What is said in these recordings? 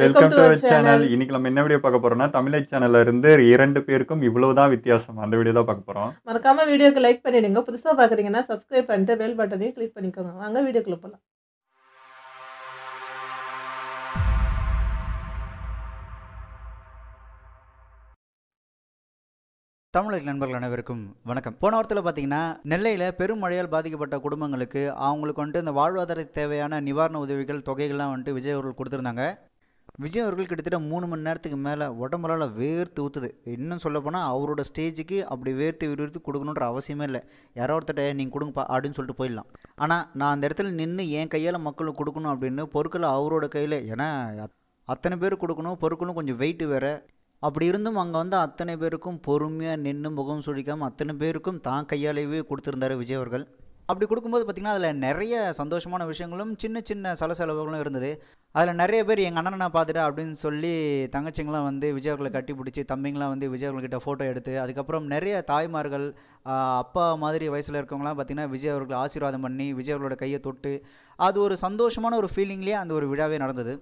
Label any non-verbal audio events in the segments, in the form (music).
welcome to channel இன்னைக்கு நம்ம என்ன வீடியோ பார்க்க போறோம்னா தமிழை சேனல்ல இருந்து இரண்டு பேருக்கும் இவ்வளவுதான் வித்தியாசம் அந்த வீடியோ தான் பார்க்க போறோம் மறக்காம வீடியோக்கு லைக் பண்ணிடுங்க புதுசா பாக்குறீங்கன்னா சப்ஸ்கிரைப் பண்ணிட்டு பெல் பட்டனையும் கிளிக் பண்ணிக்கோங்க வாங்க வீடியோக்குள்ள போலாம் தமிழக நண்பர்கள் அனைவருக்கும் வணக்கம் போன வாரத்தில் பார்த்தீங்கன்னா நெல்லையில் பெரும் மழையால் பாதிக்கப்பட்ட குடும்பங்களுக்கு அவங்களுக்கு வந்துட்டு இந்த வாழ்வாதாரத்தை தேவையான நிவாரண உதவிகள் தொகைகள்லாம் வந்துட்டு விஜய் அவர்கள் கொடுத்துருந்தாங்க விஜய் அவர்கள் கிட்டத்தட்ட மூணு மணி நேரத்துக்கு மேலே உடம்புலால் வேர்த்து ஊற்றுது இன்னும் சொல்லப்போனால் அவரோட ஸ்டேஜுக்கு அப்படி வேர்த்து விறுவிறுத்து கொடுக்கணுன்ற அவசியமே இல்லை யாரோ ஒருத்தட்ட நீங்கள் கொடுங்கப்பா அப்படின்னு சொல்லிட்டு போயிடலாம் ஆனால் நான் அந்த இடத்துல நின்று என் கையால் மக்களுக்கு கொடுக்கணும் அப்படின்னு பொருட்களை அவரோட கையில் ஏன்னா அத்தனை பேர் கொடுக்கணும் பொருட்களும் கொஞ்சம் வெயிட்டு வேறு அப்படி இருந்தும் அங்கே வந்து அத்தனை பேருக்கும் பொறுமையாக நின்று முகம் சுழிக்காமல் அத்தனை பேருக்கும் தான் கையாலேயே கொடுத்துருந்தார் விஜய் அவர்கள் அப்படி கொடுக்கும்போது பார்த்திங்கன்னா அதில் நிறைய சந்தோஷமான விஷயங்களும் சின்ன சின்ன சலசலவுகளும் இருந்தது அதில் நிறைய பேர் எங்கள் அண்ணனை பார்த்துட்டு அப்படின்னு சொல்லி தங்கச்சிங்களாம் வந்து விஜயர்களை கட்டி பிடிச்சி தம்பிங்களாம் வந்து விஜயர்கள்கிட்ட ஃபோட்டோ எடுத்து அதுக்கப்புறம் நிறைய தாய்மார்கள் அப்பா மாதிரி வயசில் இருக்கவங்களாம் பார்த்திங்கன்னா விஜய் அவர்களை ஆசீர்வாதம் பண்ணி விஜய் அவர்களோட கையை தொட்டு அது ஒரு சந்தோஷமான ஒரு ஃபீலிங்லேயே அந்த ஒரு விழாவே நடந்தது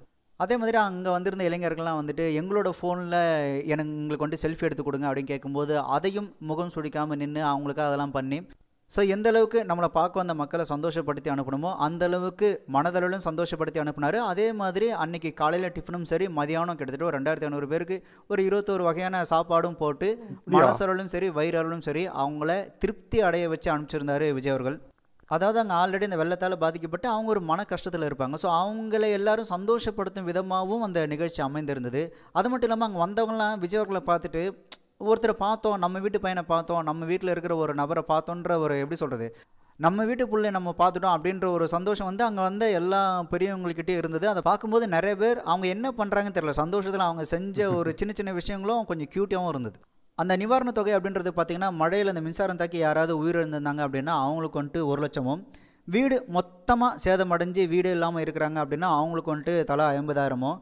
அதே மாதிரி அங்கே வந்திருந்த இளைஞர்கள்லாம் வந்துட்டு எங்களோட ஃபோனில் எனக்கு எங்களுக்கு வந்து செல்ஃபி எடுத்து கொடுங்க அப்படின்னு கேட்கும்போது அதையும் முகம் சுடிக்காமல் நின்று அவங்களுக்காக அதெல்லாம் பண்ணி ஸோ எந்த அளவுக்கு நம்மளை பார்க்க வந்த மக்களை சந்தோஷப்படுத்தி அனுப்பணுமோ அந்த அளவுக்கு மனதளவிலும் சந்தோஷப்படுத்தி அனுப்புனார் அதே மாதிரி அன்றைக்கி காலையில் டிஃபனும் சரி மதியானம் கிட்டத்தட்ட ஒரு ரெண்டாயிரத்தி ஐநூறு பேருக்கு ஒரு இருபத்தோரு வகையான சாப்பாடும் போட்டு மனசளவிலும் சரி வயிறளவிலும் சரி அவங்கள திருப்தி அடைய வச்சு அனுப்பிச்சிருந்தாரு விஜய் அவர்கள் அதாவது அங்கே ஆல்ரெடி இந்த வெள்ளத்தால் பாதிக்கப்பட்டு அவங்க ஒரு மன கஷ்டத்தில் இருப்பாங்க ஸோ அவங்கள எல்லாரும் சந்தோஷப்படுத்தும் விதமாகவும் அந்த நிகழ்ச்சி அமைந்திருந்தது அது மட்டும் இல்லாமல் அங்கே வந்தவங்களாம் விஜய் பார்த்துட்டு ஒருத்தரை பார்த்தோம் நம்ம வீட்டு பையனை பார்த்தோம் நம்ம வீட்டில் இருக்கிற ஒரு நபரை பார்த்தோன்ற ஒரு எப்படி சொல்கிறது நம்ம வீட்டு பிள்ளை நம்ம பார்த்துட்டோம் அப்படின்ற ஒரு சந்தோஷம் வந்து அங்கே வந்து எல்லா பெரியவங்கக்கிட்டே இருந்தது அதை பார்க்கும்போது நிறைய பேர் அவங்க என்ன பண்ணுறாங்கன்னு தெரியல சந்தோஷத்தில் அவங்க செஞ்ச ஒரு சின்ன சின்ன விஷயங்களும் கொஞ்சம் க்யூட்டியாகவும் இருந்தது அந்த நிவாரணத் தொகை அப்படின்றது பார்த்திங்கன்னா மழையில் அந்த மின்சாரம் தாக்கி யாராவது உயிரிழந்திருந்தாங்க அப்படின்னா அவங்களுக்கு வந்துட்டு ஒரு லட்சமும் வீடு மொத்தமாக சேதமடைஞ்சு வீடு இல்லாமல் இருக்கிறாங்க அப்படின்னா அவங்களுக்கு வந்துட்டு தலா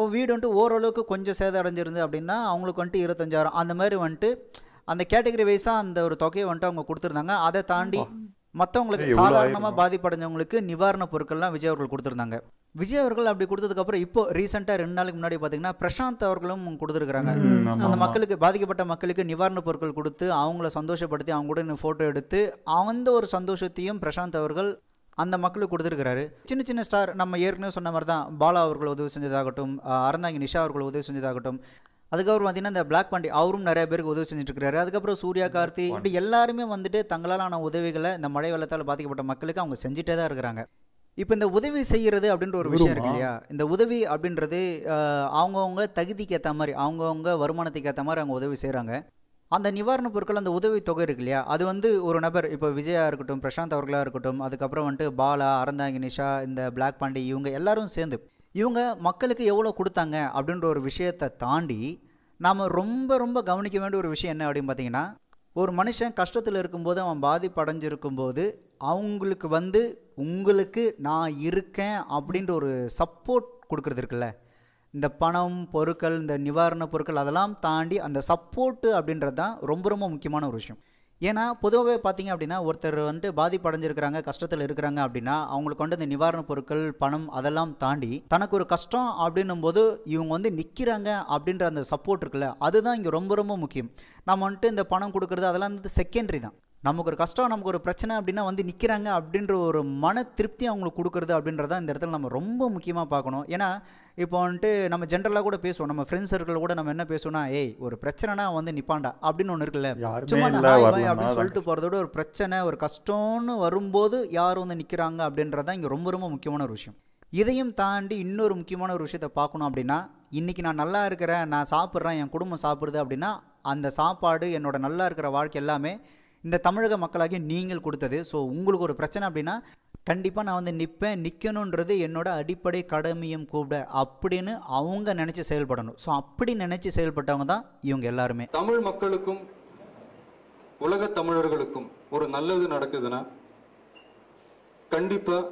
ஓ வீடு வந்துட்டு ஓரளவுக்கு கொஞ்சம் சேதம் அடைஞ்சிருந்து அப்படின்னா அவங்களுக்கு வந்துட்டு இருபத்தஞ்சாயிரம் அந்த மாதிரி வந்துட்டு அந்த கேட்டகரி வைஸாக அந்த ஒரு தொகையை வந்துட்டு அவங்க கொடுத்துருந்தாங்க அதை தாண்டி மற்றவங்களுக்கு சாதாரணமாக பாதிப்படைஞ்சவங்களுக்கு நிவாரணப் பொருட்கள்லாம் விஜய் அவர்கள் கொடுத்துருந்தாங்க விஜய் அவர்கள் அப்படி கொடுத்ததுக்கப்புறம் இப்போ ரீசெண்டாக ரெண்டு நாளுக்கு முன்னாடி பார்த்தீங்கன்னா பிரசாந்த் அவர்களும் கொடுத்துருக்குறாங்க அந்த மக்களுக்கு பாதிக்கப்பட்ட மக்களுக்கு நிவாரணப் பொருட்கள் கொடுத்து அவங்கள சந்தோஷப்படுத்தி அவங்க கூட ஃபோட்டோ எடுத்து அந்த ஒரு சந்தோஷத்தையும் பிரசாந்த் அவர்கள் அந்த மக்களுக்கு கொடுத்துருக்கிறாரு சின்ன சின்ன ஸ்டார் நம்ம ஏற்கனவே சொன்ன மாதிரி தான் பாலா அவர்கள் உதவி செஞ்சதாகட்டும் அறந்தாங்கி நிஷா அவர்கள் உதவி செஞ்சதாகட்டும் அதுக்கப்புறம் பார்த்தீங்கன்னா இந்த பிளாக் பாண்டி அவரும் நிறைய பேருக்கு உதவி செஞ்சுட்டு இருக்கிறாரு அதுக்கப்புறம் சூர்யா கார்த்தி இப்படி எல்லாருமே வந்துட்டு தங்களால் ஆன உதவிகளை இந்த மழை வெள்ளத்தால் பாதிக்கப்பட்ட மக்களுக்கு அவங்க செஞ்சுட்டே தான் இருக்கிறாங்க இப்போ இந்த உதவி செய்கிறது அப்படின்ற ஒரு விஷயம் இருக்கு இல்லையா இந்த உதவி அப்படின்றது அவங்கவுங்க தகுதிக்கு ஏற்ற மாதிரி அவங்கவுங்க வருமானத்துக்கு ஏற்ற மாதிரி அவங்க உதவி செய்கிறாங்க அந்த நிவாரணப் பொருட்கள் அந்த உதவி தொகை இருக்கு இல்லையா அது வந்து ஒரு நபர் இப்போ விஜயா இருக்கட்டும் பிரசாந்த் அவர்களாக இருக்கட்டும் அதுக்கப்புறம் வந்துட்டு பாலா அறந்தாங்கி நிஷா இந்த பிளாக் பாண்டி இவங்க எல்லாரும் சேர்ந்து இவங்க மக்களுக்கு எவ்வளோ கொடுத்தாங்க அப்படின்ற ஒரு விஷயத்தை தாண்டி நாம் ரொம்ப ரொம்ப கவனிக்க வேண்டிய ஒரு விஷயம் என்ன அப்படின்னு பார்த்தீங்கன்னா ஒரு மனுஷன் கஷ்டத்தில் இருக்கும்போது அவன் பாதிப்படைஞ்சிருக்கும் போது அவங்களுக்கு வந்து உங்களுக்கு நான் இருக்கேன் அப்படின்ற ஒரு சப்போர்ட் கொடுக்கறது இருக்குல்ல இந்த பணம் பொருட்கள் இந்த நிவாரணப் பொருட்கள் அதெல்லாம் தாண்டி அந்த சப்போர்ட்டு அப்படின்றது தான் ரொம்ப ரொம்ப முக்கியமான ஒரு விஷயம் ஏன்னா பொதுவாகவே பார்த்தீங்க அப்படின்னா ஒருத்தர் வந்துட்டு பாதிப்படைஞ்சிருக்கிறாங்க கஷ்டத்தில் இருக்கிறாங்க அப்படின்னா அவங்களுக்கு வந்து இந்த நிவாரணப் பொருட்கள் பணம் அதெல்லாம் தாண்டி தனக்கு ஒரு கஷ்டம் அப்படின்னும் போது இவங்க வந்து நிற்கிறாங்க அப்படின்ற அந்த சப்போர்ட் இருக்குல்ல அதுதான் இங்கே ரொம்ப ரொம்ப முக்கியம் நம்ம வந்துட்டு இந்த பணம் கொடுக்குறது அதெல்லாம் வந்து செகண்டரி தான் நமக்கு ஒரு கஷ்டம் நமக்கு ஒரு பிரச்சனை அப்படின்னா வந்து நிற்கிறாங்க அப்படின்ற ஒரு மன திருப்தி அவங்களுக்கு கொடுக்குறது அப்படின்றத இந்த இடத்துல நம்ம ரொம்ப முக்கியமாக பார்க்கணும் ஏன்னா இப்போ வந்துட்டு நம்ம ஜென்ரலாக கூட பேசுவோம் நம்ம ஃப்ரெண்ட்ஸ் சர்க்கிள் கூட நம்ம என்ன பேசுவோம்னா ஏய் ஒரு பிரச்சனைனா வந்து நிப்பாண்டா அப்படின்னு ஒன்று இருக்குல்ல சும்மா அப்படின்னு சொல்லிட்டு போகிறதோட ஒரு பிரச்சனை ஒரு கஷ்டம்னு வரும்போது யார் வந்து நிற்கிறாங்க அப்படின்றதான் இங்கே ரொம்ப ரொம்ப முக்கியமான ஒரு விஷயம் இதையும் தாண்டி இன்னொரு முக்கியமான ஒரு விஷயத்தை பார்க்கணும் அப்படின்னா இன்றைக்கி நான் நல்லா இருக்கிறேன் நான் சாப்பிட்றேன் என் குடும்பம் சாப்பிட்றது அப்படின்னா அந்த சாப்பாடு என்னோட நல்லா இருக்கிற வாழ்க்கை எல்லாமே இந்த தமிழக மக்களாகிய நீங்கள் கொடுத்தது ஸோ உங்களுக்கு ஒரு பிரச்சனை அப்படின்னா கண்டிப்பாக நான் வந்து நிற்பேன் நிற்கணுன்றது என்னோட அடிப்படை கடமையும் கூட அப்படின்னு அவங்க நினச்சி செயல்படணும் ஸோ அப்படி நினச்சி செயல்பட்டவங்க தான் இவங்க எல்லாருமே தமிழ் மக்களுக்கும் உலக தமிழர்களுக்கும் ஒரு நல்லது நடக்குதுன்னா கண்டிப்பாக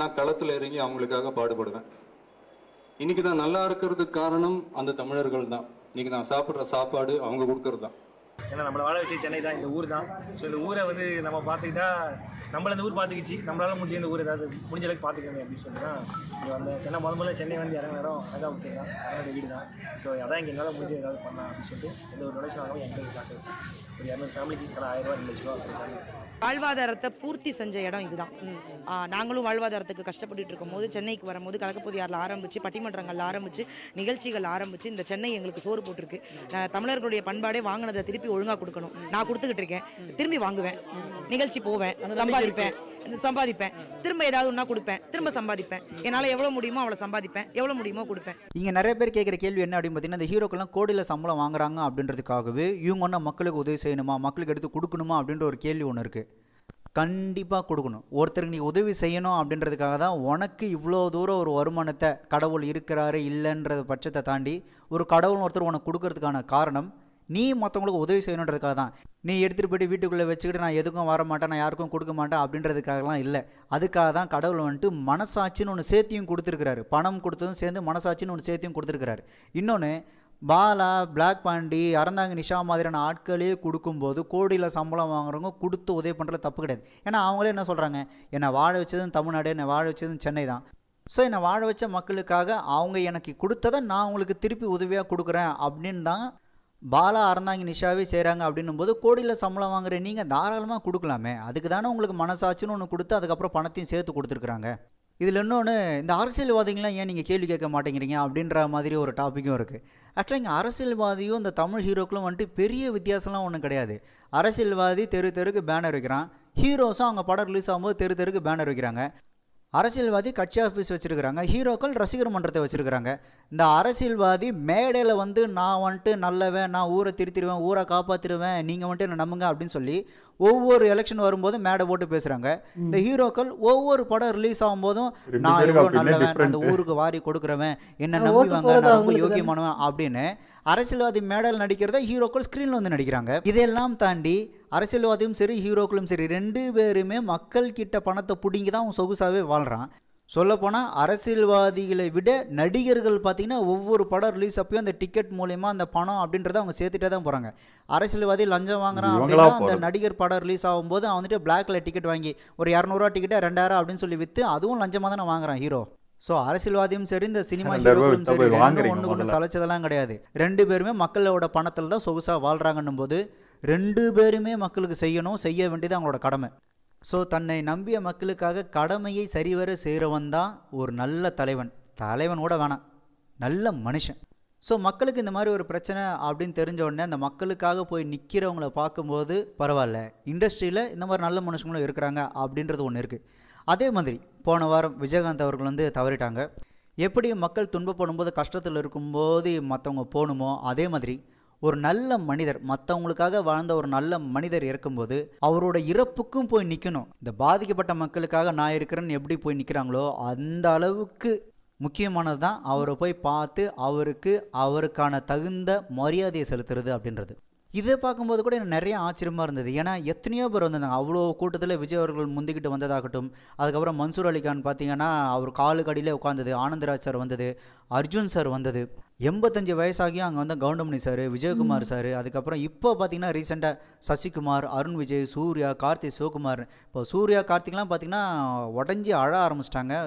நான் களத்தில் இறங்கி அவங்களுக்காக பாடுபடுவேன் இன்னைக்கு தான் நல்லா இருக்கிறதுக்கு காரணம் அந்த தமிழர்கள் தான் இன்னைக்கு நான் சாப்பிட்ற சாப்பாடு அவங்க கொடுக்கறது தான் ஏன்னா நம்மளை வாழ வச்சு சென்னை தான் இந்த ஊர் தான் ஸோ இந்த ஊரை வந்து நம்ம பார்த்துக்கிட்டா நம்மள இந்த ஊர் பார்த்துக்கிச்சு நம்மளால முடிஞ்ச இந்த ஊர் ஏதாவது முடிஞ்ச அளவுக்கு பார்த்துக்கணும் அப்படின்னு சொன்னால் இங்கே வந்து சென்னை முதல் முதல்ல சென்னை வந்து இறங்க நேரம் அதான் ஓகே தான் அதனோட வீடு தான் ஸோ அதான் இங்கே என்னால் முடிஞ்ச ஏதாவது பண்ணலாம் அப்படின்னு சொல்லிட்டு எந்த ஒரு டொனேஷன் ஆகும் எங்களுக்கு காசு வச்சு ஒரு இரநூறு ஃபேமிலிக்கு ஆயிரம் ரூபா இருந்துச்சு வாழ்வாதாரத்தை பூர்த்தி செஞ்ச இடம் இதுதான் நாங்களும் வாழ்வாதாரத்துக்கு கஷ்டப்பட்டு இருக்கும் போது சென்னைக்கு வரும்போது கலக்கப்பொதியாரில் ஆரம்பித்து பட்டிமன்றங்கள் ஆரம்பித்து நிகழ்ச்சிகள் ஆரம்பித்து இந்த சென்னை எங்களுக்கு சோறு போட்டிருக்கு தமிழர்களுடைய பண்பாடே வாங்கினதை திருப்பி ஒழுங்காக கொடுக்கணும் நான் கொடுத்துக்கிட்டு இருக்கேன் திரும்பி வாங்குவேன் நிகழ்ச்சி போவேன் சம்பாதிப்பேன் சம்பாதிப்பேன் திரும்ப ஏதாவது ஒன்றா கொடுப்பேன் திரும்ப சம்பாதிப்பேன் என்னால் எவ்வளோ முடியுமோ அவ்வளோ சம்பாதிப்பேன் எவ்வளோ முடியுமோ கொடுப்பேன் இங்கே நிறைய பேர் கேட்குற கேள்வி என்ன அப்படின்னு பார்த்தீங்கன்னா இந்த ஹீரோக்கெல்லாம் கோடியில் சம்பளம் வாங்குறாங்க அப்படின்றதுக்காகவே இவங்க ஒன்றா மக்களுக்கு உதவி செய்யணுமா மக்களுக்கு எடுத்து கொடுக்கணுமா அப்படின்ற ஒரு கேள்வி ஒன்று இருக்குது கண்டிப்பாக கொடுக்கணும் ஒருத்தருக்கு நீ உதவி செய்யணும் அப்படின்றதுக்காக தான் உனக்கு இவ்வளோ தூரம் ஒரு வருமானத்தை கடவுள் இருக்கிறாரு இல்லைன்றது பட்சத்தை தாண்டி ஒரு கடவுள் ஒருத்தர் உனக்கு கொடுக்கறதுக்கான காரணம் நீ மற்றவங்களுக்கு உதவி செய்யணுன்றதுக்காக தான் நீ எடுத்துகிட்டு போய்ட்டு வீட்டுக்குள்ளே வச்சுக்கிட்டு நான் எதுக்கும் வரமாட்டேன் நான் யாருக்கும் கொடுக்க மாட்டேன் அப்படின்றதுக்காகலாம் இல்லை அதுக்காக தான் கடவுள் வந்துட்டு மனசாட்சின்னு ஒன்று சேர்த்தியும் கொடுத்துருக்கிறாரு பணம் கொடுத்ததும் சேர்ந்து மனசாட்சின்னு ஒன்று சேர்த்தியும் கொடுத்துருக்கிறாரு இன்னொன்று பாலா பிளாக் பாண்டி அறந்தாங்க நிஷா மாதிரியான ஆட்களே கொடுக்கும்போது கோடியில் சம்பளம் வாங்குறவங்க கொடுத்து உதவி பண்ணுறது தப்பு கிடையாது ஏன்னா அவங்களே என்ன சொல்கிறாங்க என்னை வாழ வச்சதும் தமிழ்நாடு என்னை வாழ வச்சதும் சென்னை தான் ஸோ என்னை வாழ வச்ச மக்களுக்காக அவங்க எனக்கு கொடுத்ததை நான் அவங்களுக்கு திருப்பி உதவியாக கொடுக்குறேன் அப்படின்னு தான் பாலா அறந்தாங்க நிஷாவே செய்கிறாங்க அப்படின்னும் போது கோடியில் சம்பளம் வாங்குற நீங்கள் தாராளமாக கொடுக்கலாமே அதுக்கு தானே உங்களுக்கு மனசாட்சின்னு ஒன்று கொடுத்து அதுக்கப்புறம் பணத்தையும் சேர்த்து கொடுத்துருக்குறாங்க இதில் இன்னொன்று இந்த அரசியல்வாதிகள்லாம் ஏன் நீங்கள் கேள்வி கேட்க மாட்டேங்கிறீங்க அப்படின்ற மாதிரி ஒரு டாப்பிக்கும் இருக்குது ஆக்சுவலாக இங்கே அரசியல்வாதியும் இந்த தமிழ் ஹீரோக்களும் வந்துட்டு பெரிய வித்தியாசம்லாம் ஒன்றும் கிடையாது அரசியல்வாதி தெரு தெருக்கு பேனர் வைக்கிறான் ஹீரோஸும் அவங்க படம் ரிலீஸ் ஆகும்போது தெரு தெருக்கு பேனர் வைக்கிறாங்க அரசியல்வாதி கட்சி ஆஃபீஸ் வச்சுருக்குறாங்க ஹீரோக்கள் ரசிகர் மன்றத்தை வச்சுருக்குறாங்க இந்த அரசியல்வாதி மேடையில் வந்து நான் வந்துட்டு நல்லவன் நான் ஊரை திருத்திடுவேன் ஊரை காப்பாற்றிடுவேன் நீங்கள் வந்துட்டு என்ன நம்புங்க அப்படின்னு சொல்லி ஒவ்வொரு எலெக்ஷன் வரும்போது மேடை போட்டு பேசுகிறாங்க இந்த ஹீரோக்கள் ஒவ்வொரு படம் ரிலீஸ் ஆகும்போதும் நான் இவ்வளோ நல்லவன் அந்த ஊருக்கு வாரி கொடுக்குறவன் என்ன வாங்க நான் ரொம்ப யோக்கியமானவன் அப்படின்னு அரசியல்வாதி மேடல் நடிக்கிறத ஹீரோக்கள் ஸ்க்ரீனில் வந்து நடிக்கிறாங்க இதெல்லாம் தாண்டி அரசியல்வாதியும் சரி ஹீரோக்களும் சரி ரெண்டு பேருமே மக்கள் கிட்ட பணத்தை பிடிங்கி தான் அவன் சொகுசாகவே வாழ்கிறான் சொல்லப்போனால் அரசியல்வாதிகளை விட நடிகர்கள் பார்த்திங்கன்னா ஒவ்வொரு படம் ரிலீஸ் அப்பயும் அந்த டிக்கெட் மூலயமா அந்த பணம் அப்படின்றத அவங்க சேர்த்துட்டே தான் போகிறாங்க அரசியல்வாதி லஞ்சம் வாங்குறான் அப்படின்னா அந்த நடிகர் படம் ரிலீஸ் ஆகும்போது அவன் வந்துட்டு பிளாக்ல டிக்கெட் வாங்கி ஒரு இரநூறுவா டிக்கெட்டை ரெண்டாயிரம் அப்படின்னு சொல்லி விற்று அதுவும் லஞ்சமாக தானே வாங்குறான் ஹீரோ ஸோ அரசியல்வாதியும் சரி இந்த சினிமா ஹீரோக்களும் சரி ரெண்டும் ஒன்று கொண்டு சலைச்சதெல்லாம் கிடையாது ரெண்டு பேருமே மக்களோட பணத்தில் தான் சொகுசாக வாழ்கிறாங்கன்னும் போது ரெண்டு பேருமே மக்களுக்கு செய்யணும் செய்ய வேண்டியது அவங்களோட கடமை ஸோ தன்னை நம்பிய மக்களுக்காக கடமையை சரிவர செய்கிறவன் தான் ஒரு நல்ல தலைவன் தலைவன் கூட வேணாம் நல்ல மனுஷன் ஸோ மக்களுக்கு இந்த மாதிரி ஒரு பிரச்சனை அப்படின்னு தெரிஞ்ச உடனே அந்த மக்களுக்காக போய் நிற்கிறவங்கள பார்க்கும்போது பரவாயில்ல இண்டஸ்ட்ரியில் இந்த மாதிரி நல்ல மனுஷங்களும் இருக்கிறாங்க அப்படின்றது ஒன்று இருக்குது அதே மாதிரி போன வாரம் விஜயகாந்த் அவர்கள் வந்து தவறிட்டாங்க எப்படி மக்கள் துன்பப்படும் போது கஷ்டத்தில் இருக்கும்போது மற்றவங்க போகணுமோ அதே மாதிரி ஒரு நல்ல மனிதர் மற்றவங்களுக்காக வாழ்ந்த ஒரு நல்ல மனிதர் இருக்கும்போது அவரோட இறப்புக்கும் போய் நிற்கணும் இந்த பாதிக்கப்பட்ட மக்களுக்காக நான் இருக்கிறேன்னு எப்படி போய் நிற்கிறாங்களோ அந்த அளவுக்கு முக்கியமானது தான் அவரை போய் பார்த்து அவருக்கு அவருக்கான தகுந்த மரியாதையை செலுத்துறது அப்படின்றது இதை பார்க்கும்போது கூட எனக்கு நிறைய ஆச்சரியமாக இருந்தது ஏன்னா எத்தனையோ பேர் வந்திருந்தாங்க அவ்வளோ கூட்டத்தில் விஜய் அவர்கள் முந்திக்கிட்டு வந்ததாகட்டும் அதுக்கப்புறம் மன்சூர் அலிகான் பார்த்தீங்கன்னா அவர் காலுக்கு கடியிலே உட்காந்தது ஆனந்தராஜ் சார் வந்தது அர்ஜுன் சார் வந்தது எண்பத்தஞ்சு வயசாகியும் அங்கே வந்து கவுண்டமணி சார் விஜயகுமார் சார் அதுக்கப்புறம் இப்போ பார்த்தீங்கன்னா ரீசெண்டாக சசிகுமார் அருண் விஜய் சூர்யா கார்த்தி சிவகுமார் இப்போ சூர்யா கார்த்திக்லாம் பார்த்தீங்கன்னா உடஞ்சி அழ ஆரம்பிச்சிட்டாங்க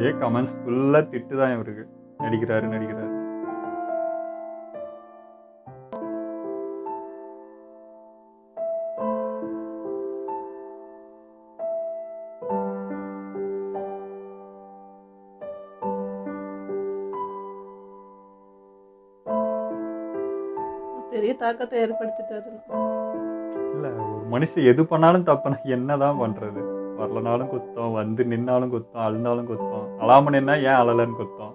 இதே கமெண்ட்ஸ் ஃபுல்லாக திட்டு தான் இவருக்கு நடிக்கிறாரு நடிக்கிறாரு பெரிய தாக்கத்தை ஏற்படுத்திட்டாரு இல்ல மனுஷன் எது பண்ணாலும் தப்புனா என்னதான் பண்றது வரலனாலும் குத்தம் வந்து நின்னாலும் குத்தம் அழுனாலும் குத்தம் அழாம நின்னா ஏன் அழலன்னு குத்தம்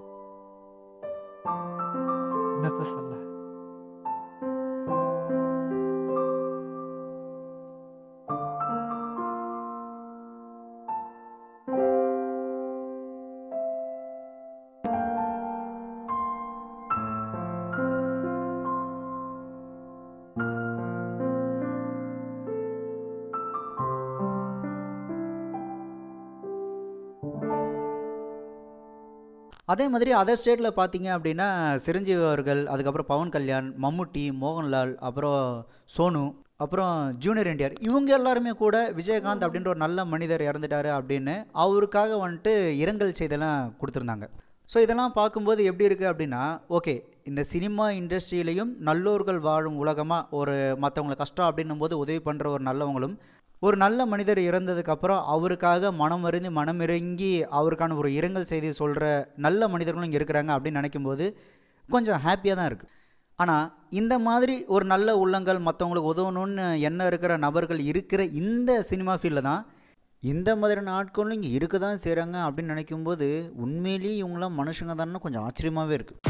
அதே மாதிரி அதர் ஸ்டேட்டில் பார்த்தீங்க அப்படின்னா சிரஞ்சீவி அவர்கள் அதுக்கப்புறம் பவன் கல்யாண் மம்முட்டி மோகன்லால் அப்புறம் சோனு அப்புறம் ஜூனியர் என்டிஆர் இவங்க எல்லாருமே கூட விஜயகாந்த் அப்படின்ற ஒரு நல்ல மனிதர் இறந்துட்டாரு அப்படின்னு அவருக்காக வந்துட்டு இரங்கல் செய்தெல்லாம் கொடுத்துருந்தாங்க ஸோ இதெல்லாம் பார்க்கும்போது எப்படி இருக்குது அப்படின்னா ஓகே இந்த சினிமா இண்டஸ்ட்ரியிலையும் நல்லோர்கள் வாழும் உலகமாக ஒரு மற்றவங்களை கஷ்டம் அப்படின்னும் போது உதவி பண்ணுற ஒரு நல்லவங்களும் ஒரு நல்ல மனிதர் இறந்ததுக்கப்புறம் அவருக்காக மனம் அறிந்து மனம் இறங்கி அவருக்கான ஒரு இரங்கல் செய்தியை சொல்கிற நல்ல மனிதர்களும் இங்கே இருக்கிறாங்க அப்படின்னு நினைக்கும்போது கொஞ்சம் ஹாப்பியாக தான் இருக்குது ஆனால் இந்த மாதிரி ஒரு நல்ல உள்ளங்கள் மற்றவங்களுக்கு உதவணும்னு எண்ணம் இருக்கிற நபர்கள் இருக்கிற இந்த சினிமா ஃபீல்டில் தான் இந்த மாதிரியான நாட்களும் இங்கே இருக்க தான் செய்கிறாங்க அப்படின்னு நினைக்கும்போது உண்மையிலேயே இவங்களாம் மனுஷங்க தானே கொஞ்சம் ஆச்சரியமாகவே இருக்குது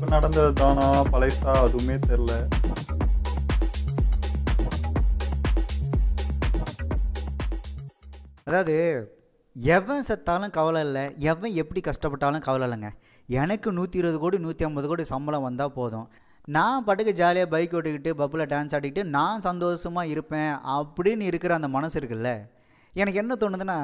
இப்போ நடந்தது தானா பழைசா அதுவுமே தெரில அதாவது எவன் செத்தாலும் கவலை இல்லை எவன் எப்படி கஷ்டப்பட்டாலும் கவலை இல்லைங்க எனக்கு நூற்றி இருபது கோடி நூற்றி ஐம்பது கோடி சம்பளம் வந்தால் போதும் நான் பாட்டுக்கு ஜாலியாக பைக் ஓட்டிக்கிட்டு பப்பில் டான்ஸ் ஆடிக்கிட்டு நான் சந்தோஷமாக இருப்பேன் அப்படின்னு இருக்கிற அந்த மனசு இருக்குல்ல எனக்கு என்ன தோணுதுன்னா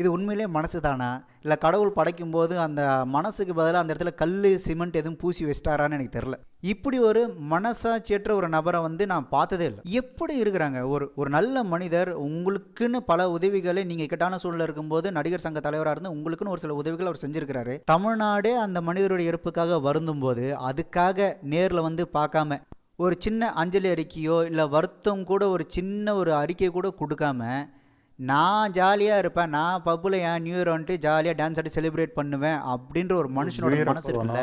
இது உண்மையிலே மனசு தானா இல்லை கடவுள் படைக்கும் போது அந்த மனசுக்கு பதிலாக அந்த இடத்துல கல் சிமெண்ட் எதுவும் பூசி வச்சிட்டாரான்னு எனக்கு தெரில இப்படி ஒரு மனசாட்சியற்ற ஒரு நபரை வந்து நான் பார்த்ததே இல்லை எப்படி இருக்கிறாங்க ஒரு ஒரு நல்ல மனிதர் உங்களுக்குன்னு பல உதவிகளை நீங்கள் இக்கட்டான சூழலில் இருக்கும்போது நடிகர் சங்க தலைவராக இருந்து உங்களுக்குன்னு ஒரு சில உதவிகள் அவர் செஞ்சிருக்கிறாரு தமிழ்நாடே அந்த மனிதருடைய இறப்புக்காக வருந்தும் போது அதுக்காக நேரில் வந்து பார்க்காம ஒரு சின்ன அஞ்சலி அறிக்கையோ இல்லை வருத்தம் கூட ஒரு சின்ன ஒரு அறிக்கை கூட கொடுக்காம நான் ஜாலியாக இருப்பேன் நான் பப்பில் ஏன் நியூ இயர் வந்துட்டு ஜாலியாக டான்ஸ் ஆடி செலிப்ரேட் பண்ணுவேன் அப்படின்ற ஒரு மனுஷனோட மனசு இருக்குல்ல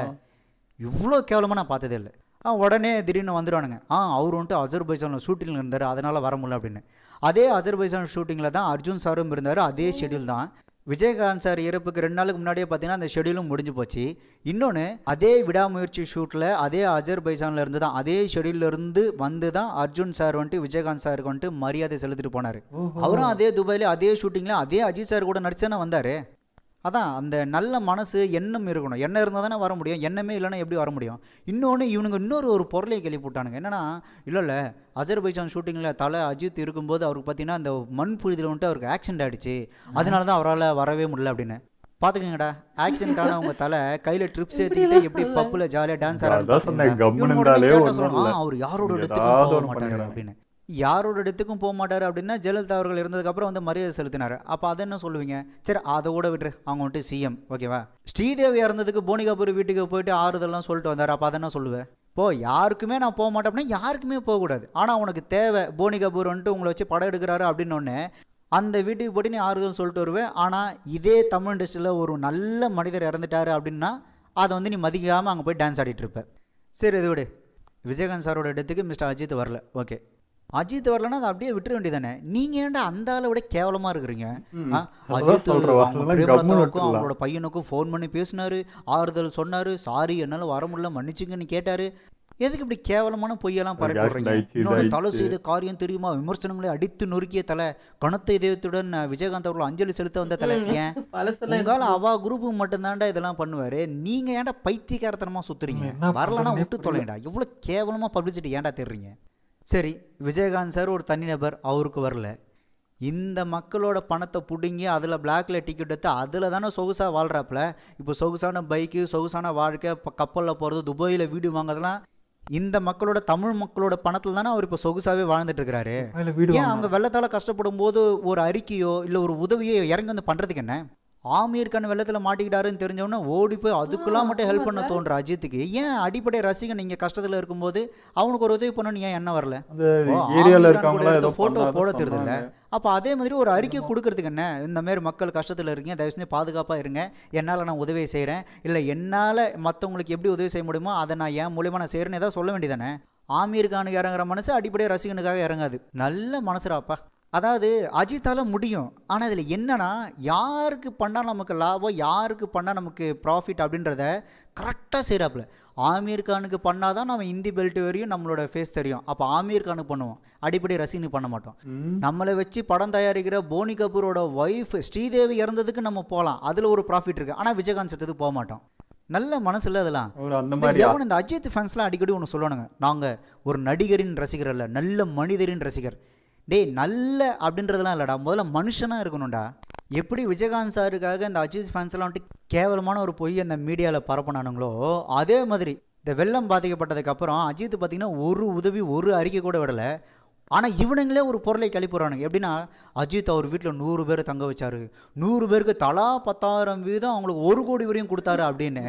இவ்வளோ கேவலமாக நான் பார்த்ததே இல்லை ஆ உடனே திடீர்னு வந்துடுவானுங்க ஆ அவர் வந்துட்டு அஜர்பைசானில் ஷூட்டிங்கில் இருந்தார் அதனால் வர முடியல அப்படின்னு அதே அஜர்பைசான் ஷூட்டிங்கில் தான் அர்ஜுன் சாரும் இருந்தார் அதே ஷெடியூல் தான் விஜயகாந்த் சார் இறப்புக்கு ரெண்டு நாளுக்கு முன்னாடியே பார்த்தீங்கன்னா அந்த ஷெடியூலும் முடிஞ்சு போச்சு இன்னொன்று அதே விடாமுயற்சி ஷூட்டில் அதே அஜர்பைசானில் இருந்து தான் அதே ஷெடியூல்லேருந்து வந்து தான் அர்ஜுன் சார் வந்துட்டு விஜயகாந்த் சாருக்கு வந்துட்டு மரியாதை செலுத்திட்டு போனார் அவரும் அதே துபாயில் அதே ஷூட்டிங்கில் அதே அஜித் சார் கூட நடிச்சானே வந்தார் அதான் அந்த நல்ல மனசு எண்ணம் இருக்கணும் எண்ணம் இருந்தால் தானே வர முடியும் எண்ணமே இல்லைன்னா எப்படி வர முடியும் இன்னொன்று இவனுங்க இன்னொரு ஒரு பொருளை கேள்விப்பட்டானுங்க என்னென்னா இல்லை இல்லை அஜர்பைஜான் ஷூட்டிங்கில் தலை அஜித் இருக்கும்போது அவருக்கு பார்த்தீங்கன்னா அந்த மண் புழுதியில் வந்துட்டு அவருக்கு ஆக்சிடென்ட் ஆகிடுச்சு அதனால தான் அவரால் வரவே முடியல அப்படின்னு பாத்துக்கங்கடா ஆக்சிடென்டான உங்க தலை கையில் ட்ரிப்ஸ் ஏற்றிக்கிட்டு எப்படி பப்பில் ஜாலியாக டான்ஸ் ஆடுறாங்க அவர் யாரோட எடுத்துட்டு போக மாட்டாரு அப்படின்னு யாரோட இடத்துக்கும் போக மாட்டார் அப்படின்னா ஜெயலலிதா அவர்கள் இருந்ததுக்கப்புறம் வந்து மரியாதை செலுத்தினார் அப்போ அதை என்ன சொல்லுவீங்க சரி அதை கூட விட்டுரு அவங்க வந்துட்டு சிஎம் ஓகேவா ஸ்ரீதேவி இறந்ததுக்கு போனி கபூர் வீட்டுக்கு போயிட்டு ஆறுதல்லாம் சொல்லிட்டு வந்தார் அப்போ அதை என்ன சொல்லுவேன் இப்போ யாருக்குமே நான் போக மாட்டேன் அப்படின்னா யாருக்குமே போகக்கூடாது ஆனால் உனக்கு தேவை போனி கபூர் வந்துட்டு உங்களை வச்சு படம் எடுக்கிறாரு அப்படின்னு அந்த வீட்டுக்கு போட்டு நீ ஆறுதல் சொல்லிட்டு வருவேன் ஆனால் இதே தமிழ் இண்டஸ்ட்ரியில் ஒரு நல்ல மனிதர் இறந்துட்டார் அப்படின்னா அதை வந்து நீ மதிக்காமல் அங்கே போய் டான்ஸ் ஆடிட்டு சரி இது விடு விஜயகாந்த் சாரோட இடத்துக்கு மிஸ்டர் அஜித் வரல ஓகே அஜித் வரலன்னா அதை அப்படியே விட்டுற வேண்டியதானே நீங்க ஏன்டா அந்த ஆளை விட கேவலமா இருக்கிறீங்க அஜித் பிரேமலதாவுக்கும் அவங்களோட பையனுக்கும் ஃபோன் பண்ணி பேசினாரு ஆறுதல் சொன்னாரு சாரி என்னால வர முடியல மன்னிச்சுங்கன்னு கேட்டாரு எதுக்கு இப்படி கேவலமான பொய்யெல்லாம் பரப்பிடுறீங்க என்னோட தலை செய்த காரியம் தெரியுமா விமர்சனங்களை அடித்து நொறுக்கிய தலை கணத்த இதயத்துடன் விஜயகாந்த் அவர்கள் அஞ்சலி செலுத்த வந்த தலை ஏன் (laughs) உங்களால அவா குரூப்பு தான்டா இதெல்லாம் பண்ணுவாரு நீங்க ஏன்டா பைத்தியக்காரத்தனமா சுத்துறீங்க வரலன்னா விட்டு தொலைங்கடா இவ்வளவு கேவலமா பப்ளிசிட்டி ஏன்டா தேடுறீங்க சரி விஜயகாந்த் சார் ஒரு தனிநபர் அவருக்கு வரல இந்த மக்களோட பணத்தை பிடுங்கி அதில் பிளாக்ல டிக்கெட் எடுத்து அதில் தானே சொகுசாக வாழ்கிறாப்புல இப்போ சொகுசான பைக்கு சொகுசான வாழ்க்கை இப்போ கப்பலில் போகிறது துபாயில் வீடு வாங்குறதுலாம் இந்த மக்களோட தமிழ் மக்களோட பணத்தில் தானே அவர் இப்போ சொகுசாகவே வாழ்ந்துட்டுருக்கிறாரு இருக்கிறாரு ஏன் அவங்க வெள்ளத்தால் கஷ்டப்படும் போது ஒரு அறிக்கையோ இல்லை ஒரு உதவியோ இறங்கி வந்து பண்ணுறதுக்கு என்ன ஆமீர் கண் வெள்ளத்தில் மாட்டிக்கிட்டாருன்னு தெரிஞ்சவொன்னே ஓடி போய் அதுக்கெல்லாம் மட்டும் ஹெல்ப் பண்ண தோன்ற அஜித்துக்கு ஏன் அடிப்படை ரசிகன் நீங்கள் கஷ்டத்தில் இருக்கும்போது அவனுக்கு ஒரு உதவி பண்ணணும்னு ஏன் என்ன வரல ஃபோட்டோ போட தெரியுதுல்ல அப்போ அதே மாதிரி ஒரு அறிக்கை கொடுக்கறதுக்கு என்ன இந்த மாதிரி மக்கள் கஷ்டத்தில் இருக்கீங்க தயவு செஞ்சு பாதுகாப்பாக இருங்க என்னால் நான் உதவி செய்கிறேன் இல்லை என்னால் மற்றவங்களுக்கு எப்படி உதவி செய்ய முடியுமோ அதை நான் ஏன் மூலியமாக நான் செய்கிறேன்னு ஏதாவது சொல்ல வேண்டியதானே ஆமீர் கானுக்கு இறங்குற மனசு அடிப்படையாக ரசிகனுக்காக இறங்காது நல்ல மனசுராப்பா அதாவது அஜித்தால் முடியும் ஆனால் இதில் என்னென்னா யாருக்கு பண்ணால் நமக்கு லாபம் யாருக்கு பண்ணால் நமக்கு ப்ராஃபிட் அப்படின்றத கரெக்டாக செய்கிறாப்புல ஆமீர் கானுக்கு பண்ணால் தான் நம்ம இந்தி பெல்ட் வரையும் நம்மளோட ஃபேஸ் தெரியும் அப்போ ஆமீர் கானுக்கு பண்ணுவோம் அடிப்படை ரசிகனுக்கு பண்ண மாட்டோம் நம்மளை வச்சு படம் தயாரிக்கிற போனி கபூரோட ஒய்ஃப் ஸ்ரீதேவி இறந்ததுக்கு நம்ம போகலாம் அதில் ஒரு ப்ராஃபிட் இருக்குது ஆனால் விஜயகாந்த் சத்தத்துக்கு போக மாட்டோம் நல்ல மனசுல அதெல்லாம் இந்த அஜித் ஃபேன்ஸ்லாம் அடிக்கடி ஒன்று சொல்லணுங்க நாங்கள் ஒரு நடிகரின் ரசிகர் அல்ல நல்ல மனிதரின் ரசிகர் டே நல்ல அப்படின்றதெல்லாம் இல்லைடா முதல்ல மனுஷனாக இருக்கணும்டா எப்படி விஜயகாந்த் சாருக்காக இந்த அஜித் ஃபேன்ஸ்லாம் வந்துட்டு கேவலமான ஒரு பொய் அந்த மீடியாவில் பரப்பினானுங்களோ அதே மாதிரி இந்த வெள்ளம் பாதிக்கப்பட்டதுக்கப்புறம் அஜித் பார்த்திங்கன்னா ஒரு உதவி ஒரு அறிக்கை கூட விடலை ஆனால் இவனுங்களே ஒரு பொருளை கழிப்புறானுங்க எப்படின்னா அஜித் அவர் வீட்டில் நூறு பேர் தங்க வச்சாரு நூறு பேருக்கு தலா பத்தாயிரம் வீதம் அவங்களுக்கு ஒரு கோடி வரையும் கொடுத்தாரு அப்படின்னு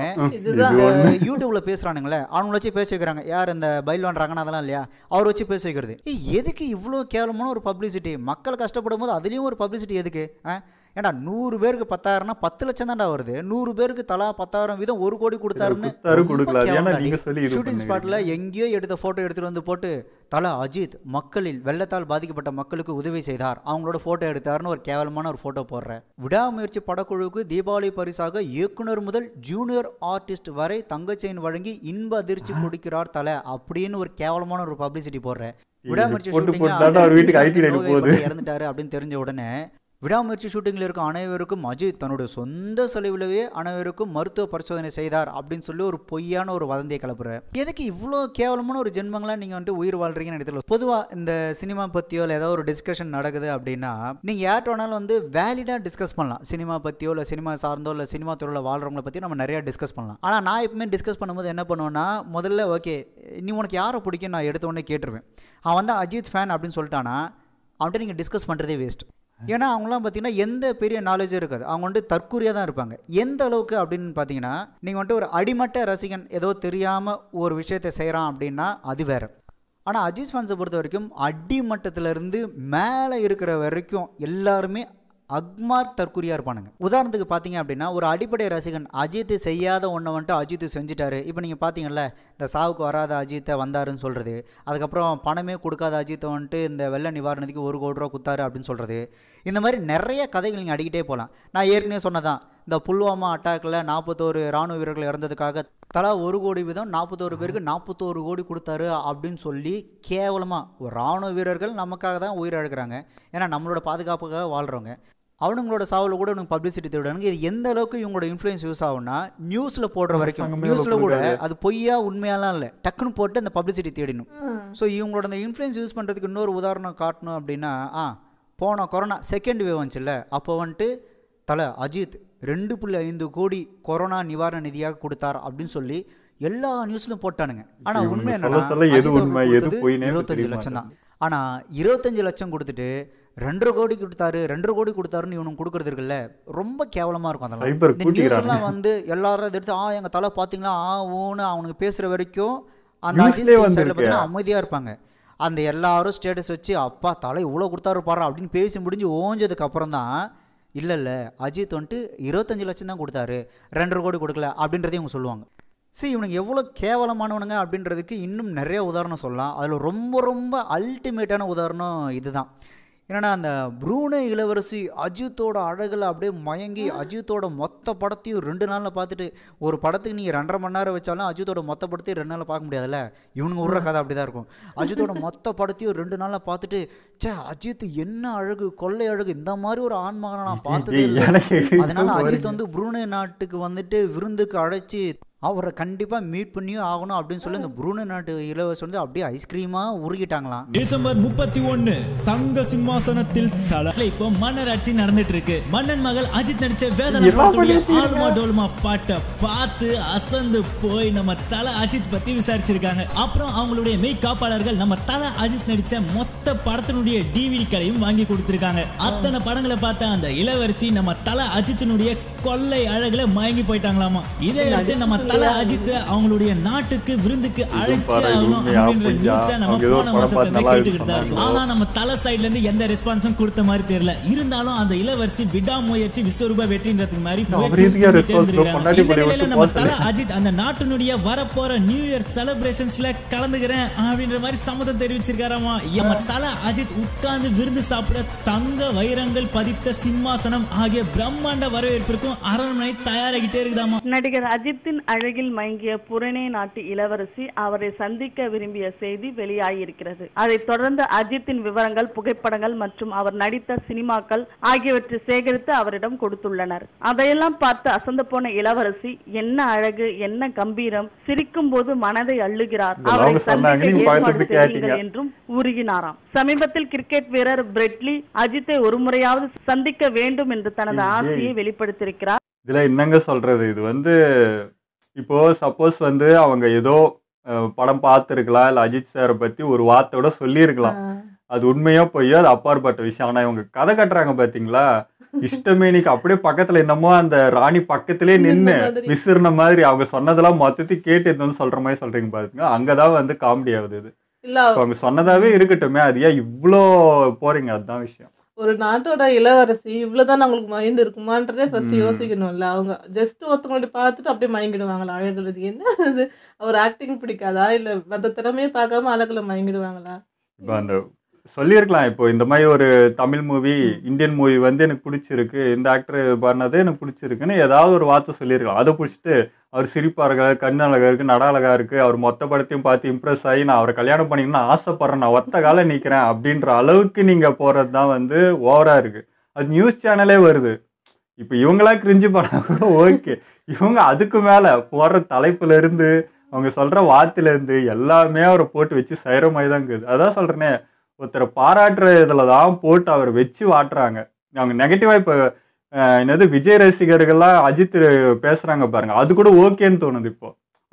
யூடியூப்ல பேசுறானுங்களே அவனை வச்சு பேச வைக்கிறாங்க யார் இந்த பைல்வான் அதெல்லாம் இல்லையா அவர் வச்சு பேச வைக்கிறது எதுக்கு இவ்வளோ கேவலமான ஒரு பப்ளிசிட்டி மக்கள் கஷ்டப்படும் போது அதுலேயும் ஒரு பப்ளிசிட்டி எதுக்கு ஏன்னா நூறு பேருக்கு பத்தாயிரம்னா பத்து லட்சம் தான்டா வருது நூறு பேருக்கு தலா பத்தாயிரம் வீதம் ஒரு கோடி கொடுத்தாருன்னு ஷூட்டிங் ஸ்பாட்டில் எங்கேயோ எடுத்த ஃபோட்டோ எடுத்துகிட்டு வந்து போட்டு தலா அஜித் மக்களில் வெள்ளத்தால் பாதிக்கப்பட்ட மக்களுக்கு உதவி செய்தார் அவங்களோட ஃபோட்டோ எடுத்தாருன்னு ஒரு கேவலமான ஒரு ஃபோட்டோ போடுறேன் விடாமுயற்சி படக்குழுவுக்கு தீபாவளி பரிசாக இயக்குனர் முதல் ஜூனியர் ஆர்டிஸ்ட் வரை தங்கச்செயின் வழங்கி இன்ப அதிர்ச்சி கொடுக்கிறார் தலை அப்படின்னு ஒரு கேவலமான ஒரு பப்ளிசிட்டி போடுறேன் விடாமுயற்சி இறந்துட்டாரு அப்படின்னு தெரிஞ்ச உடனே விடாமுயற்சி ஷூட்டிங்கில் இருக்க அனைவருக்கும் அஜித் தன்னுடைய சொந்த செலவிலவே அனைவருக்கும் மருத்துவ பரிசோதனை செய்தார் அப்படின்னு சொல்லி ஒரு பொய்யான ஒரு வதந்தியை கிளப்புறேன் எதுக்கு இவ்வளோ கேவலமான ஒரு ஜென்மங்களாக நீங்கள் வந்துட்டு உயிர் வாழ்றீங்கன்னு நினைத்துல பொதுவாக இந்த சினிமா பற்றியோ இல்லை ஏதாவது ஒரு டிஸ்கஷன் நடக்குது அப்படின்னா நீங்கள் யார்கிட்ட வேணாலும் வந்து வேலிடாக டிஸ்கஸ் பண்ணலாம் சினிமா பற்றியோ இல்லை சினிமா சார்ந்தோ இல்லை சினிமா துறையில் வாழ்கிறவங்கள பற்றி நம்ம நிறையா டிஸ்கஸ் பண்ணலாம் ஆனால் நான் எப்பவுமே டிஸ்கஸ் பண்ணும்போது என்ன பண்ணுவேன்னா முதல்ல ஓகே நீ உனக்கு யாரை பிடிக்கும் நான் எடுத்தோடனே கேட்டுருவேன் அவன் வந்து அஜித் ஃபேன் அப்படின்னு சொல்லிட்டானா அவன்கிட்ட நீங்கள் டிஸ்கஸ் பண்ணுறதே வேஸ்ட் ஏன்னா அவங்களாம் பார்த்தீங்கன்னா எந்த பெரிய நாலேஜும் இருக்காது அவங்க வந்துட்டு தற்கூரியாக தான் இருப்பாங்க எந்த அளவுக்கு அப்படின்னு பார்த்தீங்கன்னா நீங்கள் வந்துட்டு ஒரு அடிமட்ட ரசிகன் ஏதோ தெரியாமல் ஒரு விஷயத்தை செய்கிறான் அப்படின்னா அது வேறு ஆனால் அஜித் ஃபேன்ஸை பொறுத்த வரைக்கும் அடிமட்டத்திலேருந்து மேலே இருக்கிற வரைக்கும் எல்லாருமே அக்மார்க் தற்குறியாக இருப்பானுங்க உதாரணத்துக்கு பார்த்தீங்க அப்படின்னா ஒரு அடிப்படை ரசிகன் அஜித் செய்யாத ஒன்றை வந்துட்டு அஜித் செஞ்சுட்டாரு இப்போ நீங்கள் பார்த்தீங்கல்ல இந்த சாவுக்கு வராத அஜித்தை வந்தாருன்னு சொல்கிறது அதுக்கப்புறம் பணமே கொடுக்காத அஜித்தை வந்துட்டு இந்த வெள்ள நிவாரணத்துக்கு ஒரு கோடி ரூபா குத்தாரு அப்படின்னு சொல்கிறது இந்த மாதிரி நிறைய கதைகள் நீங்கள் அடிக்கிட்டே போகலாம் நான் ஏற்கனவே சொன்னதான் இந்த புல்வாமா அட்டாக்கில் நாற்பத்தோரு ராணுவ வீரர்கள் இறந்ததுக்காக தலா ஒரு கோடி வீதம் நாற்பத்தோரு பேருக்கு நாற்பத்தோரு கோடி கொடுத்தாரு அப்படின்னு சொல்லி கேவலமாக ஒரு ராணுவ வீரர்கள் நமக்காக தான் உயிரிழக்கிறாங்க ஏன்னா நம்மளோட பாதுகாப்புக்காக வாழ்கிறவங்க அவனுங்களோட சாவில் கூட இவனுக்கு பப்ளிசிட்டி தேடுறானுங்க இது எந்த அளவுக்கு இவங்களோட இன்ஃப்ளூயன்ஸ் யூஸ் ஆகும்னா நியூஸில் போடுற வரைக்கும் நியூஸில் கூட அது பொய்யா உண்மையாலாம் இல்லை டக்குன்னு போட்டு அந்த பப்ளிசிட்டி தேடணும் ஸோ இவங்களோட அந்த இன்ஃப்ளூயன்ஸ் யூஸ் பண்ணுறதுக்கு இன்னொரு உதாரணம் காட்டணும் அப்படின்னா ஆ போன கொரோனா செகண்ட் வேவ் வந்துச்சுல்ல அப்போ வந்துட்டு தலை அஜித் ரெண்டு புள்ளி ஐந்து கோடி கொரோனா நிவாரண நிதியாக கொடுத்தார் அப்படின்னு சொல்லி எல்லா நியூஸ்லையும் போட்டானுங்க ஆனால் உண்மை என்னன்னா இருபத்தஞ்சு லட்சம் தான் ஆனால் இருபத்தஞ்சு லட்சம் கொடுத்துட்டு ரெண்டரை கோடி கொடுத்தாரு ரெண்டரை கோடி கொடுத்தாருன்னு இவனுக்கு கொடுக்கறது இருக்குல்ல ரொம்ப கேவலமாக இருக்கும் அதெல்லாம் இந்த நியூஸ்லாம் வந்து எல்லாரும் எடுத்து ஆ எங்கள் தலை பார்த்தீங்களா ஆ ஊன்னு அவனுக்கு பேசுகிற வரைக்கும் அந்த பார்த்தீங்கன்னா அமைதியாக இருப்பாங்க அந்த எல்லாரும் ஸ்டேட்டஸ் வச்சு அப்பா தலை இவ்வளோ கொடுத்தாரு பாரு அப்படின்னு பேசி முடிஞ்சு ஓஞ்சதுக்கு அப்புறம் தான் இல்ல இல்ல அஜித் வந்துட்டு இருபத்தஞ்சு லட்சம் தான் கொடுத்தாரு ரெண்டரை கோடி கொடுக்கல அப்படின்றதையும் இவங்க சொல்லுவாங்க சரி இவனுக்கு எவ்வளோ கேவலமானவனுங்க அப்படின்றதுக்கு இன்னும் நிறைய உதாரணம் சொல்லலாம் அதில் ரொம்ப ரொம்ப அல்டிமேட்டான உதாரணம் இதுதான் ஏன்னா அந்த ப்ரூனே இளவரசி அஜித்தோட அழகில் அப்படியே மயங்கி அஜித்தோட மொத்த படத்தையும் ரெண்டு நாளில் பார்த்துட்டு ஒரு படத்துக்கு நீங்கள் ரெண்டரை மணி நேரம் வச்சாலும் அஜித்தோட மொத்த படத்தையும் ரெண்டு நாளில் பார்க்க முடியாதுல்ல இவனுங்க விடுற கதை அப்படி தான் இருக்கும் அஜித்தோட மொத்த படத்தையும் ரெண்டு நாளில் பார்த்துட்டு சே அஜித் என்ன அழகு கொள்ளை அழகு இந்த மாதிரி ஒரு ஆண்மகனை நான் பார்த்ததே இல்லை அதனால அஜித் வந்து ப்ரூனே நாட்டுக்கு வந்துட்டு விருந்துக்கு அழைச்சி அவரை கண்டிப்பா மீட் பண்ணியும் ஆகணும் அப்படின்னு சொல்லி இந்த புருண நாட்டு இளவரசி வந்து அப்படியே ஐஸ்கிரீமா உருகிட்டாங்களாம் டிசம்பர் முப்பத்தி ஒன்னு தங்க சிம்மாசனத்தில் தலை இப்போ மன்னராட்சி நடந்துட்டு இருக்கு மன்னன் மகள் அஜித் நடிச்ச வேதனை படத்துடைய டோல்மா பாட்டை பார்த்து அசந்து போய் நம்ம தலை அஜித் பத்தி விசாரிச்சிருக்காங்க அப்புறம் அவங்களுடைய மெய் காப்பாளர்கள் நம்ம தலை அஜித் நடிச்ச மொத்த படத்தினுடைய டிவிடி கலையும் வாங்கி கொடுத்திருக்காங்க அத்தனை படங்களை பார்த்த அந்த இளவரசி நம்ம தலை அஜித்தினுடைய கொள்ளை அழகுல மயங்கி போயிட்டாங்களாமா இதை அடுத்து நம்ம அஜித் அவங்களுடைய நாட்டுக்கு விருந்துக்கு அழைச்சு அப்படின்ற நம்ம போன ஆனா நம்ம தலை இருந்து எந்த ரெஸ்பான்ஸும் கொடுத்த மாதிரி தெரியல இருந்தாலும் அந்த இளவரசி விடாமுயற்சி விஸ்வரூபா வெற்றின்றதுக்கு மாதிரி நம்ம தலை அஜித் அந்த நாட்டினுடைய வரப்போற நியூ இயர் செலிபிரேஷன்ஸ்ல கலந்துக்கிறேன் அப்படின்ற மாதிரி சம்மதம் தெரிவிச்சிருக்காராமா நம்ம தலை அஜித் உட்கார்ந்து விருந்து சாப்பிட தங்க வைரங்கள் பதித்த சிம்மாசனம் ஆகிய பிரம்மாண்ட வரவேற்பிற்கும் அரண்மனை தயாராகிட்டே இருக்குதாமா நடிகர் அஜித்தின் அழகில் மயங்கிய புறனே நாட்டு இளவரசி அவரை சந்திக்க விரும்பிய செய்தி வெளியாகியிருக்கிறது அதைத் தொடர்ந்து அஜித்தின் விவரங்கள் புகைப்படங்கள் மற்றும் அவர் நடித்த சினிமாக்கள் ஆகியவற்றை சேகரித்து அவரிடம் கொடுத்துள்ளனர் அதையெல்லாம் பார்த்து அசந்து போன இளவரசி என்ன அழகு என்ன கம்பீரம் சிரிக்கும் போது மனதை அள்ளுகிறார் அவரை என்றும் உருகினாராம் சமீபத்தில் கிரிக்கெட் வீரர் பிரெட்லி அஜித்தை ஒருமுறையாவது சந்திக்க வேண்டும் என்று தனது ஆசையை வெளிப்படுத்தியிருக்கிறார் இதுல என்னங்க சொல்றது இது வந்து இப்போது சப்போஸ் வந்து அவங்க ஏதோ படம் பார்த்துருக்கலாம் இல்லை அஜித் சாரை பற்றி ஒரு வார்த்தையோட சொல்லியிருக்கலாம் அது உண்மையோ பொய்யோ அது அப்பாற்பட்ட விஷயம் ஆனால் இவங்க கதை கட்டுறாங்க பார்த்தீங்களா இஷ்டமேனிக்கு அப்படியே பக்கத்துல என்னமோ அந்த ராணி பக்கத்திலே நின்று விசிறின மாதிரி அவங்க சொன்னதெல்லாம் மொத்தத்தையும் கேட்டு இருந்தோம்னு சொல்ற மாதிரி சொல்றீங்க பாருங்க அங்கதான் வந்து காமெடி ஆகுது இது அவங்க சொன்னதாவே இருக்கட்டுமே அது ஏன் இவ்வளோ போறீங்க அதுதான் விஷயம் ஒரு நாட்டோட இளவரசி இவ்வளவுதான் அவங்களுக்கு மயந்து இருக்குமான்றதே ஃபர்ஸ்ட் யோசிக்கணும்ல அவங்க ஜஸ்ட் ஒருத்தவங்களோட பார்த்துட்டு அப்படியே மயங்கிடுவாங்களா அழகுறது என்ன அது அவர் ஆக்டிங் பிடிக்காதா இல்லை மற்ற திறமையை பார்க்காம அழகுல மயங்கிடுவாங்களா இப்போ அந்த சொல்லியிருக்கலாம் இப்போ இந்த மாதிரி ஒரு தமிழ் மூவி இந்தியன் மூவி வந்து எனக்கு பிடிச்சிருக்கு இந்த ஆக்டர் பண்ணதே எனக்கு பிடிச்சிருக்குன்னு ஏதாவது ஒரு வார்த்தை சொல்லியிருக்கலாம் அதை பிடிச்சிட்டு அவர் சிரிப்பாக கண்ணழகா இருக்குது நட இருக்குது அவர் மொத்த படத்தையும் பார்த்து இம்ப்ரெஸ் ஆகி நான் அவரை கல்யாணம் பண்ணிங்கன்னா ஆசைப்பட்றேன் நான் ஒத்த கால நிற்கிறேன் அப்படின்ற அளவுக்கு நீங்கள் போகிறது தான் வந்து ஓவராக இருக்குது அது நியூஸ் சேனலே வருது இப்போ இவங்களா கிரிஞ்சு பண்ண கூட ஓகே இவங்க அதுக்கு மேலே போடுற தலைப்புலேருந்து அவங்க சொல்கிற வார்த்தையிலேருந்து எல்லாமே அவரை போட்டு வச்சு சைரமாய் தான் இருக்குது அதான் சொல்கிறேனே ஒருத்தரை பாராட்டுற இதில் தான் போட்டு அவரை வச்சு வாட்டுறாங்க அவங்க நெகட்டிவாக இப்போ என்னது விஜய் ரசிகர்கள்லாம் அஜித் பேசுறாங்க பாருங்க அது கூட ஓகேன்னு தோணுது இப்போ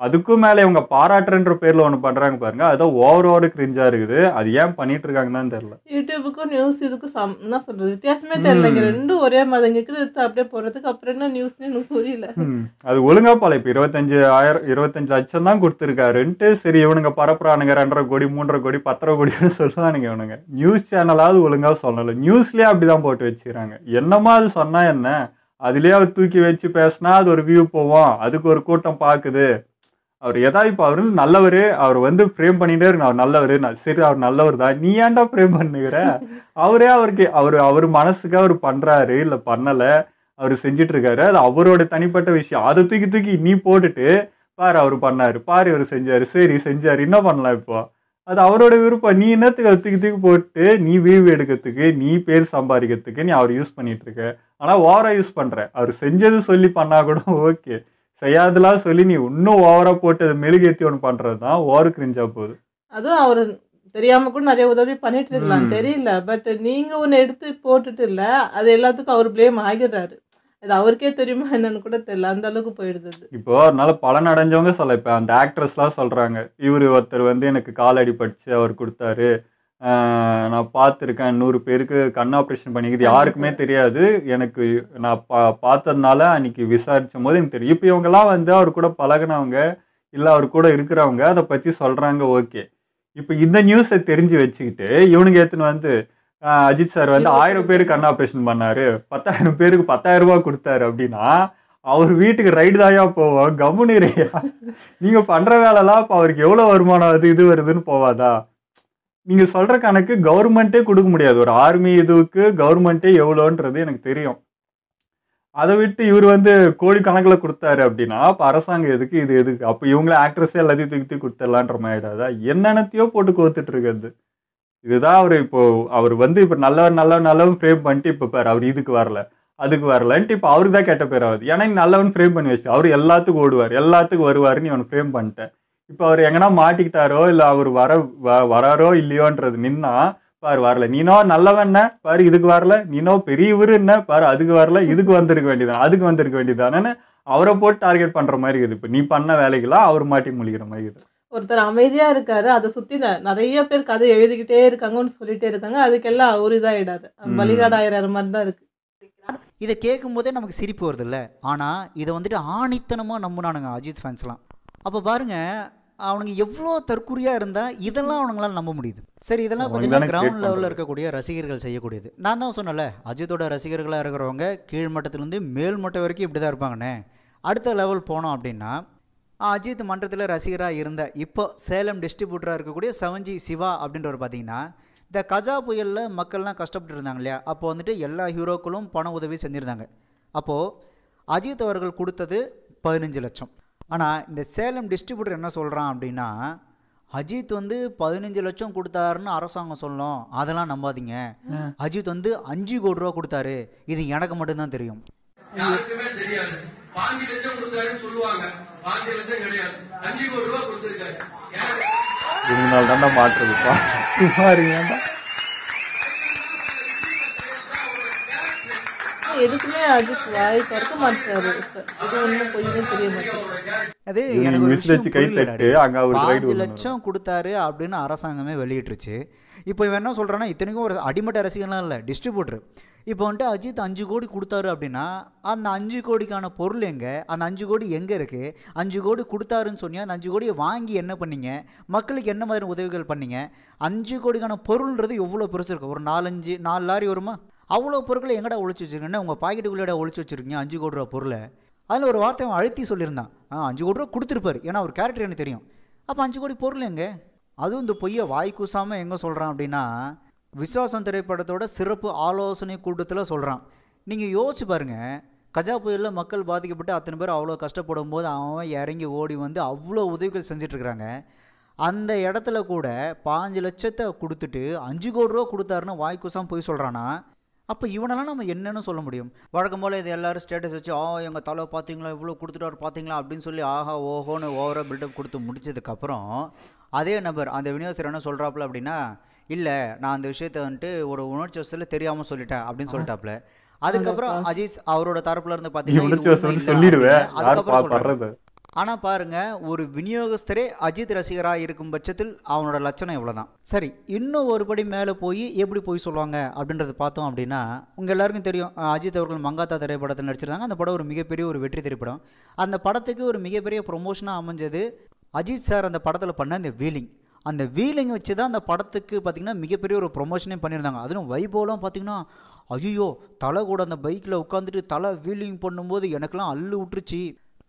அதுக்கும் மேலே இவங்க பாராட்டுறன்ற பேரில் ஒன்று பண்ணுறாங்க பாருங்க ஓவர் ஓவரோடு கிரிஞ்சாக இருக்குது அது ஏன் பண்ணிட்டு இருக்காங்கன்னு தெரியல யூடியூபுக்கும் நியூஸ் இதுக்கும் சம் என்ன சொல்றது வித்தியாசமே தெரியல ரெண்டும் ஒரே மாதிரி இருக்குது அப்படியே போகிறதுக்கு அப்புறம் என்ன நியூஸ்னு எனக்கு புரியல அது ஒழுங்கா பல இப்போ இருபத்தஞ்சு ஆயிரம் இருபத்தஞ்சு லட்சம் தான் கொடுத்துருக்காருன்ட்டு சரி இவனுங்க பரப்புறானுங்க ரெண்டரை கோடி மூன்றரை கோடி பத்தரை கோடின்னு (laughs) சொல்லுவானுங்க இவனுங்க நியூஸ் சேனலாவது ஒழுங்காக சொல்லலை நியூஸ்லேயே அப்படி தான் போட்டு வச்சுக்கிறாங்க என்னமா அது சொன்னால் என்ன அதுலேயே அவர் தூக்கி வச்சு பேசினா அது ஒரு வியூ போவோம் அதுக்கு ஒரு கூட்டம் பார்க்குது அவர் எதா இப்போ அவர் நல்லவர் அவர் வந்து ஃப்ரேம் பண்ணிட்டே அவர் நல்லவர் சரி அவர் நல்லவர் தான் நீ ஏன்டா ஃப்ரேம் பண்ணுகிற அவரே அவருக்கு அவர் அவர் மனசுக்கு அவர் பண்ணுறாரு இல்லை பண்ணலை அவர் செஞ்சுட்டு இருக்காரு அது அவரோட தனிப்பட்ட விஷயம் அதை தூக்கி தூக்கி நீ போட்டுட்டு பாரு அவர் பண்ணாரு பாரு இவர் செஞ்சார் சரி செஞ்சார் என்ன பண்ணலாம் இப்போ அது அவரோட விருப்பம் நீ என்னத்துக்கு அதை தூக்கி தூக்கி போட்டு நீ வீவு எடுக்கிறதுக்கு நீ பேர் சம்பாதிக்கிறதுக்கு நீ அவர் யூஸ் பண்ணிட்டு இருக்க ஆனால் ஓவராக யூஸ் பண்ணுற அவர் செஞ்சது சொல்லி பண்ணால் கூட ஓகே செய்யாதெல்லாம் சொல்லி நீ இன்னும் ஓவரா போட்டு அதை மெழுகேத்தி ஒன்று பண்றதுதான் ஓவர் கிரிஞ்சா போகுது அதுவும் அவர் தெரியாம கூட நிறைய உதவி பண்ணிட்டு இருக்கலாம் தெரியல பட் நீங்க ஒன்று எடுத்து போட்டுட்டு இல்லை அது எல்லாத்துக்கும் அவர் பிளேம் ஆகிடுறாரு அது அவருக்கே தெரியுமா என்னன்னு கூட தெரியல அந்த அளவுக்கு போயிடுது இப்போ அதனால பலன் அடைஞ்சவங்க சொல்ல இப்போ அந்த ஆக்ட்ரஸ்லாம் சொல்றாங்க இவர் ஒருத்தர் வந்து எனக்கு காலடி படிச்சு அவர் கொடுத்தாரு நான் பார்த்துருக்கேன் நூறு பேருக்கு கண் ஆப்ரேஷன் பண்ணிக்கிது யாருக்குமே தெரியாது எனக்கு நான் பா பார்த்ததுனால அன்னைக்கு விசாரிச்சும் போது எனக்கு தெரியும் இப்போ இவங்கெல்லாம் வந்து அவர் கூட பழகினவங்க இல்லை அவர் கூட இருக்கிறவங்க அதை பற்றி சொல்கிறாங்க ஓகே இப்போ இந்த நியூஸை தெரிஞ்சு வச்சுக்கிட்டு இவனுக்கு ஏற்றுன்னு வந்து அஜித் சார் வந்து ஆயிரம் பேருக்கு கண் ஆப்ரேஷன் பண்ணார் பத்தாயிரம் பேருக்கு பத்தாயிரம் ரூபாய் கொடுத்தாரு அப்படின்னா அவர் வீட்டுக்கு ரைடு தாயா போவோம் கம்முனு நீங்க பண்ற வேலைலாம் இப்போ அவருக்கு எவ்வளவு வருமானம் அது இது வருதுன்னு போவாதா நீங்கள் சொல்கிற கணக்கு கவர்மெண்ட்டே கொடுக்க முடியாது ஒரு ஆர்மி இதுவுக்கு கவர்மெண்ட்டே எவ்வளோன்றது எனக்கு தெரியும் அதை விட்டு இவர் வந்து கோடி கணக்கில் கொடுத்தாரு அப்படின்னா அப்போ அரசாங்கம் எதுக்கு இது எதுக்கு அப்போ இவங்கள ஆக்ட்ரஸே எல்லாத்தையும் தூக்கி தூக்கி கொடுத்துடலான்ற மாதிரி ஆகிடாதா என்னென்னத்தையோ போட்டு கோத்துட்டு இருக்கிறது இதுதான் அவர் இப்போ அவர் வந்து இப்போ நல்ல நல்லவன் நல்லவன் ஃப்ரேம் பண்ணிட்டு இப்போ பார் அவர் இதுக்கு வரல அதுக்கு வரலன்ட்டு இப்போ அவருக்கு தான் கெட்ட பேர் ஆகுது ஏன்னா நல்லவன் ஃப்ரேம் பண்ணி வச்சு அவர் எல்லாத்துக்கும் ஓடுவார் எல்லாத்துக்கும் வருவார்னு இவன் ஃப்ரேம் பண்ணிட்டேன் இப்போ அவர் எங்கன்னா மாட்டிக்கிட்டாரோ இல்லை அவர் வர வராரோ இல்லையோன்றது நின்னா பாரு வரல நீனோ நல்லவன் பாரு இதுக்கு வரல நீனோ பெரிய என்ன பாரு அதுக்கு வரல இதுக்கு வந்திருக்க வேண்டியதான் அதுக்கு வந்திருக்க வேண்டியதானு அவரை போட்டு டார்கெட் பண்ற மாதிரி இருக்குது இப்போ நீ பண்ண வேலைகள்லாம் அவர் மாட்டி முழிக்கிற மாதிரி இருக்குது ஒருத்தர் அமைதியா இருக்காரு அதை சுத்தி நிறைய பேர் கதை எழுதிக்கிட்டே இருக்காங்கன்னு சொல்லிட்டே இருக்காங்க அதுக்கெல்லாம் அவரு இதாயிடாது பலிகாடாயிடாரு மாதிரி தான் இருக்கு இதை கேட்கும் போதே நமக்கு சிரிப்பு வருது இல்லை ஆனால் இதை வந்துட்டு ஆணித்தனமாக நம்பினானுங்க அஜித் ஃபேன்ஸ்லாம் அப்போ பாருங்கள் அவனுங்க எவ்வளோ தற்குறியாக இருந்தால் இதெல்லாம் அவனுங்களால் நம்ப முடியுது சரி இதெல்லாம் பார்த்தீங்கன்னா கிரவுண்ட் லெவலில் இருக்கக்கூடிய ரசிகர்கள் செய்யக்கூடியது நான் தான் சொன்னல அஜித்தோட ரசிகர்களாக இருக்கிறவங்க மேல் மேல்மட்டம் வரைக்கும் இப்படி தான் இருப்பாங்கண்ணே அடுத்த லெவல் போனோம் அப்படின்னா அஜித் மன்றத்தில் ரசிகராக இருந்த இப்போ சேலம் டிஸ்ட்ரிபியூட்டராக இருக்கக்கூடிய சவஞ்சி சிவா அப்படின்றவர் பார்த்தீங்கன்னா இந்த கஜா புயலில் மக்கள்லாம் கஷ்டப்பட்டு இருந்தாங்க இல்லையா அப்போ வந்துட்டு எல்லா ஹீரோக்களும் பண உதவி செஞ்சுருந்தாங்க அப்போது அஜித் அவர்கள் கொடுத்தது பதினஞ்சு லட்சம் ஆனால் இந்த சேலம் டிஸ்ட்ரிபியூட்டர் என்ன சொல்கிறான் அப்படின்னா அஜித் வந்து பதினஞ்சு லட்சம் கொடுத்தாருன்னு அரசாங்கம் சொல்லும் அதெல்லாம் நம்பாதீங்க அஜித் வந்து அஞ்சு கோடி ரூபா கொடுத்தாரு இது எனக்கு மட்டும்தான் தெரியும் தெரியாது பாஞ்சு லட்சம் கொடுத்தாருன்னு சொல்லுவாங்க பாஞ்சு லட்சம் கிடையாது அஞ்சு கோடி ரூபா கொடுத்துருக்காரு இதனால தான் மாற்றுதுப்பா எதுக்குமே அது வாய் திறக்க மாட்டாரு இது பொய்யும் தெரிய மாட்டேங்குது அது எனக்கு ஒரு விஷயம் லட்சம் கொடுத்தாரு அப்படின்னு அரசாங்கமே வெளியிட்டுருச்சு இப்போ இவன் என்ன சொல்கிறான்னா இத்தனைக்கும் ஒரு அடிமட்ட ரசிகன்லாம் இல்லை டிஸ்ட்ரிபியூட்டர் இப்போ வந்துட்டு அஜித் அஞ்சு கோடி கொடுத்தாரு அப்படின்னா அந்த அஞ்சு கோடிக்கான பொருள் எங்கே அந்த அஞ்சு கோடி எங்கே இருக்குது அஞ்சு கோடி கொடுத்தாருன்னு சொன்னியா அந்த அஞ்சு கோடியை வாங்கி என்ன பண்ணீங்க மக்களுக்கு என்ன மாதிரி உதவிகள் பண்ணீங்க அஞ்சு கோடிக்கான பொருள்ன்றது எவ்வளோ பெருசு இருக்கும் ஒரு நாலஞ்சு நாலு லாரி வருமா அவ்வளோ பொருட்களை எங்கடா ஒழிச்சு வச்சுருக்கேன் உங்கள் பாக்கெட்டுக்குள்ளே ஒழிச்சு வச்சுருக்கீங்க அஞ்சு கோடி ரூபா பொருளை அதில் ஒரு வார்த்தை அவன் அழுத்தி சொல்லியிருந்தான் ஆ அஞ்சு கோடி ரூபா கொடுத்துருப்பார் ஏன்னா ஒரு கேரக்டர் எனக்கு தெரியும் அப்போ அஞ்சு கோடி பொருள் எங்கே அதுவும் இந்த பொய்யை வாய் கூசாமல் எங்கே சொல்கிறான் அப்படின்னா விஸ்வாசம் திரைப்படத்தோட சிறப்பு ஆலோசனை கூட்டத்தில் சொல்கிறான் நீங்கள் யோசிச்சு பாருங்கள் கஜா புயலில் மக்கள் பாதிக்கப்பட்டு அத்தனை பேர் அவ்வளோ கஷ்டப்படும் போது அவன் இறங்கி ஓடி வந்து அவ்வளோ உதவிகள் செஞ்சிட்ருக்குறாங்க அந்த இடத்துல கூட பாஞ்சு லட்சத்தை கொடுத்துட்டு அஞ்சு கோடி ரூபா கொடுத்தாருன்னு வாய்க்குசாம் போய் சொல்கிறான்னா அப்போ இவனெல்லாம் நம்ம என்னன்னு சொல்ல முடியும் வழக்கம் போல் இது எல்லாரும் ஸ்டேட்டஸ் வச்சு ஆ எங்கள் தலை பார்த்தீங்களா இவ்வளோ கொடுத்துட்டாரு பார்த்தீங்களா அப்படின்னு சொல்லி ஆஹா ஓஹோன்னு ஓவராக பில்டப் கொடுத்து முடிச்சதுக்கப்புறம் அதே நபர் அந்த விநியோகஸ்தர் என்ன சொல்கிறாப்புல அப்படின்னா இல்லை நான் அந்த விஷயத்த வந்துட்டு ஒரு உணர்ச்சி வசத்தில் தெரியாமல் சொல்லிட்டேன் அப்படின்னு சொல்லிட்டாப்புல அதுக்கப்புறம் அஜித் அவரோட தரப்புல இருந்து பார்த்தீங்கன்னா அதுக்கப்புறம் ஆனால் பாருங்கள் ஒரு விநியோகஸ்தரே அஜித் ரசிகராக இருக்கும் பட்சத்தில் அவனோட லட்சணம் இவ்வளோ தான் சரி இன்னும் ஒரு படி மேலே போய் எப்படி போய் சொல்லுவாங்க அப்படின்றத பார்த்தோம் அப்படின்னா உங்கள் எல்லாருக்கும் தெரியும் அஜித் அவர்கள் மங்காத்தா திரைப்படத்தில் நடிச்சிருந்தாங்க அந்த படம் ஒரு மிகப்பெரிய ஒரு வெற்றி திரைப்படம் அந்த படத்துக்கு ஒரு மிகப்பெரிய ப்ரொமோஷனாக அமைஞ்சது அஜித் சார் அந்த படத்தில் பண்ண அந்த வீலிங் அந்த வீலிங் வச்சு தான் அந்த படத்துக்கு பார்த்திங்கன்னா மிகப்பெரிய ஒரு ப்ரொமோஷனே பண்ணியிருந்தாங்க அதுவும் வைபோலாம் பார்த்திங்கன்னா ஐயோ தலை கூட அந்த பைக்கில் உட்காந்துட்டு தலை வீலிங் பண்ணும்போது எனக்கெல்லாம் அள்ளு விட்டுருச்சு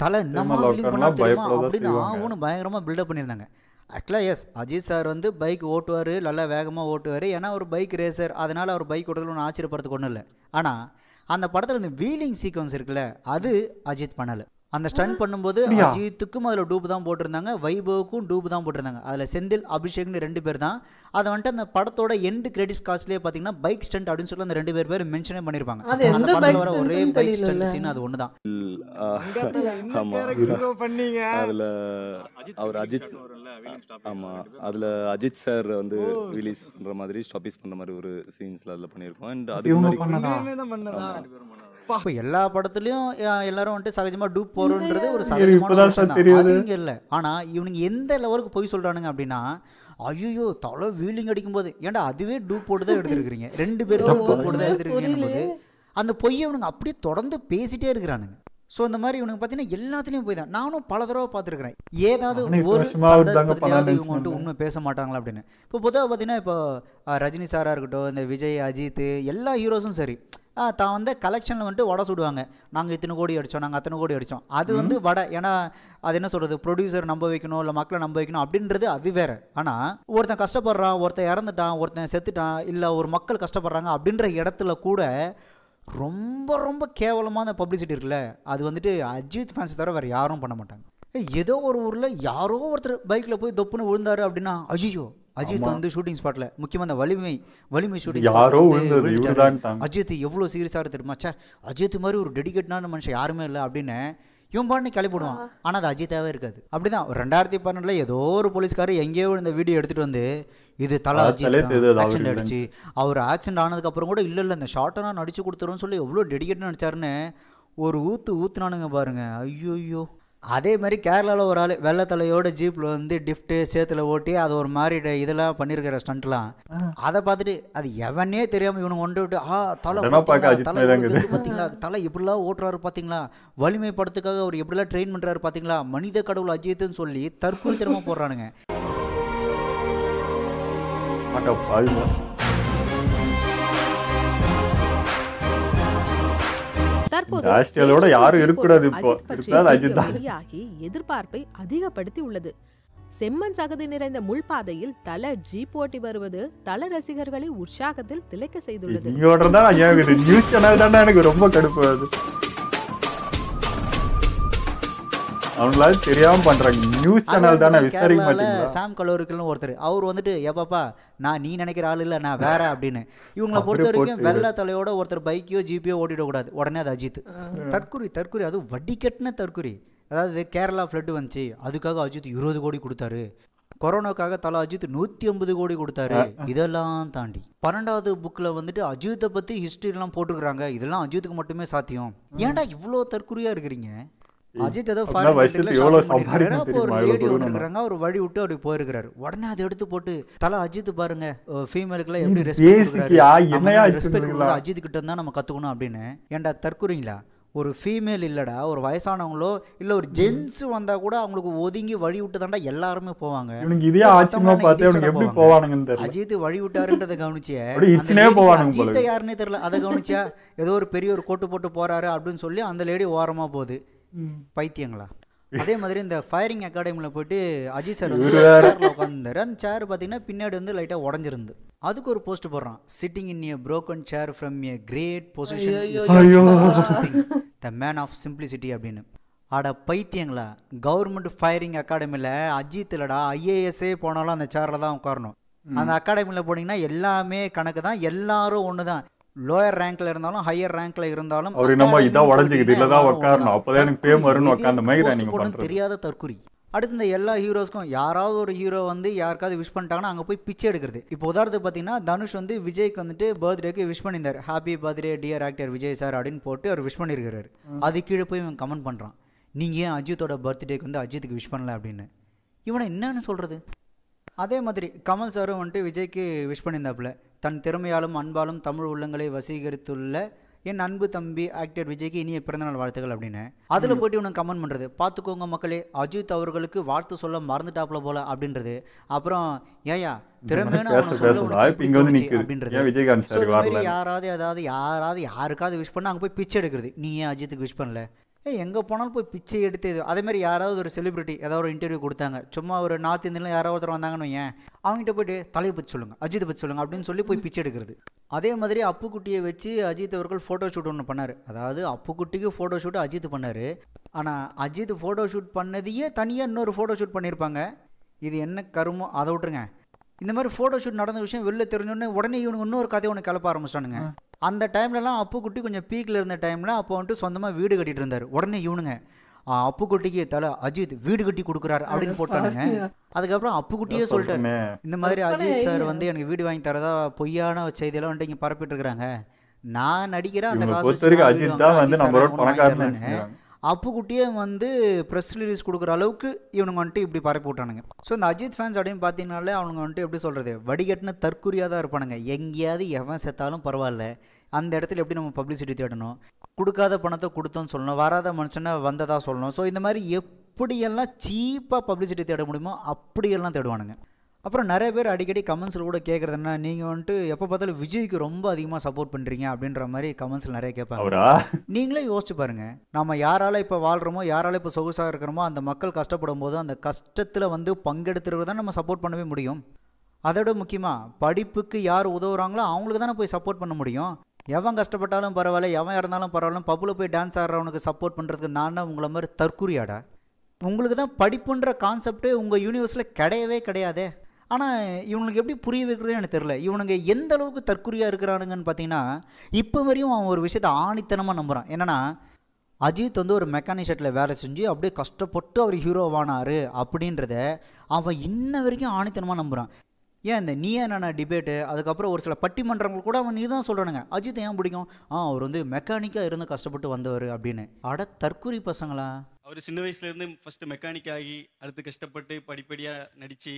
தலை நம்ம அப்படின்னு ஆகும்னு பயங்கரமாக பில்டப் பண்ணியிருந்தாங்க ஆக்சுவலாக எஸ் அஜித் சார் வந்து பைக் ஓட்டுவார் நல்லா வேகமாக ஓட்டுவார் ஏன்னா ஒரு பைக் ரேசர் அதனால் அவர் பைக் ஓட்டுறதுல ஒன்று ஆச்சரியப்படுறதுக்கு ஒன்றும் இல்லை ஆனால் அந்த படத்தில் இந்த வீலிங் சீக்வன்ஸ் இருக்குல்ல அது அஜித் பண்ணலை அந்த ஸ்டன் பண்ணும்போது அஜித்துக்கும் அதில் டூப் தான் போட்டிருந்தாங்க வைபவுக்கும் டூப் தான் போட்டிருந்தாங்க அதில் செந்தில் அபிஷேக்னு ரெண்டு பேர் தான் அதை வந்துட்டு அந்த படத்தோட எண்டு கிரெடிட் காஸ்ட்லேயே பார்த்தீங்கன்னா பைக் ஸ்டண்ட் அப்படின்னு சொல்லி அந்த ரெண்டு பேர் பேர் மென்ஷனே பண்ணியிருப்பாங்க அந்த படத்தில் வர ஒரே பைக் ஸ்டண்ட் சீன் அது ஒன்று தான் அதில் அவர் அஜித் ஆமாம் அதில் அஜித் சார் வந்து ரிலீஸ் பண்ணுற மாதிரி ஸ்டாபிஸ் பண்ணுற மாதிரி ஒரு சீன்ஸில் அதில் பண்ணியிருக்கோம் அண்ட் அதுக்கு அப்பா எல்லா படத்துலயும் எல்லாரும் வந்துட்டு சகஜமா டூப் போறோன்றது ஒரு சகஜமான தெரியும் இல்ல ஆனா இவனுங்க எந்த லெவலுக்கு போய் சொல்றானுங்க அப்படின்னா ஐயோ தலை வீலிங் அடிக்கும் போது ஏன்டா அதுவே டூப் போட்டு தான் எடுத்துருக்கீங்க ரெண்டு பேரும் டூப் போட்டு தான் எடுத்துருக்கீங்க போது அந்த பொய்யை இவனுங்க அப்படியே தொடர்ந்து பேசிட்டே இருக்கிறானுங்க ஸோ இந்த மாதிரி இவனுக்கு பார்த்தீங்கன்னா எல்லாத்துலேயும் போய் தான் நானும் பல தடவை பார்த்துருக்குறேன் ஏதாவது ஒரு சந்தர்ப்பத்திலையாவது இவங்க வந்துட்டு உண்மை பேச மாட்டாங்களா அப்படின்னு இப்போ பொதுவாக பார்த்தீங்கன்னா இப்போ ரஜினி சாராக இருக்கட்டும் இந்த விஜய் அஜித் எல்லா ஹீரோஸும் சரி தான் வந்து கலெக்ஷனில் வந்துட்டு வடை சுடுவாங்க நாங்கள் இத்தனை கோடி அடித்தோம் நாங்கள் அத்தனை கோடி அடித்தோம் அது வந்து வடை ஏன்னா அது என்ன சொல்கிறது ப்ரொடியூசர் நம்ப வைக்கணும் இல்லை மக்களை நம்ப வைக்கணும் அப்படின்றது அது வேறு ஆனால் ஒருத்தன் கஷ்டப்படுறான் ஒருத்தன் இறந்துட்டான் ஒருத்தன் செத்துட்டான் இல்லை ஒரு மக்கள் கஷ்டப்படுறாங்க அப்படின்ற இடத்துல கூட ரொம்ப ரொம்ப கேவலமாக அந்த பப்ளிசிட்டி இருக்குல்ல அது வந்துட்டு அஜித் ஃபேன்ஸ் தவிர வேறு யாரும் பண்ண மாட்டாங்க ஏதோ ஒரு ஊரில் யாரோ ஒருத்தர் பைக்கில் போய் தொப்புன்னு விழுந்தாரு அப்படின்னா அஜியோ அஜித் வந்து ஷூட்டிங் ஸ்பாட்ல முக்கியமாக அந்த வலிமை வலிமை ஷூட்டிங் யாரோ அஜித் எவ்வளோ சீரியஸாக இருந்துருமா தெரியுமா சே அஜித் மாதிரி ஒரு டெடிகேட்டான மனுஷன் யாருமே இல்லை அப்படின்னு இவன் பாட்டு கிளப்பிடுவான் ஆனால் அது அஜித்தாவே இருக்காது அப்படிதான் ரெண்டாயிரத்தி பன்னெண்டில் ஏதோ ஒரு போலீஸ்காரர் எங்கேயோ இந்த வீடியோ எடுத்துகிட்டு வந்து இது தலை ஆக்சிடெண்ட் அடிச்சு அவர் ஆக்சிடென்ட் ஆனதுக்கப்புறம் கூட இல்லை இல்லை இந்த ஷார்ட்டாக நடிச்சு கொடுத்துருன்னு சொல்லி எவ்வளோ டெடிகேட்னு நடிச்சாருன்னு ஒரு ஊத்து ஊத்துனானுங்க பாருங்க ஐயோ அதே மாதிரி கேரளாவில் ஒரு ஆள் வெள்ளத்தலையோட ஜீப்பில் வந்து டிஃப்ட்டு சேத்துல ஓட்டி அது ஒரு மாதிரி இதெல்லாம் பண்ணியிருக்கிற ஸ்டண்ட்லாம் அதை பார்த்துட்டு அது எவனே தெரியாமல் இவனு ஒன்று விட்டு ஆ தலை பார்த்தீங்களா தலை இப்படிலாம் ஓட்டுறாரு பார்த்தீங்களா வலிமைப்படுத்துக்காக அவர் எப்படிலாம் ட்ரெயின் பண்ணுறாரு பார்த்தீங்களா மனித கடவுள் அஜித்துன்னு சொல்லி தற்கொலை திறமை போடுறானுங்க அரசியலோட யாரும் இப்போ அஜித் வெளியாகி எதிர்பார்ப்பை அதிகப்படுத்தி உள்ளது செம்மண் சகதி நிறைந்த முள்பாதையில் தல ஜீப் ஓட்டி வருவது தல ரசிகர்களை உற்சாகத்தில் திளைக்க செய்துள்ளது எனக்கு ரொம்ப கடுப்பு அவங்களால தெரியாம பண்றாங்க நியூஸ் சேனல் தானே விசாரிக்க மாட்டீங்க சாம் கலோருக்குன்னு ஒருத்தர் அவர் வந்துட்டு ஏப்பாப்பா நான் நீ நினைக்கிற ஆள் இல்லை நான் வேற அப்படின்னு இவங்கள பொறுத்த வரைக்கும் வெள்ளை தலையோட ஒருத்தர் பைக்கையோ ஜிபியோ ஓட்டிடக்கூடாது உடனே அது அஜித் தற்குறி தற்குறி அது கட்டின தற்குறி அதாவது கேரளா ஃப்ளட் வந்துச்சு அதுக்காக அஜித் இருபது கோடி கொடுத்தாரு கொரோனாக்காக தலா அஜித் நூற்றி ஐம்பது கோடி கொடுத்தாரு இதெல்லாம் தாண்டி பன்னெண்டாவது புக்கில் வந்துட்டு அஜித்தை பற்றி ஹிஸ்ட்ரிலாம் போட்டுக்கிறாங்க இதெல்லாம் அஜித்துக்கு மட்டுமே சாத்தியம் ஏன்டா இவ்வளோ தற்குறியாக இருக்கிறீங்க அஜித் ஏதோ இருக்கிறாங்க அவர் வழி விட்டு அப்படி போயிருக்கிறாரு உடனே அதை எடுத்து போட்டு தலை அஜித் பாருங்க ஃபீமேலுக்குலாம் எப்படி ரெஸ்பெக்ட் அஜித் கிட்ட இருந்தா நம்ம கத்துக்கணும் அப்படின்னு ஏன்டா தற்குறீங்களா ஒரு ஃபீமேல் இல்லடா ஒரு வயசானவங்களோ இல்லை ஒரு ஜென்ஸ் வந்தா கூட அவங்களுக்கு ஒதுங்கி வழி விட்டு தாண்டா எல்லாருமே போவாங்க அஜித் வழி விட்டாருன்றதை கவனிச்சே (laughs) அஜித்தை யாருன்னே தெரியல அதை கவனிச்சா ஏதோ ஒரு பெரிய ஒரு கோட்டு போட்டு போறாரு அப்படின்னு சொல்லி அந்த லேடி ஓரமா போகுது பைத்தியங்களா அதே மாதிரி இந்த ஃபயரிங் அகாடமியில் போயிட்டு அஜித் சார் வந்து சேரில் உட்காந்துருந்தார் அந்த சேர் பார்த்தீங்கன்னா பின்னாடி வந்து லைட்டாக உடஞ்சிருந்து அதுக்கு ஒரு போஸ்ட் போடுறான் sitting in a broken chair from a great position the man of simplicity அப்படின்னு ஆட பைத்தியங்களா கவர்மெண்ட் ஃபயரிங் அகாடமியில் அஜித் இல்லடா ஐஏஎஸ்ஏ போனாலும் அந்த சேரில் தான் உட்காரணும் அந்த அகாடமியில் போனீங்கன்னா எல்லாமே கணக்கு தான் எல்லாரும் ஒன்று தான் லோயர் ரேங்க்ல இருந்தாலும் ஹையர் ரேங்க்ல இருந்தாலும் அவர் என்னமா இதான் இல்ல தான் உட்காரணும் அப்பதான் எனக்கு பேம் வரணும் உட்கார்ந்த மாதிரி நீங்க பண்றது தெரியாத தற்குறி அடுத்து இந்த எல்லா ஹீரோஸ்க்கும் யாராவது ஒரு ஹீரோ வந்து யாருக்காவது விஷ் பண்ணிட்டாங்கன்னா அங்கே போய் பிச்சை எடுக்கிறது இப்போ உதாரணத்துக்கு பார்த்தீங்கன்னா தனுஷ் வந்து விஜய்க்கு வந்துட்டு பர்த்டேக்கு விஷ் பண்ணியிருந்தார் happy birthday dear actor Vijay sir அப்படின்னு போட்டு அவர் விஷ் பண்ணியிருக்கிறார் அது கீழே போய் இவன் கமெண்ட் பண்ணுறான் நீங்கள் ஏன் அஜித்தோட பர்த்டேக்கு வந்து அஜித்துக்கு விஷ் பண்ணல அப்படின்னு இவனை என்னன்னு சொல்கிறது அதே மாதிரி கமல் சாரும் வந்துட்டு விஜய்க்கு விஷ் பண்ணியிருந்தாப்புல தன் திறமையாலும் அன்பாலும் தமிழ் உள்ளங்களை வசீகரித்துள்ள என் அன்பு தம்பி ஆக்டர் விஜய்க்கு இனிய பிறந்தநாள் வாழ்த்துக்கள் அப்படின்னு அதில் போயிட்டு இவனுக்கு கமெண்ட் பண்ணுறது பார்த்துக்கோங்க மக்களே அஜித் அவர்களுக்கு வாழ்த்து சொல்ல மறந்துட்டாப்ல போல அப்படின்றது அப்புறம் ஏயா திறமையான யாராவது அதாவது யாராவது யாருக்காவது விஷ் பண்ணால் அங்கே போய் பிச்சை எடுக்கிறது நீ ஏன் அஜித்துக்கு விஷ் பண்ணல ஏ எங்கே போனாலும் போய் பிச்சை எடுத்து அதேமாதிரி யாராவது ஒரு செலிபிரிட்டி ஏதாவது ஒரு இன்டர்வியூ கொடுத்தாங்க சும்மா ஒரு நார்த் இந்தியில் யாராவது ஒருத்தர் வந்தாங்கன்னு ஏன் அவங்ககிட்ட போய்ட்டு தலையை பற்றி சொல்லுங்கள் அஜித் பற்றி சொல்லுங்கள் அப்படின்னு சொல்லி போய் பிச்சை எடுக்கிறது அதே மாதிரி அப்புக்குட்டியை வச்சு அஜித் அவர்கள் ஃபோட்டோ ஷூட் ஒன்று பண்ணார் அதாவது அப்புக்குட்டிக்கு ஃபோட்டோ ஷூட் அஜித் பண்ணார் ஆனால் அஜித் ஃபோட்டோ ஷூட் பண்ணதையே தனியாக இன்னொரு ஃபோட்டோ ஷூட் பண்ணியிருப்பாங்க இது என்ன கருமோ அதை விட்டுருங்க இந்த மாதிரி ஃபோட்டோ ஷூட் நடந்த விஷயம் வெளில தெரிஞ்சோடனே உடனே இவனுக்கு இன்னொரு கதையை ஒன்று கிளப்ப ஆரம்பிச்சிட்டானுங்க அந்த டைம்லலாம் அப்புக்குட்டி கொஞ்சம் பீக்கில் இருந்த டைமில் அப்போ வந்துட்டு சொந்தமாக வீடு கட்டிகிட்டு இருந்தார் உடனே இவனுங்க அப்புக்குட்டிக்கு தலை அஜித் வீடு கட்டி கொடுக்குறாரு அப்படின்னு போட்டானுங்க அதுக்கப்புறம் அப்புக்குட்டியே சொல்லிட்டாரு இந்த மாதிரி அஜித் சார் வந்து எனக்கு வீடு வாங்கி தரதா பொய்யான செய்தியெல்லாம் வந்துட்டு இங்கே பரப்பிட்டு இருக்கிறாங்க நான் நடிக்கிறேன் அந்த காசு அப்புக்குட்டியே வந்து ப்ரெஸ் ரிலீஸ் கொடுக்குற அளவுக்கு இவனுங்க வந்துட்டு இப்படி பரப்பி விட்டானுங்க ஸோ இந்த அஜித் ஃபேன்ஸ் அப்படின்னு பார்த்தீங்கனாலே அவனுங்க வந்துட்டு எப்படி சொல்கிறது வடிகட்டின தற்குறியாக தான் இருப்பானுங்க எங்கேயாவது எவன் செத்தாலும் பரவாயில்ல அந்த இடத்துல எப்படி நம்ம பப்ளிசிட்டி தேடணும் கொடுக்காத பணத்தை கொடுத்தோன்னு சொல்லணும் வராத மனுஷனை வந்ததாக சொல்லணும் ஸோ இந்த மாதிரி எப்படியெல்லாம் சீப்பாக பப்ளிசிட்டி தேட முடியுமோ அப்படியெல்லாம் தேடுவானுங்க அப்புறம் நிறைய பேர் அடிக்கடி கமெண்ட்ஸில் கூட கேட்குறது என்ன நீங்கள் வந்துட்டு எப்போ பார்த்தாலும் விஜய்க்கு ரொம்ப அதிகமாக சப்போர்ட் பண்ணுறீங்க அப்படின்ற மாதிரி கமெண்ட்ஸில் நிறைய கேட்பாங்க நீங்களே யோசிச்சு பாருங்க நம்ம யாரால இப்போ வாழ்கிறோமோ யாரால இப்போ சொகுசாக இருக்கிறோமோ அந்த மக்கள் கஷ்டப்படும் போது அந்த கஷ்டத்தில் வந்து பங்கெடுத்துருவது தான் நம்ம சப்போர்ட் பண்ணவே முடியும் அதோட முக்கியமாக படிப்புக்கு யார் உதவுறாங்களோ அவங்களுக்கு தானே போய் சப்போர்ட் பண்ண முடியும் எவன் கஷ்டப்பட்டாலும் பரவாயில்ல எவன் இறந்தாலும் பரவாயில்ல பப்பில் போய் டான்ஸ் ஆடுறவனுக்கு சப்போர்ட் பண்ணுறதுக்கு நான் உங்களை மாதிரி தற்குறியாடா உங்களுக்கு தான் படிப்புன்ற கான்செப்டே உங்கள் யூனிவர்ஸில் கிடையவே கிடையாதே ஆனால் இவனுக்கு எப்படி புரிய வைக்கிறதே எனக்கு தெரில இவனுங்க எந்த அளவுக்கு தற்கொலையாக இருக்கிறானுங்கன்னு பார்த்தீங்கன்னா இப்போ வரையும் அவன் ஒரு விஷயத்த ஆணித்தனமாக நம்புகிறான் என்னென்னா அஜித் வந்து ஒரு மெக்கானிக் ஷர்ட்டில் வேலை செஞ்சு அப்படியே கஷ்டப்பட்டு அவர் ஹீரோவானார் அப்படின்றத அவன் இன்ன வரைக்கும் ஆணித்தனமாக நம்புகிறான் ஏன் இந்த நீ என்ன டிபேட்டு அதுக்கப்புறம் ஒரு சில பட்டிமன்றங்கள் கூட அவன் நீ தான் சொல்கிறானுங்க அஜித் ஏன் பிடிக்கும் ஆ அவர் வந்து மெக்கானிக்காக இருந்து கஷ்டப்பட்டு வந்தவர் அப்படின்னு அட தற்குறி பசங்களா அவர் சின்ன வயசுலேருந்து ஃபஸ்ட்டு மெக்கானிக் ஆகி அடுத்து கஷ்டப்பட்டு படிப்படியாக நடித்து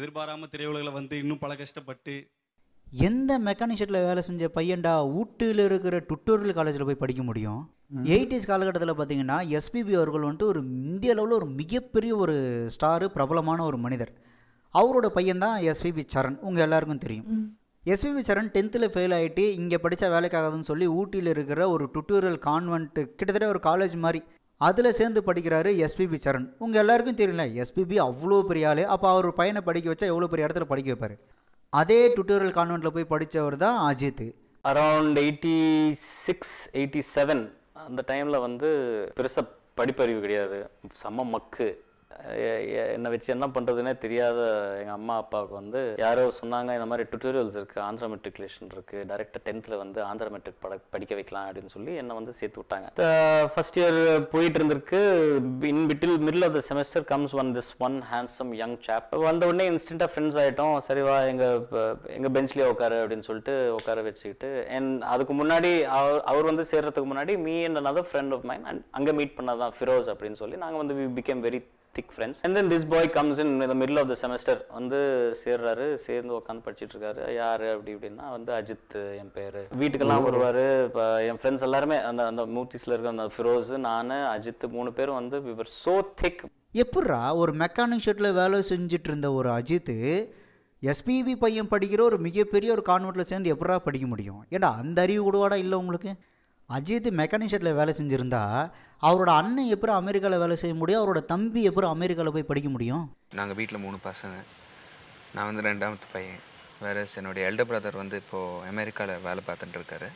எதிர்பாராமல் திரையுலகில் வந்து இன்னும் பல கஷ்டப்பட்டு எந்த மெக்கானிக் வேலை செஞ்ச பையன்டா ஊட்டியில் இருக்கிற டுட்டோரியல் காலேஜில் போய் படிக்க முடியும் எயிட்டிஸ் காலகட்டத்தில் பார்த்தீங்கன்னா எஸ்பிபி அவர்கள் வந்துட்டு ஒரு இந்திய அளவில் ஒரு மிகப்பெரிய ஒரு ஸ்டாரு பிரபலமான ஒரு மனிதர் அவரோட பையன்தான் எஸ்பிபி சரண் உங்கள் எல்லாருக்கும் தெரியும் எஸ்பிபி சரண் டென்த்தில் ஃபெயில் ஆகிட்டு இங்கே படித்தா வேலைக்காகாதுன்னு சொல்லி ஊட்டியில் இருக்கிற ஒரு டுட்டோரியல் கான்வென்ட்டு கிட்டத்தட்ட ஒரு காலேஜ் மாதிரி அதில் சேர்ந்து படிக்கிறாரு எஸ்பிபி சரண் உங்கள் எல்லாருக்கும் தெரியல எஸ்பிபி அவ்வளோ பெரிய ஆள் அப்போ அவர் பையனை படிக்க வச்சா எவ்வளோ பெரிய இடத்துல படிக்க வைப்பார் அதே டுட்டோரியல் கான்வெண்ட்டில் போய் படித்தவர் தான் Ajith around eighty six eighty seven அந்த டைமில் வந்து பெருசாக படிப்பறிவு கிடையாது செம்ம மக்கு என்னை வச்சு என்ன பண்ணுறதுனே தெரியாத எங்கள் அம்மா அப்பாவுக்கு வந்து யாரோ சொன்னாங்க இந்த மாதிரி டுட்டோரியல்ஸ் இருக்குது ஆந்திர மெட்ரிகுலேஷன் இருக்குது டேரெக்டாக டென்த்தில் வந்து ஆந்திர மெட்ரிக் படிக்க வைக்கலாம் அப்படின்னு சொல்லி என்னை வந்து சேர்த்து விட்டாங்க ஃபர்ஸ்ட் இயர் போயிட்டு இருந்திருக்கு இன் பிட்டில் middle of the semester comes on this one handsome young chap வந்த உடனே இன்ஸ்டண்ட்டாக ஃப்ரெண்ட்ஸ் ஆகிட்டோம் சரிவா எங்கள் எங்கள் பெஞ்ச்லேயே உட்காரு அப்படின்னு சொல்லிட்டு உட்கார வச்சுக்கிட்டு அண்ட் அதுக்கு முன்னாடி அவர் அவர் வந்து சேர்றதுக்கு முன்னாடி me and another friend of mine and அங்கே மீட் பண்ணதான் ஃபிரோஸ் அப்படின்னு சொல்லி நாங்கள் வந்து we became very thick friends and then this boy comes in the middle of the semester வந்து சேர்றாரு சேர்ந்து உட்காந்து படிச்சுட்டு இருக்காரு யார் அப்படி இப்படின்னா வந்து அஜித் என் பேர் வீட்டுக்கெல்லாம் வருவார் இப்போ என் ஃப்ரெண்ட்ஸ் எல்லாருமே அந்த அந்த மூர்த்திஸில் இருக்க அந்த ஃபிரோஸ் நான் அஜித் மூணு பேரும் வந்து விவர் சோ திக் எப்பட்றா ஒரு மெக்கானிக் ஷெட்டில் வேலை செஞ்சுட்டு இருந்த ஒரு அஜித்து எஸ்பிபி பையன் படிக்கிற ஒரு மிகப்பெரிய ஒரு கான்வெர்ட்டில் சேர்ந்து எப்படா படிக்க முடியும் ஏன்னா அந்த அறிவு கூடவாடா இல்லை உங்களுக்கு அஜித் மெக்கானிஷெட்டில் வேலை செஞ்சுருந்தா அவரோட அண்ணன் எப்படி அமெரிக்காவில் வேலை செய்ய முடியும் அவரோட தம்பி எப்படி அமெரிக்காவில் போய் படிக்க முடியும் நாங்கள் வீட்டில் மூணு பசங்க நான் வந்து ரெண்டாமத்து பையன் வேறு என்னுடைய எல்டர் பிரதர் வந்து இப்போது அமெரிக்காவில் வேலை பார்த்துட்டு இருக்காரு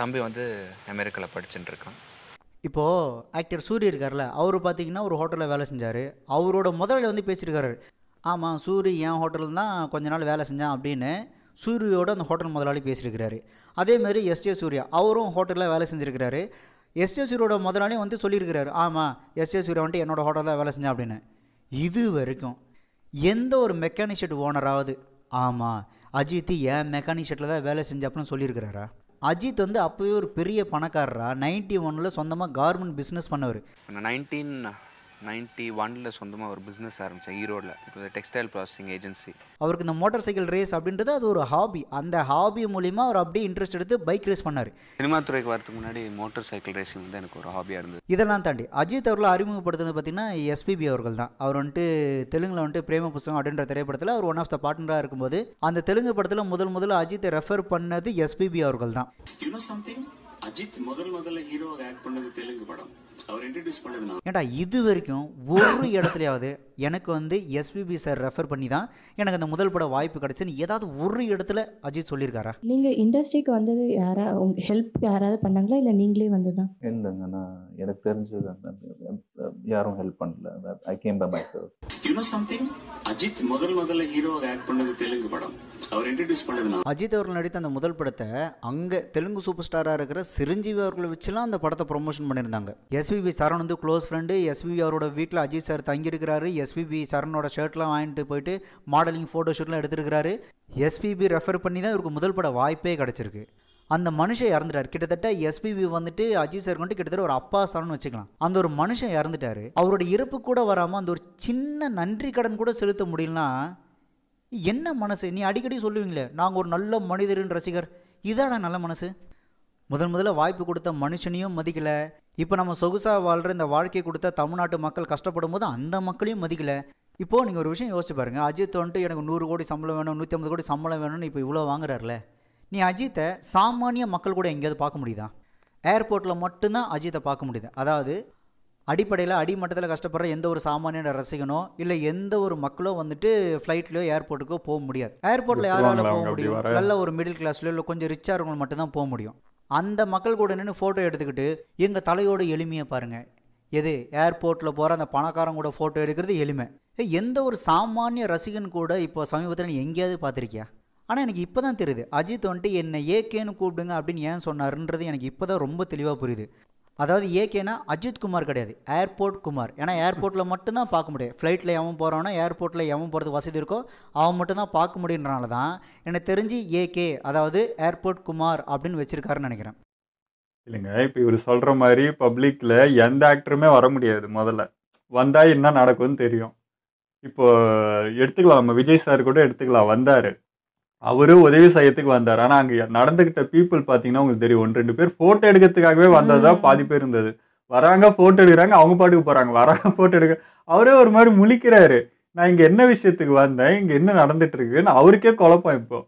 தம்பி வந்து அமெரிக்காவில் படிச்சுட்டு இருக்கான் இப்போது ஆக்டர் சூரிய இருக்கார்ல அவர் பார்த்தீங்கன்னா ஒரு ஹோட்டலில் வேலை செஞ்சார் அவரோட முதலில் வந்து பேசியிருக்காரு ஆமாம் சூரி என் ஹோட்டலில் தான் கொஞ்ச நாள் வேலை செஞ்சான் அப்படின்னு சூரியோட அந்த ஹோட்டல் முதலாளி பேசியிருக்கிறாரு அதேமாரி எஸ் ஏ சூர்யா அவரும் ஹோட்டலில் வேலை செஞ்சுருக்கிறாரு எஸ் ஏ சூரியோட முதலாளியும் வந்து சொல்லியிருக்கிறாரு ஆமாம் எஸ் ஏ சூர்யா வந்துட்டு என்னோட தான் வேலை செஞ்சேன் அப்படின்னு இது வரைக்கும் எந்த ஒரு மெக்கானிக் ஷெட் ஓனராவது ஆமாம் அஜித் ஏன் மெக்கானிக் ஷெட்டில் தான் வேலை செஞ்சப்பன்னு சொல்லியிருக்கிறாரா அஜித் வந்து அப்போவே ஒரு பெரிய பணக்காரரா நைன்டி ஒனில் சொந்தமாக கார்மெண்ட் பிஸ்னஸ் பண்ணவர் நைன்டீன் நைன்ட்டி ஒனில் சொந்தமாக ஒரு பிஸ்னஸ் ஆரம்பித்தேன் ஈரோடில் it was textile processing agency அவருக்கு இந்த மோட்டார் சைக்கிள் ரேஸ் அப்படின்றது அது ஒரு ஹாபி அந்த ஹாபி மூலிமா அவர் அப்படியே இன்ட்ரெஸ்ட் எடுத்து பைக் ரேஸ் பண்ணார் சினிமா துறைக்கு வரதுக்கு முன்னாடி மோட்டார் சைக்கிள் ரேசிங் வந்து எனக்கு ஒரு ஹாபியாக இருந்தது இதெல்லாம் தாண்டி அஜித் அவர்கள் அறிமுகப்படுத்துனது பார்த்தீங்கன்னா எஸ்பிபி அவர்கள் தான் அவர் வந்துட்டு தெலுங்கில் வந்துட்டு பிரேம புஸ்தகம் அப்படின்ற திரைப்படத்தில் அவர் ஒன் ஆஃப் த பார்ட்னராக இருக்கும்போது அந்த தெலுங்கு படத்தில் முதல் முதல்ல அஜித்தை ரெஃபர் பண்ணது எஸ்பிபி அவர்கள் தான் சம்திங் அஜித் முதல் முதல்ல ஹீரோவாக ஆக்ட் பண்ணது தெலுங்கு படம் ஏன்டா இது வரைக்கும் ஒரு இடத்துலையாவது எனக்கு வந்து எஸ்பிபி சார் ரெஃபர் பண்ணி தான் எனக்கு அந்த முதல் பட வாய்ப்பு கிடைச்சுன்னு ஏதாவது ஒரு இடத்துல அஜித் சொல்லியிருக்காரா நீங்க இண்டஸ்ட்ரிக்கு வந்தது யாரா உங்க ஹெல்ப் யாராவது பண்ணாங்களா இல்லை நீங்களே வந்ததா இல்லைங்க நான் எனக்கு தெரிஞ்சது யாரும் ஹெல்ப் பண்ணல I came by something Ajith முதல் முதல்ல ஹீரோவாக ஆக்ட் பண்ணது தெலுங்கு படம் அவர் இன்ட்ரடியூஸ் அஜித் அவர்கள் நடித்த அந்த முதல் படத்தை அங்க தெலுங்கு சூப்பர் ஸ்டாரா இருக்கிற சிரஞ்சீவி அவர்களை வச்சுலாம் அந்த படத்தை ப்ரொமோஷன் பண்ணியிருந்தாங்க எஸ் எஸ்பிபி சரண் வந்து க்ளோஸ் ஃப்ரெண்டு எஸ்பிபி அவரோட வீட்டில் அஜித் சார் தங்கியிருக்கிறாரு எஸ்பிபி சரணோட ஷர்ட்லாம் வாங்கிட்டு போயிட்டு மாடலிங் ஃபோட்டோ ஷூட்லாம் எஸ்பிபி ரெஃபர் பண்ணி தான் இவருக்கு முதல் பட வாய்ப்பே கிடச்சிருக்கு அந்த மனுஷன் இறந்துட்டார் கிட்டத்தட்ட எஸ்பிபி வந்துட்டு அஜித் சார் வந்துட்டு கிட்டத்தட்ட ஒரு அப்பா சார்னு வச்சுக்கலாம் அந்த ஒரு மனுஷன் இறந்துட்டாரு அவரோட இறப்பு கூட வராமல் அந்த ஒரு சின்ன நன்றி கடன் கூட செலுத்த முடியலனா என்ன மனசு நீ அடிக்கடி சொல்லுவீங்களே நாங்கள் ஒரு நல்ல மனிதரின் ரசிகர் இதாடா நல்ல மனசு முதன் முதல்ல வாய்ப்பு கொடுத்த மனுஷனையும் மதிக்கலை இப்போ நம்ம சொகுசாக வாழ்கிற இந்த வாழ்க்கை கொடுத்த தமிழ்நாட்டு மக்கள் கஷ்டப்படும் போது அந்த மக்களையும் மதிக்கலை இப்போது நீங்கள் ஒரு விஷயம் யோசிச்சு பாருங்கள் அஜித் வந்துட்டு எனக்கு நூறு கோடி சம்பளம் வேணும் நூற்றி ஐம்பது கோடி சம்பளம் வேணும்னு இப்போ இவ்வளோ வாங்குறாருல நீ அஜித்தை சாமானிய மக்கள் கூட எங்கேயாவது பார்க்க முடியுதா ஏர்போர்ட்டில் மட்டும்தான் அஜித்தை பார்க்க முடியுது அதாவது அடிப்படையில் அடிமட்டத்தில் கஷ்டப்படுற எந்த ஒரு சாமானியோட ரசிகனோ இல்லை எந்த ஒரு மக்களோ வந்துட்டு ஃப்ளைட்லையோ ஏர்போர்ட்டுக்கோ போக முடியாது ஏர்போர்ட்டில் யாராலும் போக முடியும் நல்ல ஒரு மிடில் கிளாஸ்லையோ இல்லை கொஞ்சம் ரிச்சாக இருக்கவங்க மட்டும்தான் போக முடியும் அந்த மக்கள் கூட நின்று ஃபோட்டோ எடுத்துக்கிட்டு எங்கள் தலையோட எளிமையை பாருங்கள் எது ஏர்போர்ட்டில் போகிற அந்த பணக்காரன் கூட ஃபோட்டோ எடுக்கிறது எளிமை எந்த ஒரு சாமானிய ரசிகன் கூட இப்போ சமீபத்தில் நீ எங்கேயாவது பார்த்துருக்கியா ஆனால் எனக்கு இப்போ தான் தெரியுது அஜித் வந்துட்டு என்னை ஏகேன்னு கூப்பிடுங்க அப்படின்னு ஏன் சொன்னாருன்றது எனக்கு இப்போ தான் ரொம்ப தெளிவாக புரியுது அதாவது ஏகேனா அஜித் குமார் கிடையாது ஏர்போர்ட் குமார் ஏன்னா ஏர்போர்ட்டில் மட்டும்தான் பார்க்க முடியும் ஃப்ளைட்டில் எவன் போகிறானோ ஏர்போர்ட்டில் எவன் போகிறதுக்கு வசதி இருக்கோ அவன் மட்டும்தான் பார்க்க முடியுன்றனால தான் எனக்கு தெரிஞ்சு ஏகே அதாவது ஏர்போர்ட் குமார் அப்படின்னு வச்சுருக்காருன்னு நினைக்கிறேன் இல்லைங்க இப்போ இவர் சொல்கிற மாதிரி பப்ளிக்கில் எந்த ஆக்டருமே வர முடியாது முதல்ல வந்தால் என்ன நடக்கும்னு தெரியும் இப்போ எடுத்துக்கலாம் நம்ம விஜய் சார் கூட எடுத்துக்கலாம் வந்தார் அவரும் உதவி செய்யறதுக்கு வந்தார் ஆனால் அங்கே நடந்துக்கிட்ட பீப்புள் பார்த்தீங்கன்னா உங்களுக்கு தெரியும் ஒன்று ரெண்டு பேர் ஃபோட்டோ எடுக்கிறதுக்காகவே வந்ததா பாதி பேர் இருந்தது வராங்க ஃபோட்டோ எடுக்கிறாங்க அவங்க பாட்டுக்கு போகிறாங்க வராங்க ஃபோட்டோ எடுக்க அவரே ஒரு மாதிரி முழிக்கிறாரு நான் இங்கே என்ன விஷயத்துக்கு வந்தேன் இங்கே என்ன நடந்துட்டு இருக்குன்னு அவருக்கே குழப்பம் இப்போ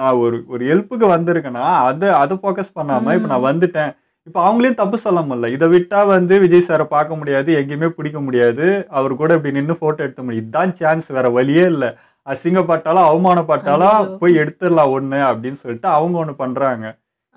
நான் ஒரு ஒரு ஹெல்ப்புக்கு வந்திருக்கேன்னா அதை அதை ஃபோக்கஸ் பண்ணாமல் இப்போ நான் வந்துட்டேன் இப்போ அவங்களையும் தப்பு சொல்ல முடியல இதை விட்டால் வந்து விஜய் சாரை பார்க்க முடியாது எங்கேயுமே பிடிக்க முடியாது அவர் கூட இப்படி நின்று ஃபோட்டோ எடுத்த முடியும் இதுதான் சான்ஸ் வேற வழியே இல்லை அசிங்கப்பட்டாலும் அவமானப்பட்டாலும் போய் எடுத்துடலாம் ஒண்ணு அப்படின்னு சொல்லிட்டு அவங்க ஒண்ணு பண்றாங்க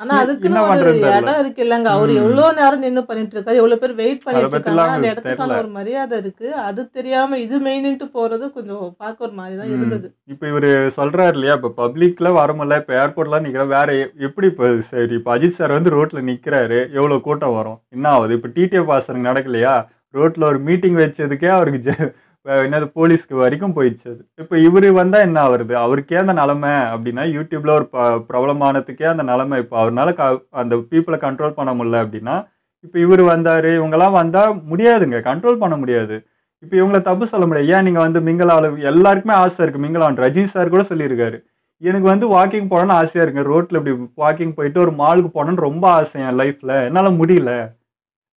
ஆனா அதுக்கு இடம் இருக்கு இல்லங்க அவர் எவ்வளவு நேரம் நின்னு பண்ணிட்டு இருக்காரு எவ்வளவு பேர் வெயிட் பண்ணிட்டு இருக்காங்க அந்த இடத்துக்கான ஒரு மரியாதை இருக்கு அது தெரியாம இது மெயின்ட்டு போறது கொஞ்சம் பார்க்க ஒரு மாதிரி தான் இருந்தது இப்ப இவரு சொல்றாரு இல்லையா இப்ப பப்ளிக்ல வர முடியல இப்ப ஏர்போர்ட்ல நிக்கிற வேற எப்படி இப்ப சரி இப்ப அஜித் சார் வந்து ரோட்ல நிக்கிறாரு எவ்வளவு கூட்டம் வரும் என்ன ஆகுது இப்ப டிடிஏ பாசனுக்கு நடக்கலையா ரோட்ல ஒரு மீட்டிங் வச்சதுக்கே அவருக்கு என்னது போலீஸ்க்கு வரைக்கும் போயிடுச்சு அது இப்போ இவர் வந்தால் என்ன ஆகுறது அவருக்கே அந்த நிலமை அப்படின்னா யூடியூப்பில் ஒரு ப பிரபலமானதுக்கே அந்த நிலமை இப்போ அவரால் க அந்த பீப்புளை கண்ட்ரோல் பண்ண முடியல அப்படின்னா இப்போ இவர் வந்தார் இவங்கெல்லாம் வந்தால் முடியாதுங்க கண்ட்ரோல் பண்ண முடியாது இப்போ இவங்கள தப்பு சொல்ல முடியாது ஏன் நீங்கள் வந்து மிங்கல் எல்லாருக்குமே ஆசை இருக்குது மிங்கலான் ரஜினி சார் கூட சொல்லியிருக்காரு எனக்கு வந்து வாக்கிங் போகணும்னு ஆசையாக இருக்குங்க ரோட்டில் இப்படி வாக்கிங் போயிட்டு ஒரு மாலுக்கு போகணுன்னு ரொம்ப ஆசை என் லைஃப்பில் என்னால் முடியல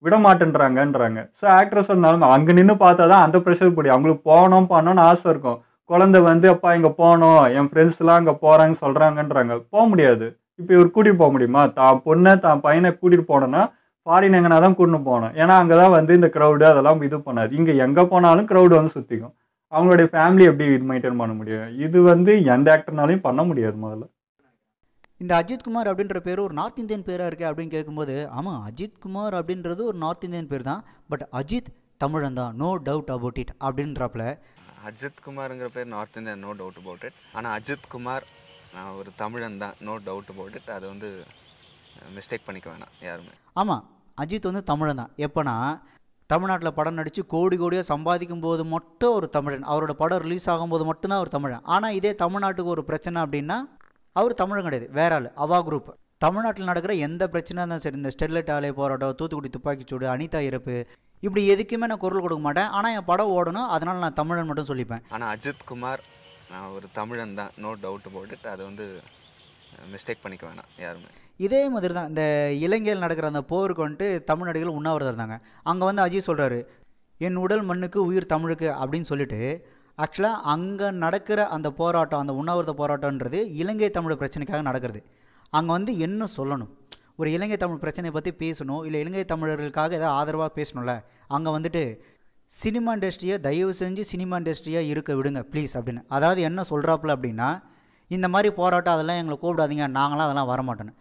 விடமாட்டேன்றாங்கன்றாங்க ஸோ ஆக்ட்ரஸ் இருந்தாலும் அங்கே நின்று பார்த்தா தான் அந்த ப்ரெஷர் படி அவங்களுக்கு போனோம் பண்ணணும்னு ஆசை இருக்கும் குழந்தை வந்து அப்பா இங்கே போனோம் என் ஃப்ரெண்ட்ஸ்லாம் அங்கே போகிறாங்க சொல்கிறாங்கன்றாங்க போக முடியாது இப்போ இவர் கூட்டிகிட்டு போக முடியுமா தான் பொண்ணை தான் பையனை கூட்டிகிட்டு போனோன்னா ஃபாரின் எங்கன்னா தான் கூட்டின்னு போகணும் ஏன்னா அங்கே தான் வந்து இந்த க்ரௌடு அதெல்லாம் இது பண்ணாது இங்கே எங்கே போனாலும் க்ரௌடு வந்து சுற்றிக்கும் அவங்களுடைய ஃபேமிலி எப்படி மெயின்டைன் பண்ண முடியும் இது வந்து எந்த ஆக்டர்னாலையும் பண்ண முடியாது முதல்ல இந்த அஜித்குமார் அப்படின்ற பேர் ஒரு நார்த் இந்தியன் பேராக இருக்கே அப்படின்னு கேட்கும்போது ஆமாம் அஜித்குமார் அப்படின்றது ஒரு நார்த் இந்தியன் பேர் தான் பட் அஜித் தமிழன் தான் நோ டவுட் அபவுட் இட் அப்படின்றப்பல அஜித்குமாருங்கிற பேர் north Indian no doubt about it ஆனால் அஜித்குமார் ஒரு தமிழன் தான் நோ டவுட் அபவுட் இட் அது வந்து மிஸ்டேக் பண்ணிக்க வேணாம் யாருமே ஆமாம் அஜித் வந்து தமிழன் தான் எப்போனா தமிழ்நாட்டில் படம் நடித்து கோடி கோடியாக சம்பாதிக்கும் போது மட்டும் ஒரு தமிழன் அவரோட படம் ரிலீஸ் ஆகும்போது மட்டும்தான் ஒரு தமிழன் ஆனால் இதே தமிழ்நாட்டுக்கு ஒரு பிரச்சனை அப்படின்னா அவர் தமிழன் கிடையாது வேற ஆள் அவா குரூப் தமிழ்நாட்டில் நடக்கிற எந்த பிரச்சனையாக இருந்தாலும் சரி இந்த ஸ்டெர்லைட் ஆலை போராட்டம் தூத்துக்குடி துப்பாக்கிச்சூடு அனிதா இறப்பு இப்படி எதுக்குமே நான் குரல் கொடுக்க மாட்டேன் ஆனால் என் படம் ஓடணும் அதனால் நான் தமிழன் மட்டும் சொல்லிப்பேன் ஆனால் அஜித் குமார் நான் ஒரு தமிழன் தான் நோ டவுட் அபவுட் அதை அது வந்து மிஸ்டேக் பண்ணிக்க வேணாம் யாருமே இதே மாதிரி தான் இந்த இலங்கையில் நடக்கிற அந்த போருக்கு வந்துட்டு தமிழ் நடிகர்கள் உண்ணாவிரதம் இருந்தாங்க அங்கே வந்து அஜித் சொல்கிறாரு என் உடல் மண்ணுக்கு உயிர் தமிழுக்கு அப்படின்னு சொல்லிட்டு ஆக்சுவலாக அங்கே நடக்கிற அந்த போராட்டம் அந்த உண்ணாவிரத போராட்டன்றது இலங்கை தமிழ் பிரச்சனைக்காக நடக்கிறது அங்கே வந்து என்ன சொல்லணும் ஒரு இலங்கை தமிழ் பிரச்சனையை பற்றி பேசணும் இல்லை இலங்கை தமிழர்களுக்காக ஏதாவது ஆதரவாக பேசணும்ல அங்கே வந்துட்டு சினிமா இண்டஸ்ட்ரியை தயவு செஞ்சு சினிமா இண்டஸ்ட்ரியாக இருக்க விடுங்க ப்ளீஸ் அப்படின்னு அதாவது என்ன சொல்கிறாப்புல அப்படின்னா இந்த மாதிரி போராட்டம் அதெல்லாம் எங்களை கூப்பிடாதீங்க நாங்களாம் அதெல்லாம் வரமாட்டோன்னு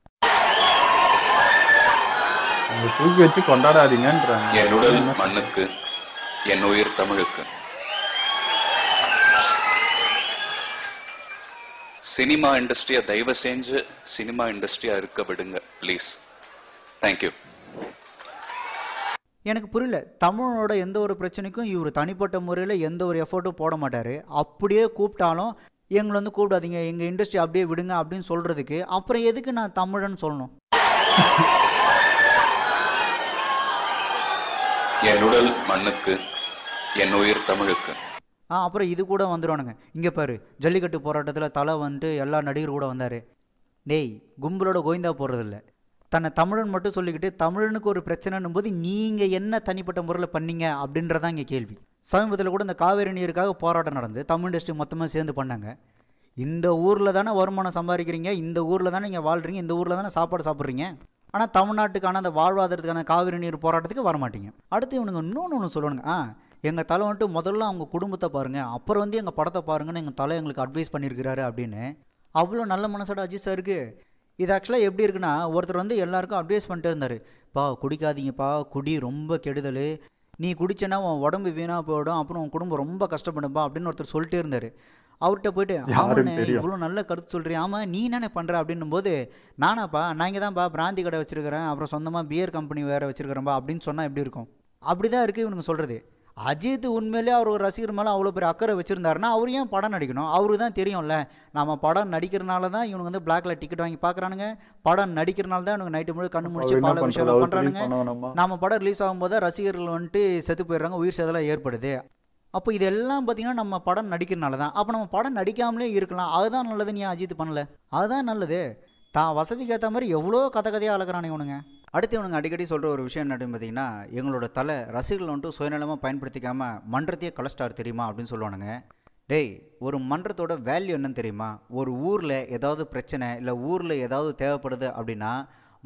தூக்கி வச்சு கொண்டாடாதீங்கன்றாங்க என்னுடன் மண்ணுக்கு என் உயிர் தமிழுக்கு சினிமா இண்டஸ்ட்ரியை தயவு செஞ்சு சினிமா இண்டஸ்ட்ரியாக இருக்க விடுங்க ப்ளீஸ் தேங்க்யூ எனக்கு புரியல தமிழனோட எந்த ஒரு பிரச்சனைக்கும் இவர் தனிப்பட்ட முறையில் எந்த ஒரு எஃபர்ட்டும் போட மாட்டார் அப்படியே கூப்பிட்டாலும் எங்களை வந்து கூப்பிடாதீங்க எங்கள் இண்டஸ்ட்ரி அப்படியே விடுங்க அப்படின்னு சொல்கிறதுக்கு அப்புறம் எதுக்கு நான் தமிழன்னு சொல்லணும் என் உடல் மண்ணுக்கு என் உயிர் தமிழுக்கு ஆ அப்புறம் இது கூட வந்துடுவானுங்க இங்கே பாரு ஜல்லிக்கட்டு போராட்டத்தில் தலை வந்துட்டு எல்லா நடிகர் கூட வந்தார் டேய் கும்பலோட கோவிந்தா போடுறதில்ல தன்னை தமிழன் மட்டும் சொல்லிக்கிட்டு தமிழனுக்கு ஒரு பிரச்சனைன்னும் போது நீங்கள் என்ன தனிப்பட்ட முறையில் பண்ணீங்க அப்படின்றதான் இங்கே கேள்வி சமீபத்தில் கூட இந்த காவேரி நீருக்காக போராட்டம் நடந்து தமிழ் இண்டஸ்ட்ரி மொத்தமாக சேர்ந்து பண்ணாங்க இந்த ஊரில் தானே வருமானம் சம்பாதிக்கிறீங்க இந்த ஊரில் தானே நீங்கள் வாழ்கிறீங்க இந்த ஊரில் தானே சாப்பாடு சாப்பிட்றீங்க ஆனால் தமிழ்நாட்டுக்கான அந்த வாழ்வாதாரத்துக்கான காவிரி நீர் போராட்டத்துக்கு வரமாட்டீங்க அடுத்து இவனுங்க இன்னொன்று ஒன்று சொல்லணுங்க ஆ எங்கள் தலை வந்துட்டு முதல்ல அவங்க குடும்பத்தை பாருங்கள் அப்புறம் வந்து எங்கள் படத்தை பாருங்கன்னு எங்கள் தலை எங்களுக்கு அட்வைஸ் பண்ணியிருக்கிறாரு அப்படின்னு அவ்வளோ நல்ல மனசோட அஜித் சாருக்கு இது ஆக்சுவலாக எப்படி இருக்குன்னா ஒருத்தர் வந்து எல்லாருக்கும் அட்வைஸ் பண்ணிட்டு இருந்தார் பா குடிக்காதீங்கப்பா குடி ரொம்ப கெடுதல் நீ குடிச்சேன்னா உன் உடம்பு வீணாக போயிடும் அப்புறம் உன் குடும்பம் ரொம்ப கஷ்டப்படும்பா அப்படின்னு ஒருத்தர் சொல்லிட்டே இருந்தார் அவர்கிட்ட போயிட்டு ஆமாண்ணே இவ்வளோ நல்ல கருத்து சொல்கிறேன் ஆமாம் நீ என்னென்ன பண்ணுற அப்படின்னும் போது நானாப்பா நான் இங்கே தான்ப்பா பிராந்தி கடை வச்சுருக்கிறேன் அப்புறம் சொந்தமாக பியர் கம்பெனி வேறு வச்சுருக்கிறேன்ப்பா அப்படின்னு சொன்னால் எப்படி இருக்கும் அப்படி தான் இருக்குது இவனுக்கு சொல்கிறது அஜித் உண்மையிலே அவர் ஒரு ரசிகர் மேலே அவ்வளோ பெரிய அக்கறை வச்சுருந்தாருன்னா அவர் ஏன் படம் நடிக்கணும் அவரு தான் தெரியும்ல நம்ம படம் நடிக்கிறனால தான் இவனுக்கு வந்து பிளாக்ல டிக்கெட் வாங்கி பார்க்குறானுங்க படம் நடிக்கிறனால தான் இவனுக்கு நைட்டு முழு கண்ணு முடிச்சு பல விஷயம் பண்ணுறானுங்க நம்ம படம் ரிலீஸ் ஆகும்போது ரசிகர்கள் வந்துட்டு செத்து போயிடுறாங்க உயிர் சேதலாம் ஏற்படுது அப்போ இதெல்லாம் பார்த்தீங்கன்னா நம்ம படம் நடிக்கிறனால தான் அப்போ நம்ம படம் நடிக்காமலே இருக்கலாம் அதுதான் நல்லது நீ அஜித் பண்ணல அதுதான் நல்லது தான் வசதிக்கு ஏற்ற மாதிரி எவ்வளோ கதை கதையாக அழகிறானே இவனுங்க அடுத்து இவனுங்க அடிக்கடி சொல்கிற ஒரு விஷயம் என்ன அப்படின்னு பார்த்தீங்கன்னா எங்களோட தலை ரசிகர்கள் வந்துட்டு சுயநலமாக பயன்படுத்திக்காமல் மன்றத்தையே கலஸ்டார் தெரியுமா அப்படின்னு சொல்லுவானுங்க டேய் ஒரு மன்றத்தோட வேல்யூ என்னன்னு தெரியுமா ஒரு ஊரில் ஏதாவது பிரச்சனை இல்லை ஊரில் ஏதாவது தேவைப்படுது அப்படின்னா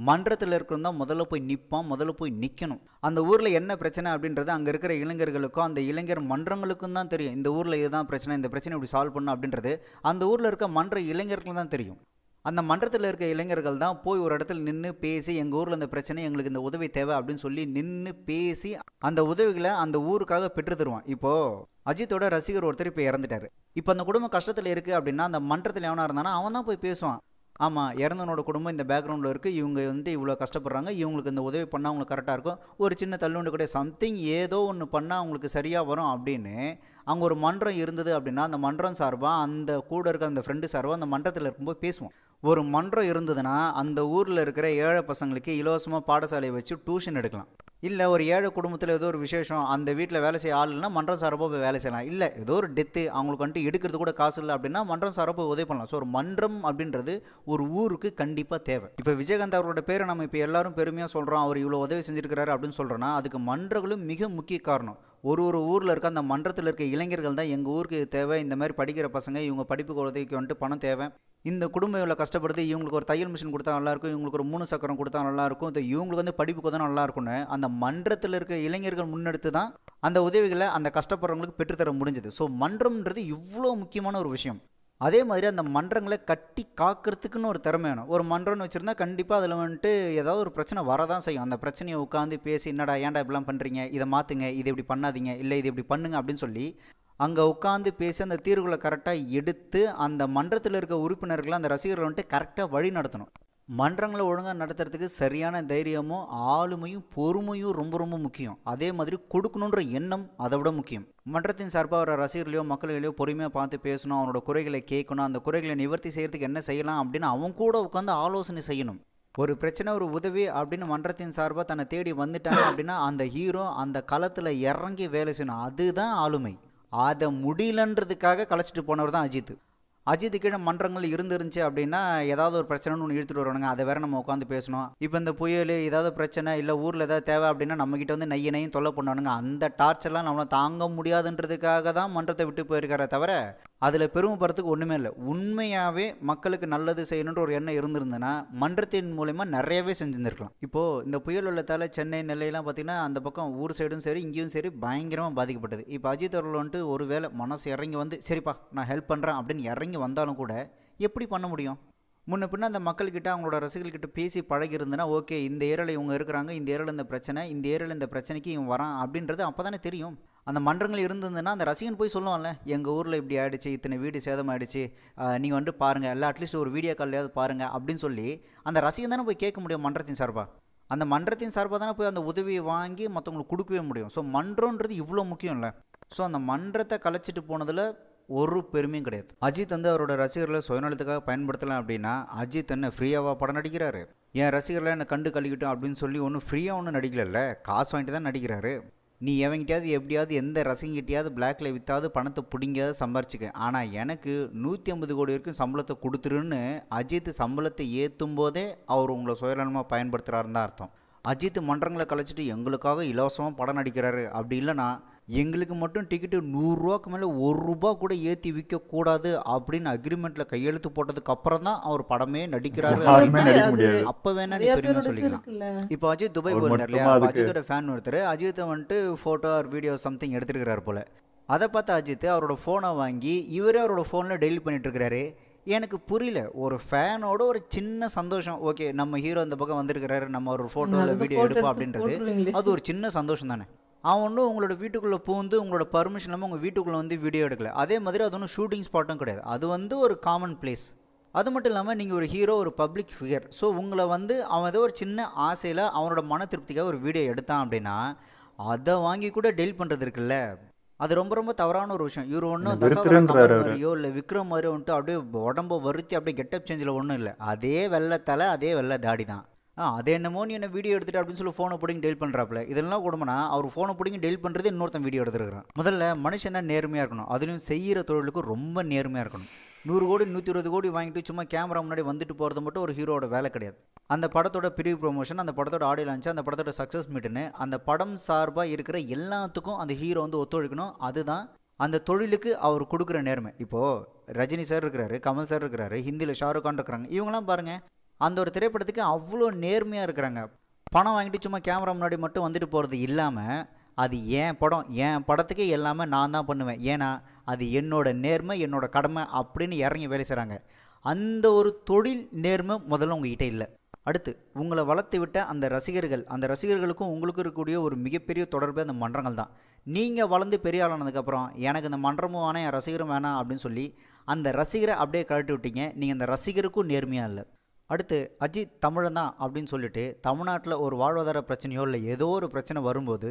மன்றத்தில் இருக்கிறவங்க தான் முதல்ல போய் நிற்பான் முதல்ல போய் நிற்கணும் அந்த ஊரில் என்ன பிரச்சனை அப்படின்றது அங்கே இருக்கிற இளைஞர்களுக்கும் அந்த இளைஞர் மன்றங்களுக்கும் தான் தெரியும் இந்த ஊரில் இதுதான் பிரச்சனை இந்த பிரச்சனை இப்படி சால்வ் பண்ணும் அப்படின்றது அந்த ஊரில் இருக்க மன்ற இளைஞர்களுக்கு தான் தெரியும் அந்த மன்றத்தில் இருக்க இளைஞர்கள் தான் போய் ஒரு இடத்துல நின்று பேசி எங்கள் ஊரில் இந்த பிரச்சனை எங்களுக்கு இந்த உதவி தேவை அப்படின்னு சொல்லி நின்று பேசி அந்த உதவிகளை அந்த ஊருக்காக பெற்று தருவான் இப்போது அஜித்தோட ரசிகர் ஒருத்தர் இப்போ இறந்துட்டார் இப்போ அந்த குடும்பம் கஷ்டத்தில் இருக்குது அப்படின்னா அந்த மன்றத்தில் எவனாக இருந்தானா அவன் தான் போய் பேசுவான் ஆமாம் இறந்தவனோட குடும்பம் இந்த பேக்ரவுண்டில் இருக்குது இவங்க வந்துட்டு இவ்வளோ கஷ்டப்படுறாங்க இவங்களுக்கு இந்த உதவி பண்ணால் அவங்களுக்கு கரெக்டாக இருக்கும் ஒரு சின்ன தள்ளுண்டு கூட சம்திங் ஏதோ ஒன்று பண்ணால் அவங்களுக்கு சரியாக வரும் அப்படின்னு அங்கே ஒரு மன்றம் இருந்தது அப்படின்னா அந்த மன்றம் சார்பாக அந்த கூட இருக்கிற அந்த ஃப்ரெண்டு சார்பாக அந்த மன்றத்தில் இருக்கும்போது பேசுவான் ஒரு மன்றம் இருந்ததுன்னா அந்த ஊரில் இருக்கிற ஏழை பசங்களுக்கு இலவசமாக பாடசாலையை வச்சு டியூஷன் எடுக்கலாம் இல்லை ஒரு ஏழை குடும்பத்தில் ஏதோ ஒரு விசேஷம் அந்த வீட்டில் வேலை செய்ய ஆள் இல்லைனா மன்றம் சார்பாக போய் வேலை செய்யலாம் இல்லை ஏதோ ஒரு டெத்து அவங்களுக்கு வந்துட்டு எடுக்கிறது கூட காசு இல்லை அப்படின்னா மன்றம் சார்பாக போய் உதவி பண்ணலாம் ஸோ ஒரு மன்றம் அப்படின்றது ஒரு ஊருக்கு கண்டிப்பாக தேவை இப்போ விஜயகாந்த் அவரோட பேரை நம்ம இப்போ எல்லாரும் பெருமையாக சொல்கிறோம் அவர் இவ்வளோ உதவி செஞ்சுருக்கிறாரு அப்படின்னு சொல்கிறோன்னா அதுக்கு மன்றங்களும் மிக முக்கிய காரணம் ஒரு ஒரு ஊரில் இருக்க அந்த மன்றத்தில் இருக்க இளைஞர்கள் தான் எங்கள் ஊருக்கு தேவை இந்த மாதிரி படிக்கிற பசங்க இவங்க படிப்புக்கு உதவிக்கு வந்துட்டு பணம் தேவை இந்த குடும்பம் இவ்வளோ கஷ்டப்படுது இவங்களுக்கு ஒரு தையல் மிஷின் கொடுத்தா நல்லாயிருக்கும் இவங்களுக்கு ஒரு மூணு சக்கரம் கொடுத்தா நல்லாயிருக்கும் இது இவங்களுக்கு வந்து படிப்பு கொடுத்தா நல்லாயிருக்கும்னு அந்த மன்றத்தில் இருக்க இளைஞர்கள் முன்னெடுத்து தான் அந்த உதவிகளை அந்த கஷ்டப்படுறவங்களுக்கு பெற்றுத்தர முடிஞ்சது ஸோ மன்றம்ன்றது இவ்வளோ முக்கியமான ஒரு விஷயம் அதே மாதிரி அந்த மன்றங்களை கட்டி காக்கிறதுக்குன்னு ஒரு திறமை வேணும் ஒரு மன்றம்னு வச்சுருந்தா கண்டிப்பாக அதில் வந்துட்டு ஏதாவது ஒரு பிரச்சனை வரதான் செய்யும் அந்த பிரச்சனையை உட்காந்து பேசி என்னடா ஏன்டா இப்படிலாம் பண்ணுறீங்க இதை மாற்றுங்க இதை இப்படி பண்ணாதீங்க இல்லை இது இப்படி பண்ணுங்க அப்படின்னு சொல்லி அங்கே உட்காந்து பேசி அந்த தீர்வுகளை கரெக்டாக எடுத்து அந்த மன்றத்தில் இருக்க உறுப்பினர்களை அந்த ரசிகர்கள் வந்துட்டு கரெக்டாக வழி நடத்தணும் மன்றங்களை ஒழுங்காக நடத்துறதுக்கு சரியான தைரியமும் ஆளுமையும் பொறுமையும் ரொம்ப ரொம்ப முக்கியம் அதே மாதிரி கொடுக்கணுன்ற எண்ணம் அதை விட முக்கியம் மன்றத்தின் சார்பாக வர ரசிகர்களையோ மக்களையோ பொறுமையாக பார்த்து பேசணும் அவனோட குறைகளை கேட்கணும் அந்த குறைகளை நிவர்த்தி செய்கிறதுக்கு என்ன செய்யலாம் அப்படின்னு அவன் கூட உட்காந்து ஆலோசனை செய்யணும் ஒரு பிரச்சனை ஒரு உதவி அப்படின்னு மன்றத்தின் சார்பாக தன்னை தேடி வந்துட்டாங்க அப்படின்னா அந்த ஹீரோ அந்த களத்தில் இறங்கி வேலை செய்யணும் அதுதான் ஆளுமை அதை முடியலன்றதுக்காக கலைச்சிட்டு போனவர் தான் அஜித்து அஜித்து கீழே மன்றங்கள் இருந்துருந்துச்சு அப்படின்னா ஏதாவது ஒரு பிரச்சனைன்னு ஒன்று இழுத்துட்டு வருவானுங்க அதை வேற நம்ம உட்காந்து பேசணும் இப்போ இந்த புயல் ஏதாவது பிரச்சனை இல்லை ஊரில் ஏதாவது தேவை அப்படின்னா நம்மக்கிட்ட வந்து நைய நையும் தொல்லை பண்ணுவானுங்க அந்த டார்ச்சர்லாம் நம்மளை தாங்க முடியாதுன்றதுக்காக தான் மன்றத்தை விட்டு போயிருக்காரே தவிர அதில் பெருமைப்படுறதுக்கு ஒன்றுமே இல்லை உண்மையாகவே மக்களுக்கு நல்லது செய்யணுன்ற ஒரு எண்ணம் இருந்திருந்ததுன்னா மன்றத்தின் மூலயமா நிறையவே செஞ்சுருந்துருக்கலாம் இப்போது இந்த புயல் உள்ளத்தால் சென்னை நெல்லையெல்லாம் பார்த்திங்கன்னா அந்த பக்கம் ஊர் சைடும் சரி இங்கேயும் சரி பயங்கரமாக பாதிக்கப்பட்டது இப்போ அஜித் அவர்கள் வந்துட்டு ஒரு வேளை மனசு இறங்கி வந்து சரிப்பா நான் ஹெல்ப் பண்ணுறேன் அப்படின்னு இறங்கி இறங்கி வந்தாலும் கூட எப்படி பண்ண முடியும் முன்ன பின்ன அந்த மக்கள்கிட்ட அவங்களோட ரசிகர்கிட்ட பேசி பழகி இருந்தனா ஓகே இந்த ஏரியாவில் இவங்க இருக்கிறாங்க இந்த ஏரியாவில் இந்த பிரச்சனை இந்த ஏரியாவில் இந்த பிரச்சனைக்கு இவன் வரான் அப்படின்றது அப்போ தானே தெரியும் அந்த மன்றங்கள் இருந்ததுன்னா அந்த ரசிகன் போய் சொல்லுவான்ல எங்கள் ஊரில் இப்படி ஆகிடுச்சு இத்தனை வீடு சேதம் ஆகிடுச்சு நீங்கள் வந்து பாருங்கள் எல்லா அட்லீஸ்ட் ஒரு வீடியோ கால்லையாவது பாருங்கள் அப்படின்னு சொல்லி அந்த ரசிகன் தானே போய் கேட்க முடியும் மன்றத்தின் சார்பாக அந்த மன்றத்தின் சார்பாக தானே போய் அந்த உதவியை வாங்கி மற்றவங்களுக்கு கொடுக்கவே முடியும் ஸோ மன்றன்றது இவ்வளோ முக்கியம் இல்லை ஸோ அந்த மன்றத்தை கலைச்சிட்டு போனதில் ஒரு பெருமையும் கிடையாது அஜித் வந்து அவரோட ரசிகர்களை சுயநலத்துக்காக பயன்படுத்தலாம் அப்படின்னா அஜித் என்ன ஃப்ரீயாவா படம் நடிக்கிறாரு என் ரசிகர்களை என்னை கண்டு கழிக்கட்டும் அப்படின்னு சொல்லி ஒன்றும் ஃப்ரீயாக ஒன்றும் நடிக்கல காசு வாங்கிட்டு தான் நடிக்கிறாரு நீ எவங்கிட்டையாவது எப்படியாவது எந்த ரசிகிட்டையாவது பிளாக்ல வித்தாவது பணத்தை பிடிங்காத சம்பாரிச்சுக்க ஆனால் எனக்கு நூற்றி ஐம்பது கோடி வரைக்கும் சம்பளத்தை கொடுத்துருன்னு அஜித் சம்பளத்தை ஏற்றும் போதே அவர் உங்களை சுயநலமாக பயன்படுத்துகிறாருன்னு தான் அர்த்தம் அஜித் மன்றங்களை கலைச்சிட்டு எங்களுக்காக இலவசமாக படம் நடிக்கிறாரு அப்படி இல்லைனா எங்களுக்கு மட்டும் டிக்கெட்டு நூறுரூவாக்கு மேலே ஒரு ரூபா கூட ஏற்றி விற்கக்கூடாது அப்படின்னு அக்ரிமெண்ட்டில் கையெழுத்து போட்டதுக்கு அப்புறம் தான் அவர் படமே நடிக்கிறாரு அப்போ வேணா நீ பெருமையாக சொல்லிக்கலாம் இப்போ அஜித் துபாய் போயிருந்தார் இல்லையா அஜித்தோட ஃபேன் ஒருத்தர் அஜித்தை வந்துட்டு ஃபோட்டோ ஆர் வீடியோ சம்திங் எடுத்துருக்கிறார் போல் அதை பார்த்து அஜித் அவரோட ஃபோனை வாங்கி இவரே அவரோட ஃபோனில் டெய்லி பண்ணிட்டு எனக்கு புரியல ஒரு ஃபேனோட ஒரு சின்ன சந்தோஷம் ஓகே நம்ம ஹீரோ அந்த பக்கம் வந்திருக்கிறாரு நம்ம ஒரு ஃபோட்டோவில் வீடியோ எடுப்போம் அப்படின்றது அது ஒரு சின்ன சந்தோஷம் தானே அவன் ஒன்றும் உங்களோட வீட்டுக்குள்ளே பூந்து உங்களோட பர்மிஷன் இல்லாமல் உங்கள் வீட்டுக்குள்ளே வந்து வீடியோ எடுக்கல அதே மாதிரி அது ஒன்றும் ஷூட்டிங் ஸ்பாட்டும் கிடையாது அது வந்து ஒரு காமன் பிளேஸ் அது மட்டும் இல்லாமல் நீங்கள் ஒரு ஹீரோ ஒரு பப்ளிக் ஃபிகர் ஸோ உங்களை வந்து அவன் ஏதோ ஒரு சின்ன ஆசையில் அவனோட மன திருப்திக்காக ஒரு வீடியோ எடுத்தான் அப்படின்னா அதை வாங்கி கூட டெல் பண்ணுறது இருக்குல்ல அது ரொம்ப ரொம்ப தவறான ஒரு விஷயம் இவர் ஒன்றும் தசாவரம் மாதிரியோ இல்லை விக்ரம் மாதிரியோ வந்துட்டு அப்படியே உடம்ப வருத்தி அப்படியே கெட்டப் சேஞ்சில் ஒன்றும் இல்லை அதே வெள்ளை தலை அதே வெள்ளை தாடி தான் ஆ அது என்னமோ நீ என்ன வீடியோ எடுத்துட்டு அப்படின்னு சொல்லி ஃபோனை பிடிங்க டெயில் பண்ணுறாப்புல இதெல்லாம் கூடமானா அவர் ஃபோனை பிடிங்க டெயில் பண்ணுறது இன்னொருத்தன் வீடியோ எடுத்துருக்கான் முதல்ல என்ன நேர்மையாக இருக்கணும் அதுலேயும் செய்கிற தொழிலுக்கு ரொம்ப நேர்மையாக இருக்கணும் நூறு கோடி நூற்றி இருபது கோடி வாங்கிட்டு சும்மா கேமரா முன்னாடி வந்துட்டு போகிறது மட்டும் ஒரு ஹீரோட வேலை கிடையாது அந்த படத்தோட பிரிவு ப்ரொமோஷன் அந்த படத்தோட ஆடியோ லான்ச் அந்த படத்தோட சக்ஸஸ் மீட்டுன்னு அந்த படம் சார்பாக இருக்கிற எல்லாத்துக்கும் அந்த ஹீரோ வந்து ஒத்துழைக்கணும் அதுதான் அந்த தொழிலுக்கு அவர் கொடுக்குற நேர்மை இப்போது ரஜினி சார் இருக்கிறாரு கமல் சார் இருக்கிறாரு ஹிந்தியில் ஷாருக் கான் இருக்கிறாங்க இவங்கெல்லாம் பாருங்கள் அந்த ஒரு திரைப்படத்துக்கு அவ்வளோ நேர்மையாக இருக்கிறாங்க பணம் வாங்கிட்டு சும்மா கேமரா முன்னாடி மட்டும் வந்துட்டு போகிறது இல்லாமல் அது என் படம் என் படத்துக்கே எல்லாமே நான் தான் பண்ணுவேன் ஏன்னா அது என்னோட நேர்மை என்னோட கடமை அப்படின்னு இறங்கி வேலை செய்கிறாங்க அந்த ஒரு தொழில் நேர்மை முதல்ல உங்ககிட்ட இல்லை அடுத்து உங்களை வளர்த்து விட்ட அந்த ரசிகர்கள் அந்த ரசிகர்களுக்கும் உங்களுக்கும் இருக்கக்கூடிய ஒரு மிகப்பெரிய தொடர்பு அந்த மன்றங்கள் தான் நீங்கள் வளர்ந்து பெரிய ஆளானதுக்கப்புறம் எனக்கு இந்த மன்றமும் வேணாம் என் ரசிகரும் வேணாம் அப்படின்னு சொல்லி அந்த ரசிகரை அப்படியே கழட்டி விட்டீங்க நீங்கள் அந்த ரசிகருக்கும் நேர்மையாக இல்லை அடுத்து அஜித் தமிழன் தான் அப்படின்னு சொல்லிட்டு தமிழ்நாட்டில் ஒரு வாழ்வாதார பிரச்சனையோ இல்லை ஏதோ ஒரு பிரச்சனை வரும்போது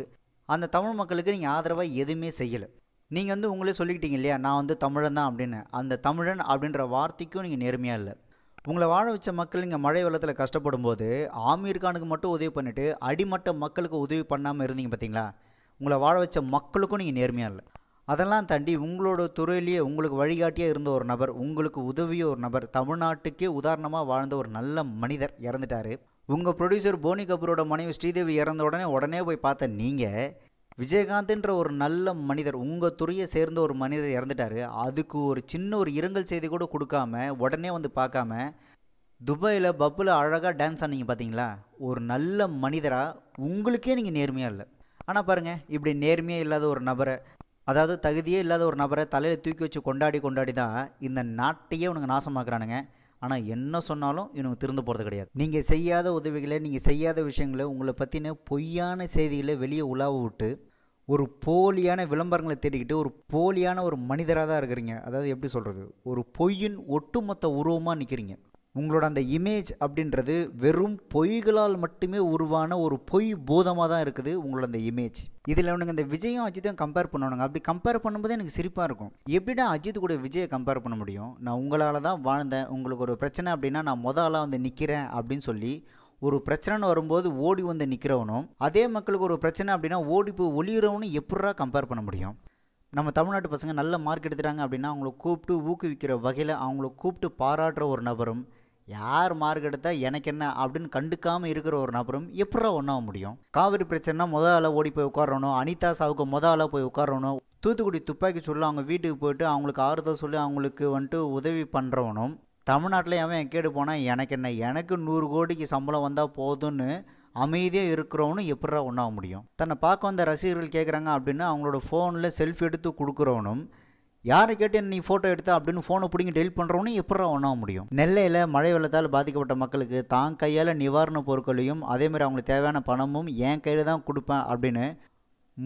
அந்த தமிழ் மக்களுக்கு நீங்கள் ஆதரவாக எதுவுமே செய்யலை நீங்கள் வந்து உங்களே சொல்லிக்கிட்டீங்க இல்லையா நான் வந்து தமிழன் தான் அப்படின்னு அந்த தமிழன் அப்படின்ற வார்த்தைக்கும் நீங்கள் நேர்மையாக இல்லை உங்களை வாழ வச்ச மக்கள் இங்கே மழை வெள்ளத்தில் கஷ்டப்படும் போது மட்டும் உதவி பண்ணிவிட்டு அடிமட்ட மக்களுக்கு உதவி பண்ணாமல் இருந்தீங்க பார்த்தீங்களா உங்களை வாழ வச்ச மக்களுக்கும் நீங்கள் நேர்மையாக இல்லை அதெல்லாம் தாண்டி உங்களோட துறையிலேயே உங்களுக்கு வழிகாட்டியாக இருந்த ஒரு நபர் உங்களுக்கு உதவிய ஒரு நபர் தமிழ்நாட்டுக்கே உதாரணமாக வாழ்ந்த ஒரு நல்ல மனிதர் இறந்துட்டார் உங்கள் ப்ரொடியூசர் போனி கபூரோட மனைவி ஸ்ரீதேவி இறந்த உடனே உடனே போய் பார்த்த நீங்கள் விஜயகாந்த்ன்ற ஒரு நல்ல மனிதர் உங்கள் துறையை சேர்ந்த ஒரு மனிதர் இறந்துட்டார் அதுக்கு ஒரு சின்ன ஒரு இரங்கல் செய்தி கூட கொடுக்காம உடனே வந்து பார்க்காம துபாயில் பப்பில் அழகாக டான்ஸ் ஆனீங்க பார்த்தீங்களா ஒரு நல்ல மனிதராக உங்களுக்கே நீங்கள் நேர்மையாக இல்லை ஆனால் பாருங்கள் இப்படி நேர்மையாக இல்லாத ஒரு நபரை அதாவது தகுதியே இல்லாத ஒரு நபரை தலையில் தூக்கி வச்சு கொண்டாடி கொண்டாடி தான் இந்த நாட்டையே உனக்கு நாசமாக்குறானுங்க ஆனால் என்ன சொன்னாலும் இவனுக்கு திருந்து போகிறது கிடையாது நீங்கள் செய்யாத உதவிகளை நீங்கள் செய்யாத விஷயங்களை உங்களை பற்றின பொய்யான செய்திகளை வெளியே உலாவ விட்டு ஒரு போலியான விளம்பரங்களை தேடிக்கிட்டு ஒரு போலியான ஒரு மனிதராக தான் இருக்கிறீங்க அதாவது எப்படி சொல்கிறது ஒரு பொய்யின் ஒட்டுமொத்த உருவமாக நிற்கிறீங்க உங்களோட அந்த இமேஜ் அப்படின்றது வெறும் பொய்களால் மட்டுமே உருவான ஒரு பொய் பூதமாக தான் இருக்குது உங்களோட அந்த இமேஜ் இதில் அவனுங்க இந்த விஜயும் அஜித்தையும் கம்பேர் பண்ணணுங்க அப்படி கம்பேர் பண்ணும்போது எனக்கு சிரிப்பாக இருக்கும் எப்படினா அஜித் கூட விஜயை கம்பேர் பண்ண முடியும் நான் உங்களால் தான் வாழ்ந்தேன் உங்களுக்கு ஒரு பிரச்சனை அப்படின்னா நான் முதலாக வந்து நிற்கிறேன் அப்படின்னு சொல்லி ஒரு பிரச்சனைன்னு வரும்போது ஓடி வந்து நிற்கிறவனும் அதே மக்களுக்கு ஒரு பிரச்சனை அப்படின்னா ஓடி போய் ஒளியிறவனும் எப்படா கம்பேர் பண்ண முடியும் நம்ம தமிழ்நாட்டு பசங்க நல்ல மார்க் எடுத்துட்டாங்க அப்படின்னா அவங்கள கூப்பிட்டு ஊக்குவிக்கிற வகையில் அவங்கள கூப்பிட்டு பாராட்டுற ஒரு நபரும் யார் மார்க் எடுத்தால் எனக்கு என்ன அப்படின்னு கண்டுக்காமல் இருக்கிற ஒரு நபரும் எப்படா ஒன்றாக முடியும் காவிரி பிரச்சனைனா முதல் ஆளாக ஓடி போய் உட்காரணும் அனிதா சாவுக்கு முத ஆளாக போய் உட்காரணும் தூத்துக்குடி துப்பாக்கி சொல்லி அவங்க வீட்டுக்கு போயிட்டு அவங்களுக்கு ஆறுதல் சொல்லி அவங்களுக்கு வந்துட்டு உதவி பண்ணுறவனும் தமிழ்நாட்டில் என் கேடு போனால் எனக்கு என்ன எனக்கு நூறு கோடிக்கு சம்பளம் வந்தால் போதும்னு அமைதியாக இருக்கிறவனும் எப்படா ஒன்றாக முடியும் தன்னை பார்க்க வந்த ரசிகர்கள் கேட்குறாங்க அப்படின்னு அவங்களோட ஃபோனில் செல்ஃபி எடுத்து கொடுக்குறவனும் யாரை கேட்டு நீ ஃபோட்டோ எடுத்த அப்படின்னு ஃபோனை பிடிங்கி டெலிட் பண்ணுறவனு எப்படா ஒன்றா முடியும் நெல்லையில் மழை வெள்ளத்தால் பாதிக்கப்பட்ட மக்களுக்கு தான் கையால் நிவாரணப் பொருட்களையும் அதேமாதிரி அவங்களுக்கு தேவையான பணமும் என் கையில் தான் கொடுப்பேன் அப்படின்னு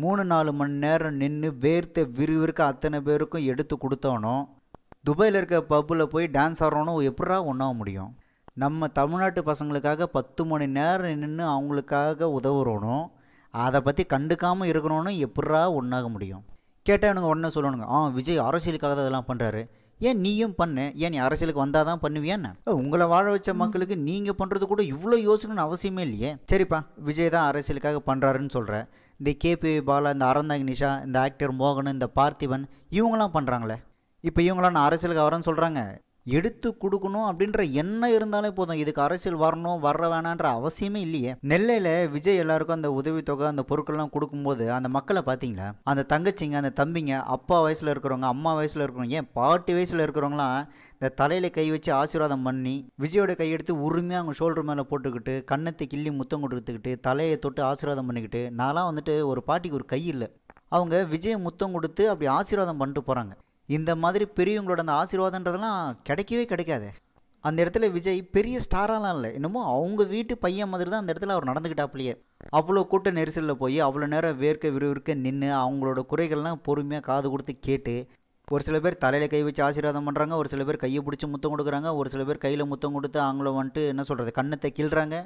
மூணு நாலு மணி நேரம் நின்று வேர்த்த விறுவிறுக்க அத்தனை பேருக்கும் எடுத்து கொடுத்தவனும் துபாயில் இருக்க பப்பில் போய் டான்ஸ் ஆடுறவனும் எப்படா ஒன்றாக முடியும் நம்ம தமிழ்நாட்டு பசங்களுக்காக பத்து மணி நேரம் நின்று அவங்களுக்காக உதவுறோனும் அதை பற்றி கண்டுக்காமல் இருக்கிறோன்னு எப்படா ஒன்றாக முடியும் கேட்டால் எனக்கு உடனே சொல்லணுங்க ஆ விஜய் அரசியலுக்காக தான் இதெல்லாம் பண்ணுறாரு ஏன் நீயும் பண்ணு ஏன் நீ அரசியலுக்கு வந்தால் தான் பண்ணுவியான்னு உங்களை வாழ வச்ச மக்களுக்கு நீங்கள் பண்ணுறது கூட இவ்வளோ யோசிக்கணும்னு அவசியமே இல்லையே சரிப்பா விஜய் தான் அரசியலுக்காக பண்ணுறாருன்னு சொல்கிறேன் இந்த கேபி பாலா இந்த அறந்தாங் நிஷா இந்த ஆக்டர் மோகன் இந்த பார்த்திபன் இவங்களாம் பண்ணுறாங்களே இப்போ இவங்களாம் நான் அரசியலுக்கு வரேன்னு சொல்கிறாங்க எடுத்து கொடுக்கணும் அப்படின்ற எண்ணம் இருந்தாலே போதும் இதுக்கு அரசியல் வரணும் வர வேணான்ற அவசியமே இல்லையே நெல்லையில் விஜய் எல்லாருக்கும் அந்த உதவித்தொகை அந்த பொருட்கள்லாம் கொடுக்கும்போது அந்த மக்களை பார்த்தீங்களா அந்த தங்கச்சிங்க அந்த தம்பிங்க அப்பா வயசில் இருக்கிறவங்க அம்மா வயசில் இருக்கிறவங்க ஏன் பாட்டி வயசில் இருக்கிறவங்களாம் இந்த தலையில் கை வச்சு ஆசீர்வாதம் பண்ணி விஜயோட கையெடுத்து உரிமையாக அவங்க ஷோல்டர் மேலே போட்டுக்கிட்டு கண்ணத்தை கிள்ளி முத்தம் கொடுத்துக்கிட்டு தலையை தொட்டு ஆசீர்வாதம் பண்ணிக்கிட்டு நான்லாம் வந்துட்டு ஒரு பாட்டிக்கு ஒரு கை இல்லை அவங்க விஜய முத்தம் கொடுத்து அப்படி ஆசீர்வாதம் பண்ணிட்டு போகிறாங்க இந்த மாதிரி பெரியவங்களோட அந்த ஆசீர்வாதன்றதெல்லாம் கிடைக்கவே கிடைக்காது அந்த இடத்துல விஜய் பெரிய ஸ்டாராலாம் இல்லை என்னமோ அவங்க வீட்டு பையன் மாதிரி தான் அந்த இடத்துல அவர் நடந்துக்கிட்டாப்புலையே அவ்வளோ கூட்ட நெரிசலில் போய் அவ்வளோ நேரம் வேர்க்க விறுவிற்க நின்று அவங்களோட குறைகள்லாம் பொறுமையாக காது கொடுத்து கேட்டு ஒரு சில பேர் தலையில் கை வச்சு ஆசீர்வாதம் பண்ணுறாங்க ஒரு சில பேர் கையை பிடிச்சி முத்தம் கொடுக்குறாங்க ஒரு சில பேர் கையில் முத்தம் கொடுத்து அவங்கள வந்துட்டு என்ன சொல்கிறது கண்ணத்தை கிழ்கிறாங்க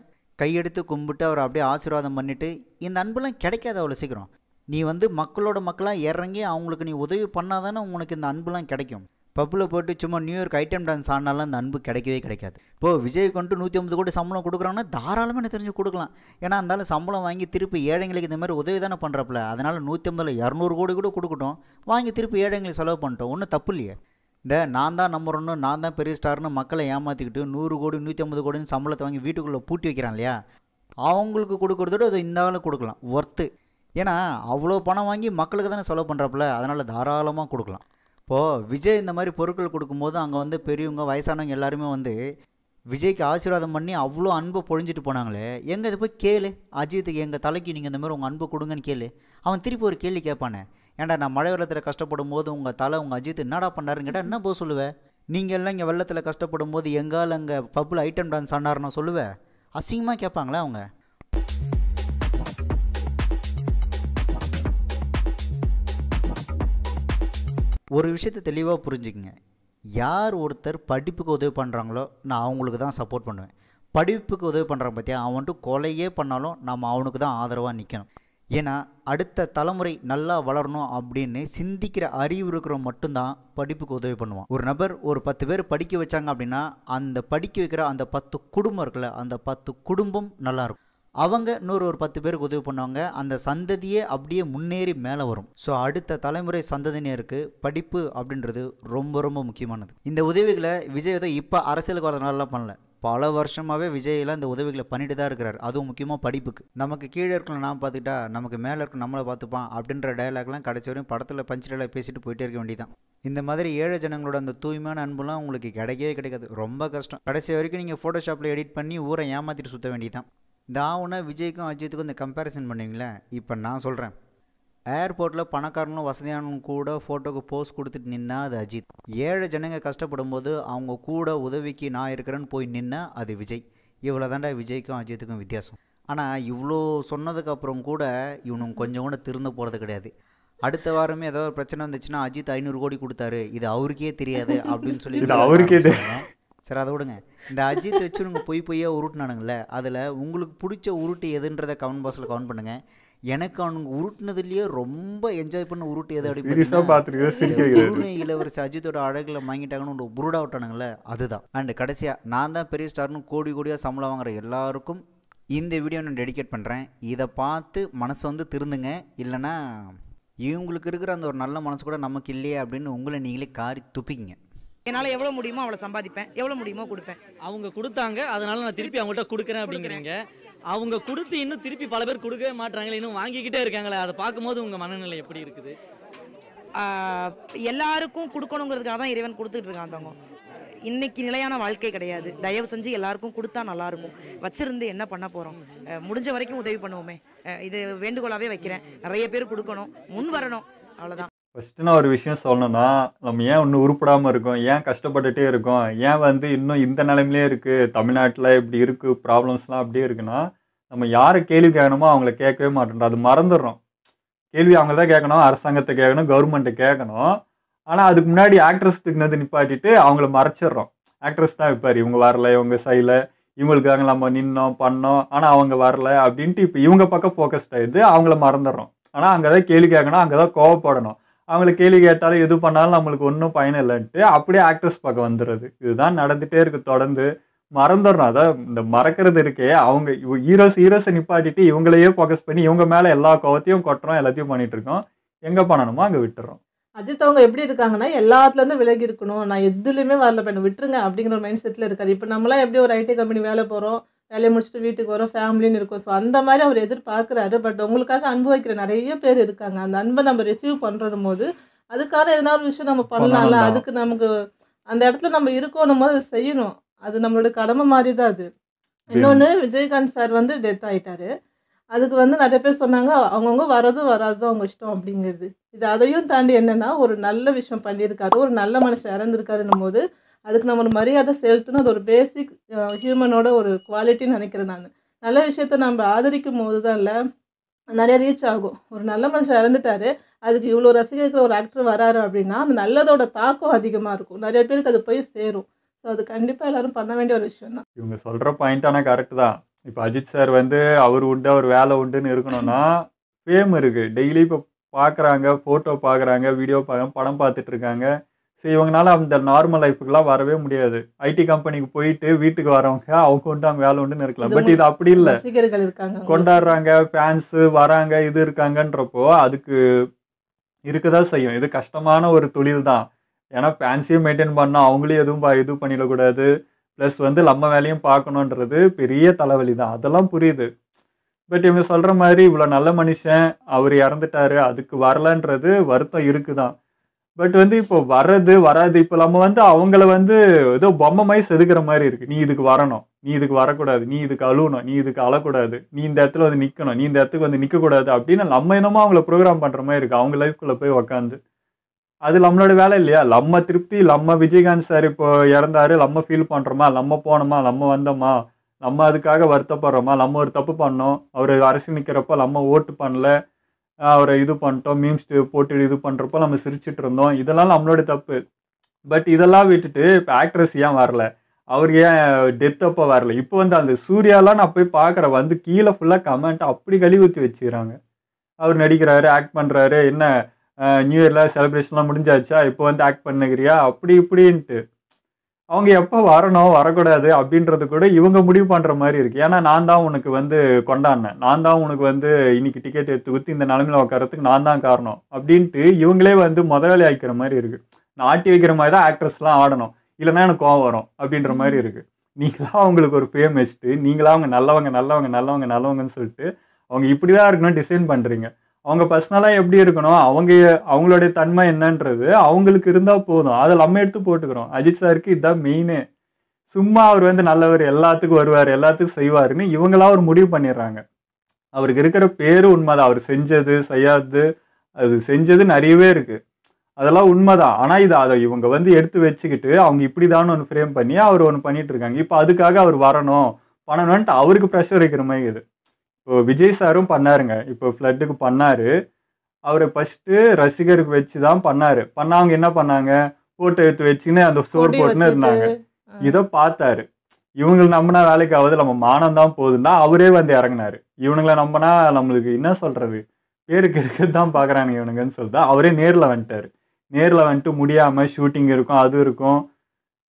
கையெடுத்து கும்பிட்டு அவர் அப்படியே ஆசீர்வாதம் பண்ணிவிட்டு இந்த அன்பெல்லாம் கிடைக்காது அவ்வளோ சீக்கிரம் நீ வந்து மக்களோட மக்களாக இறங்கி அவங்களுக்கு நீ உதவி பண்ணால் தானே உங்களுக்கு இந்த அன்புலாம் கிடைக்கும் பப்பில் போட்டு சும்மா நியூயார்க் ஐட்டம் டான்ஸ் ஆனாலும் அந்த அன்பு கிடைக்கவே கிடைக்காது இப்போது விஜய் கொண்டு நூற்றி ஐம்பது கோடி சம்பளம் கொடுக்குறாங்கன்னா தாராளமாக எனக்கு தெரிஞ்சு கொடுக்கலாம் ஏன்னா அந்தாலும் சம்பளம் வாங்கி திருப்பி ஏழைங்களுக்கு இந்த மாதிரி உதவி தானே பண்ணுறப்பல அதனால் நூற்றி ஐம்பதில் இரநூறு கோடி கூட கொடுக்கட்டும் வாங்கி திருப்பி ஏழைங்களுக்கு செலவு பண்ணிட்டோம் ஒன்றும் தப்பு இல்லையே இந்த நான் தான் நம்பர் ஒன்று நான் தான் பெரிய ஸ்டார்னு மக்களை ஏமாற்றிக்கிட்டு நூறு கோடி நூற்றி ஐம்பது கோடின்னு சம்பளத்தை வாங்கி வீட்டுக்குள்ளே பூட்டி வைக்கிறான் இல்லையா அவங்களுக்கு கொடுக்குறதோட அது இந்த ஆளை கொடுக்கலாம் ஒர்த்து ஏன்னா அவ்வளோ பணம் வாங்கி மக்களுக்கு தானே செலவு பண்ணுறப்பல அதனால் தாராளமாக கொடுக்கலாம் இப்போது விஜய் இந்த மாதிரி பொருட்கள் கொடுக்கும்போது அங்கே வந்து பெரியவங்க வயசானவங்க எல்லாருமே வந்து விஜய்க்கு ஆசீர்வாதம் பண்ணி அவ்வளோ அன்பு பொழிஞ்சிட்டு போனாங்களே எங்கே இது போய் கேளு அஜித்துக்கு எங்கள் தலைக்கு நீங்கள் இந்த மாதிரி உங்கள் அன்பு கொடுங்கன்னு கேளு அவன் திருப்பி ஒரு கேள்வி கேட்பானே ஏன்டா நான் மழை வெள்ளத்தில் கஷ்டப்படும் போது உங்கள் தலை உங்கள் அஜித் என்னடா பண்ணாருன்னு என்ன போ சொல்லுவேன் நீங்கள் எல்லாம் இங்கே வெள்ளத்தில் கஷ்டப்படும் போது எங்கால் அங்கே பப்பில் ஐட்டம் டான்ஸ் ஆனாருன்னு சொல்லுவேன் அசிங்கமாக கேட்பாங்களே அவங்க ஒரு விஷயத்தை தெளிவாக புரிஞ்சுக்கங்க யார் ஒருத்தர் படிப்புக்கு உதவி பண்ணுறாங்களோ நான் அவங்களுக்கு தான் சப்போர்ட் பண்ணுவேன் படிப்புக்கு உதவி பண்ணுறவங்க பார்த்தியா அவன் வந்துட்டு கொலையே பண்ணாலும் நம்ம அவனுக்கு தான் ஆதரவாக நிற்கணும் ஏன்னா அடுத்த தலைமுறை நல்லா வளரணும் அப்படின்னு சிந்திக்கிற அறிவு இருக்கிறவங்க மட்டும்தான் படிப்புக்கு உதவி பண்ணுவான் ஒரு நபர் ஒரு பத்து பேர் படிக்க வச்சாங்க அப்படின்னா அந்த படிக்க வைக்கிற அந்த பத்து குடும்பம் இருக்குல்ல அந்த பத்து குடும்பம் நல்லாயிருக்கும் அவங்க இன்னொரு ஒரு பத்து பேருக்கு உதவி பண்ணுவாங்க அந்த சந்ததியே அப்படியே முன்னேறி மேலே வரும் ஸோ அடுத்த தலைமுறை சந்ததியினருக்கு படிப்பு அப்படின்றது ரொம்ப ரொம்ப முக்கியமானது இந்த உதவிகளை விஜய் தான் இப்போ அரசியலுக்கு வரதுனாலலாம் பண்ணல பல வருஷமாகவே விஜயெல்லாம் இந்த உதவிகளை பண்ணிட்டு தான் இருக்கிறார் அதுவும் முக்கியமாக படிப்புக்கு நமக்கு கீழே இருக்கணும் நான் பார்த்துக்கிட்டா நமக்கு மேலே இருக்கணும் நம்மளை பார்த்துப்பான் அப்படின்ற டயலாக்லாம் கடைசி வரையும் படத்தில் பஞ்சடலாக பேசிட்டு போயிட்டே இருக்க வேண்டியதான் இந்த மாதிரி ஏழை ஜனங்களோட அந்த தூய்மையான அன்புலாம் உங்களுக்கு கிடைக்கவே கிடைக்காது ரொம்ப கஷ்டம் கடைசி வரைக்கும் நீங்கள் ஃபோட்டோஷாப்பில் எடிட் பண்ணி ஊரை ஏமாற்றிட்டு சுற்ற வேண்டியதான் தாவனா விஜய்க்கும் அஜித்துக்கும் இந்த கம்பேரிசன் பண்ணுவீங்களேன் இப்போ நான் சொல்கிறேன் ஏர்போர்ட்டில் பணக்காரனும் வசதியானவங்க கூட ஃபோட்டோக்கு போஸ் கொடுத்துட்டு நின்னா அது அஜித் ஏழை ஜனங்க கஷ்டப்படும் போது அவங்க கூட உதவிக்கு நான் இருக்கிறேன்னு போய் நின்னா அது விஜய் இவ்வளோ தாண்டா விஜய்க்கும் அஜித்துக்கும் வித்தியாசம் ஆனால் இவ்வளோ சொன்னதுக்கப்புறம் கூட இவனுங்க கொஞ்சம் கூட திருந்து போகிறது கிடையாது அடுத்த வாரமே ஏதோ பிரச்சனை வந்துச்சுன்னா அஜித் ஐநூறு கோடி கொடுத்தாரு இது அவருக்கே தெரியாது அப்படின்னு (laughs) சொல்லி அவருக்கே சரி அதை விடுங்க இந்த அஜித் வச்சு நீங்கள் பொய் பொய்யாக உருட்டினானுங்கள அதில் உங்களுக்கு பிடிச்ச உருட்டு எதுன்றதை கமெண்ட் பாக்ஸில் கமெண்ட் பண்ணுங்கள் எனக்கு அவனுங்க உருட்டுனதுலேயே ரொம்ப என்ஜாய் பண்ண உருட்டு எது அப்படின்னு இளவரசி அஜித்தோட அழகில் வாங்கிட்டாங்கன்னு ஒரு புருடா விட்டானுங்கள அதுதான் அண்ட் கடைசியாக நான் தான் பெரிய ஸ்டார்னு கோடி கோடியாக சம்பளம் வாங்குற எல்லாருக்கும் இந்த வீடியோ நான் டெடிகேட் பண்ணுறேன் இதை பார்த்து மனசு வந்து திருந்துங்க இல்லைனா இவங்களுக்கு இருக்கிற அந்த ஒரு நல்ல மனசு கூட நமக்கு இல்லையே அப்படின்னு உங்களை நீங்களே காரி துப்பிக்கிங்க என்னால் எவ்வளோ முடியுமோ அவ்வளோ சம்பாதிப்பேன் எவ்வளோ முடியுமோ கொடுப்பேன் அவங்க கொடுத்தாங்க அதனால நான் திருப்பி அவங்கள்ட்ட கொடுக்குறேன் அப்படிங்கிறீங்க அவங்க கொடுத்து இன்னும் திருப்பி பல பேர் கொடுக்கவே மாட்டாங்களே இன்னும் வாங்கிக்கிட்டே இருக்காங்களே அதை பார்க்கும்போது உங்கள் மனநிலை எப்படி இருக்குது எல்லாருக்கும் கொடுக்கணுங்கிறதுக்காக தான் இறைவன் கொடுத்துட்டு இருக்கான் அவங்க இன்னைக்கு நிலையான வாழ்க்கை கிடையாது தயவு செஞ்சு எல்லாருக்கும் கொடுத்தா நல்லாயிருக்கும் வச்சிருந்து என்ன பண்ண போகிறோம் முடிஞ்ச வரைக்கும் உதவி பண்ணுவோமே இது வேண்டுகோளாகவே வைக்கிறேன் நிறைய பேர் கொடுக்கணும் முன் வரணும் அவ்வளோதான் ஃபஸ்ட்டு நான் ஒரு விஷயம் சொல்லணும்னா நம்ம ஏன் இன்னும் உருப்படாமல் இருக்கோம் ஏன் கஷ்டப்பட்டுகிட்டே இருக்கோம் ஏன் வந்து இன்னும் இந்த நிலைமையிலே இருக்குது தமிழ்நாட்டில் இப்படி இருக்குது ப்ராப்ளம்ஸ்லாம் அப்படியே இருக்குன்னா நம்ம யாரை கேள்வி கேட்கணுமோ அவங்கள கேட்கவே மாட்டோம் அது மறந்துடுறோம் கேள்வி அவங்க தான் கேட்கணும் அரசாங்கத்தை கேட்கணும் கவர்மெண்ட்டை கேட்கணும் ஆனால் அதுக்கு முன்னாடி ஆக்ட்ரஸ் திக்கினது நிப்பாட்டிட்டு அவங்கள மறைச்சிட்றோம் ஆக்ட்ரஸ் தான் இப்போ இவங்க வரல இவங்க செய்யலை இவங்களுக்காக நம்ம நின்னோம் பண்ணோம் ஆனால் அவங்க வரல அப்படின்ட்டு இப்போ இவங்க பக்கம் ஃபோக்கஸ்ட் ஆகிடுது அவங்கள மறந்துடுறோம் ஆனால் அங்கே தான் கேள்வி கேட்கணும் அங்கே தான் கோவப்படணும் அவங்களை கேள்வி கேட்டாலும் எது பண்ணாலும் நம்மளுக்கு ஒன்றும் பயன் இல்லைன்ட்டு அப்படியே ஆக்ட்ரஸ் பக்கம் வந்துடுது இதுதான் நடந்துகிட்டே இருக்குது தொடர்ந்து மறந்துடணும் அதை இந்த மறக்கிறது இருக்கே அவங்க ஹீரோஸ் ஹீரோஸை நிப்பாட்டிட்டு இவங்களையே ஃபோக்கஸ் பண்ணி இவங்க மேலே எல்லா கோவத்தையும் கொட்டுறோம் எல்லாத்தையும் பண்ணிகிட்டு இருக்கோம் எங்கே பண்ணணுமோ அங்கே விட்டுறோம் அஜித் அவங்க எப்படி இருக்காங்கன்னா எல்லாத்துலேருந்து விலகி இருக்கணும் நான் எதுலேயுமே வரல இப்போ விட்டுருங்க அப்படிங்கிற ஒரு மைண்ட் செட்டில் இருக்காரு இப்போ நம்மளாம் எப்படி ஒரு ஐடி கம்பெனி வேலை போகிறோம் வேலையை முடிச்சுட்டு வீட்டுக்கு வரும் ஃபேமிலின்னு இருக்கும் ஸோ அந்த மாதிரி அவர் எதிர்பார்க்குறாரு பட் உங்களுக்காக அனுபவிக்கிற நிறைய பேர் இருக்காங்க அந்த அன்பை நம்ம ரிசீவ் பண்ணுறது போது அதுக்கான எதனா ஒரு விஷயம் நம்ம பண்ணலாம்ல அதுக்கு நமக்கு அந்த இடத்துல நம்ம இருக்கணும் போது செய்யணும் அது நம்மளோட கடமை மாதிரி தான் அது இன்னொன்று விஜயகாந்த் சார் வந்து டெத் ஆகிட்டாரு அதுக்கு வந்து நிறைய பேர் சொன்னாங்க அவங்கவுங்க வரதும் வராதும் அவங்க இஷ்டம் அப்படிங்கிறது இது அதையும் தாண்டி என்னென்னா ஒரு நல்ல விஷயம் பண்ணியிருக்காரு ஒரு நல்ல மனுஷன் இறந்துருக்காருன்னும் போது அதுக்கு நம்ம ஒரு மரியாதை செலுத்தணும் அது ஒரு பேசிக் ஹியூமனோட ஒரு குவாலிட்டின்னு நினைக்கிறேன் நான் நல்ல விஷயத்த நம்ம ஆதரிக்கும் போது தான் இல்லை நிறைய ரீச் ஆகும் ஒரு நல்ல மனுஷன் இறந்துட்டாரு அதுக்கு இவ்வளோ ரசிகர்கள் ஒரு ஆக்டர் வராரு அப்படின்னா அந்த நல்லதோட தாக்கம் அதிகமாக இருக்கும் நிறைய பேருக்கு அது போய் சேரும் ஸோ அது கண்டிப்பாக எல்லாரும் பண்ண வேண்டிய ஒரு விஷயம் தான் இவங்க சொல்கிற பாயிண்ட் ஆனால் கரெக்ட் தான் இப்போ அஜித் சார் வந்து அவர் உண்டு அவர் வேலை உண்டுன்னு இருக்கணும்னா ஃபேம் இருக்குது டெய்லி இப்போ பார்க்குறாங்க ஃபோட்டோ பார்க்குறாங்க வீடியோ பார்க்க படம் பார்த்துட்ருக்காங்க ஸோ இவங்களால அந்த நார்மல் லைஃபுக்குலாம் வரவே முடியாது ஐடி கம்பெனிக்கு போயிட்டு வீட்டுக்கு வரவங்க அவங்க வந்து அவங்க வேலை ஒன்று இருக்கலாம் பட் இது அப்படி இல்லை கொண்டாடுறாங்க ஃபேன்ஸு வராங்க இது இருக்காங்கன்றப்போ அதுக்கு தான் செய்யும் இது கஷ்டமான ஒரு தொழில் தான் ஏன்னா ஃபேன்ஸையும் மெயின்டைன் பண்ணால் அவங்களையும் எதுவும் இது பண்ணிடக்கூடாது ப்ளஸ் வந்து நம்ம வேலையும் பார்க்கணுன்றது பெரிய தலைவலி தான் அதெல்லாம் புரியுது பட் இவங்க சொல்கிற மாதிரி இவ்வளோ நல்ல மனுஷன் அவர் இறந்துட்டாரு அதுக்கு வரலன்றது வருத்தம் இருக்குதான் பட் வந்து இப்போ வர்றது வராது இப்போ நம்ம வந்து அவங்கள வந்து ஏதோ பொம்மை மாதிரி செதுக்கிற மாதிரி இருக்கு நீ இதுக்கு வரணும் நீ இதுக்கு வரக்கூடாது நீ இதுக்கு அழுகணும் நீ இதுக்கு அழக்கூடாது நீ இந்த இடத்துல வந்து நிற்கணும் நீ இந்த இடத்துக்கு வந்து நிற்கக்கூடாது அப்படின்னு நம்ம என்னமோ அவங்கள ப்ரோக்ராம் பண்ணுற மாதிரி இருக்கு அவங்க லைஃப்குள்ளே போய் உக்காந்து அது நம்மளோட வேலை இல்லையா நம்ம திருப்தி நம்ம விஜயகாந்த் சார் இப்போ இறந்தாரு நம்ம ஃபீல் பண்ணுறோமா நம்ம போனோமா நம்ம வந்தோமா நம்ம அதுக்காக வருத்தப்படுறோமா நம்ம ஒரு தப்பு பண்ணோம் அவர் அரசு நிற்கிறப்போ நம்ம ஓட்டு பண்ணல அவரை இது பண்ணிட்டோம் மீம்ஸ் போட்டு இது பண்ணுறப்போ நம்ம சிரிச்சிட்டு இருந்தோம் இதெல்லாம் நம்மளோட தப்பு பட் இதெல்லாம் விட்டுட்டு இப்போ ஆக்ட்ரஸ் ஏன் வரல அவர் ஏன் டெத் அப்போ வரல இப்போ வந்து அந்த சூர்யாலாம் நான் போய் பார்க்குறேன் வந்து கீழே ஃபுல்லாக கமெண்ட் அப்படி கழிவுத்தி ஊற்றி வச்சுக்கிறாங்க அவர் நடிக்கிறாரு ஆக்ட் பண்ணுறாரு என்ன நியூ இயரில் செலிப்ரேஷன்லாம் முடிஞ்சாச்சா இப்போ வந்து ஆக்ட் பண்ணுகிறியா அப்படி இப்படின்ட்டு அவங்க எப்போ வரணும் வரக்கூடாது அப்படின்றது கூட இவங்க முடிவு பண்ணுற மாதிரி இருக்குது ஏன்னா நான் தான் உனக்கு வந்து கொண்டாடினேன் நான் தான் உனக்கு வந்து இன்னைக்கு டிக்கெட் எடுத்து ஊற்றி இந்த நிலமையில உட்காரத்துக்கு நான் தான் காரணம் அப்படின்ட்டு இவங்களே வந்து முதலாளி ஆக்கிற மாதிரி இருக்குது நான் ஆட்டி வைக்கிற மாதிரி தான் ஆக்ட்ரஸ்லாம் ஆடணும் இல்லைன்னா எனக்கு கோவம் வரும் அப்படின்ற மாதிரி இருக்குது நீங்களா அவங்களுக்கு ஒரு பேம் வச்சுட்டு நீங்களா அவங்க நல்லவங்க நல்லவங்க நல்லவங்க நல்லவங்கன்னு சொல்லிட்டு அவங்க இப்படி தான் இருக்கணும் டிசைன் பண்ணுறீங்க அவங்க பர்சனலாக எப்படி இருக்கணும் அவங்க அவங்களுடைய தன்மை என்னன்றது அவங்களுக்கு இருந்தால் போதும் அதை நம்ம எடுத்து போட்டுக்கிறோம் அஜித் சாருக்கு இதுதான் மெயினு சும்மா அவர் வந்து நல்லவர் எல்லாத்துக்கும் வருவார் எல்லாத்துக்கும் செய்வாருன்னு இவங்களா ஒரு முடிவு பண்ணிடுறாங்க அவருக்கு இருக்கிற பேரு உண்மைதான் அவர் செஞ்சது செய்யாது அது செஞ்சது நிறையவே இருக்குது அதெல்லாம் உண்மைதான் ஆனால் இது அதை இவங்க வந்து எடுத்து வச்சுக்கிட்டு அவங்க இப்படி தான் ஒன்று ஃப்ரேம் பண்ணி அவர் ஒன்று பண்ணிட்டு இருக்காங்க இப்போ அதுக்காக அவர் வரணும் பண்ணணும்ன்ட்டு அவருக்கு ப்ரெஷர் வைக்கிற மாதிரி இது இப்போ விஜய் சாரும் பண்ணாருங்க இப்போ ஃப்ளட்டுக்கு பண்ணார் அவர் ஃபஸ்ட்டு ரசிகருக்கு வச்சு தான் பண்ணார் பண்ணவங்க என்ன பண்ணாங்க ஃபோட்டோ எடுத்து வச்சுன்னு அந்த ஸ்டோர் போட்டுன்னு இருந்தாங்க இதை பார்த்தாரு இவங்களை நம்பினா வேலைக்கு ஆகுது நம்ம மானம் தான் போகுதுன்னா அவரே வந்து இறங்கினார் இவனுங்களை நம்பினா நம்மளுக்கு என்ன சொல்கிறது பேருக்கு எடுக்கிறது தான் பார்க்குறாங்க இவனுங்கன்னு சொல்லிட்டு அவரே நேரில் வந்துட்டார் நேரில் வந்துட்டு முடியாமல் ஷூட்டிங் இருக்கும் அது இருக்கும்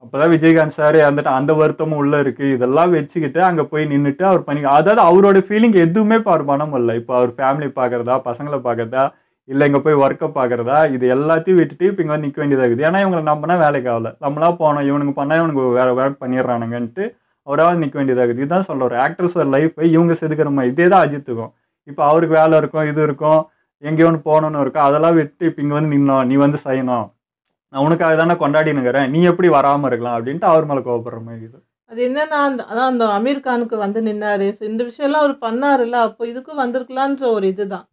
அப்போதான் விஜயகாந்த் சார் வந்துட்டு அந்த வருத்தமும் உள்ளே இருக்குது இதெல்லாம் வச்சுக்கிட்டு அங்கே போய் நின்றுட்டு அவர் பண்ணி அதாவது அவரோட ஃபீலிங் எதுவுமே அவர் பண்ண இல்லை இப்போ அவர் ஃபேமிலி பார்க்குறதா பசங்களை பார்க்குறதா இல்லை இங்கே போய் ஒர்க்கை பார்க்குறதா இது எல்லாத்தையும் விட்டுட்டு இப்போ இங்கே வந்து நிற்க வேண்டியதாக இருக்குது ஏன்னா இவங்களை நம்பினா வேலைக்கு ஆகல நம்மளா போனோம் இவனுக்கு பண்ணால் இவனுக்கு வேற வேலை பண்ணிடுறானுங்கன்ட்டு அவரால் நிற்க வேண்டியதாக இருக்குது இதுதான் ஆக்ட்ரஸ் ஒரு லைஃபை இவங்க செதுக்கிற மாதிரி இதே தான் அஜித்துக்கும் இப்போ அவருக்கு வேலை இருக்கும் இது இருக்கும் எங்கேயோன்னு போகணுன்னு இருக்கும் அதெல்லாம் விட்டு இப்போ இங்கே வந்து நின்னோம் நீ வந்து செய்யணும் நான் உனக்காக தானே கொண்டாடினுங்கிறேன் நீ எப்படி வராமல் இருக்கலாம் அப்படின்ட்டு அவர் மேலே கோவப்படுற மாதிரி இது அது என்னன்னா அந்த அதான் அந்த அமீர் கானுக்கு வந்து நின்னாரு இந்த விஷயம்லாம் அவர் பண்ணாருல்ல அப்போ இதுக்கும் வந்திருக்கலான்ற ஒரு இதுதான்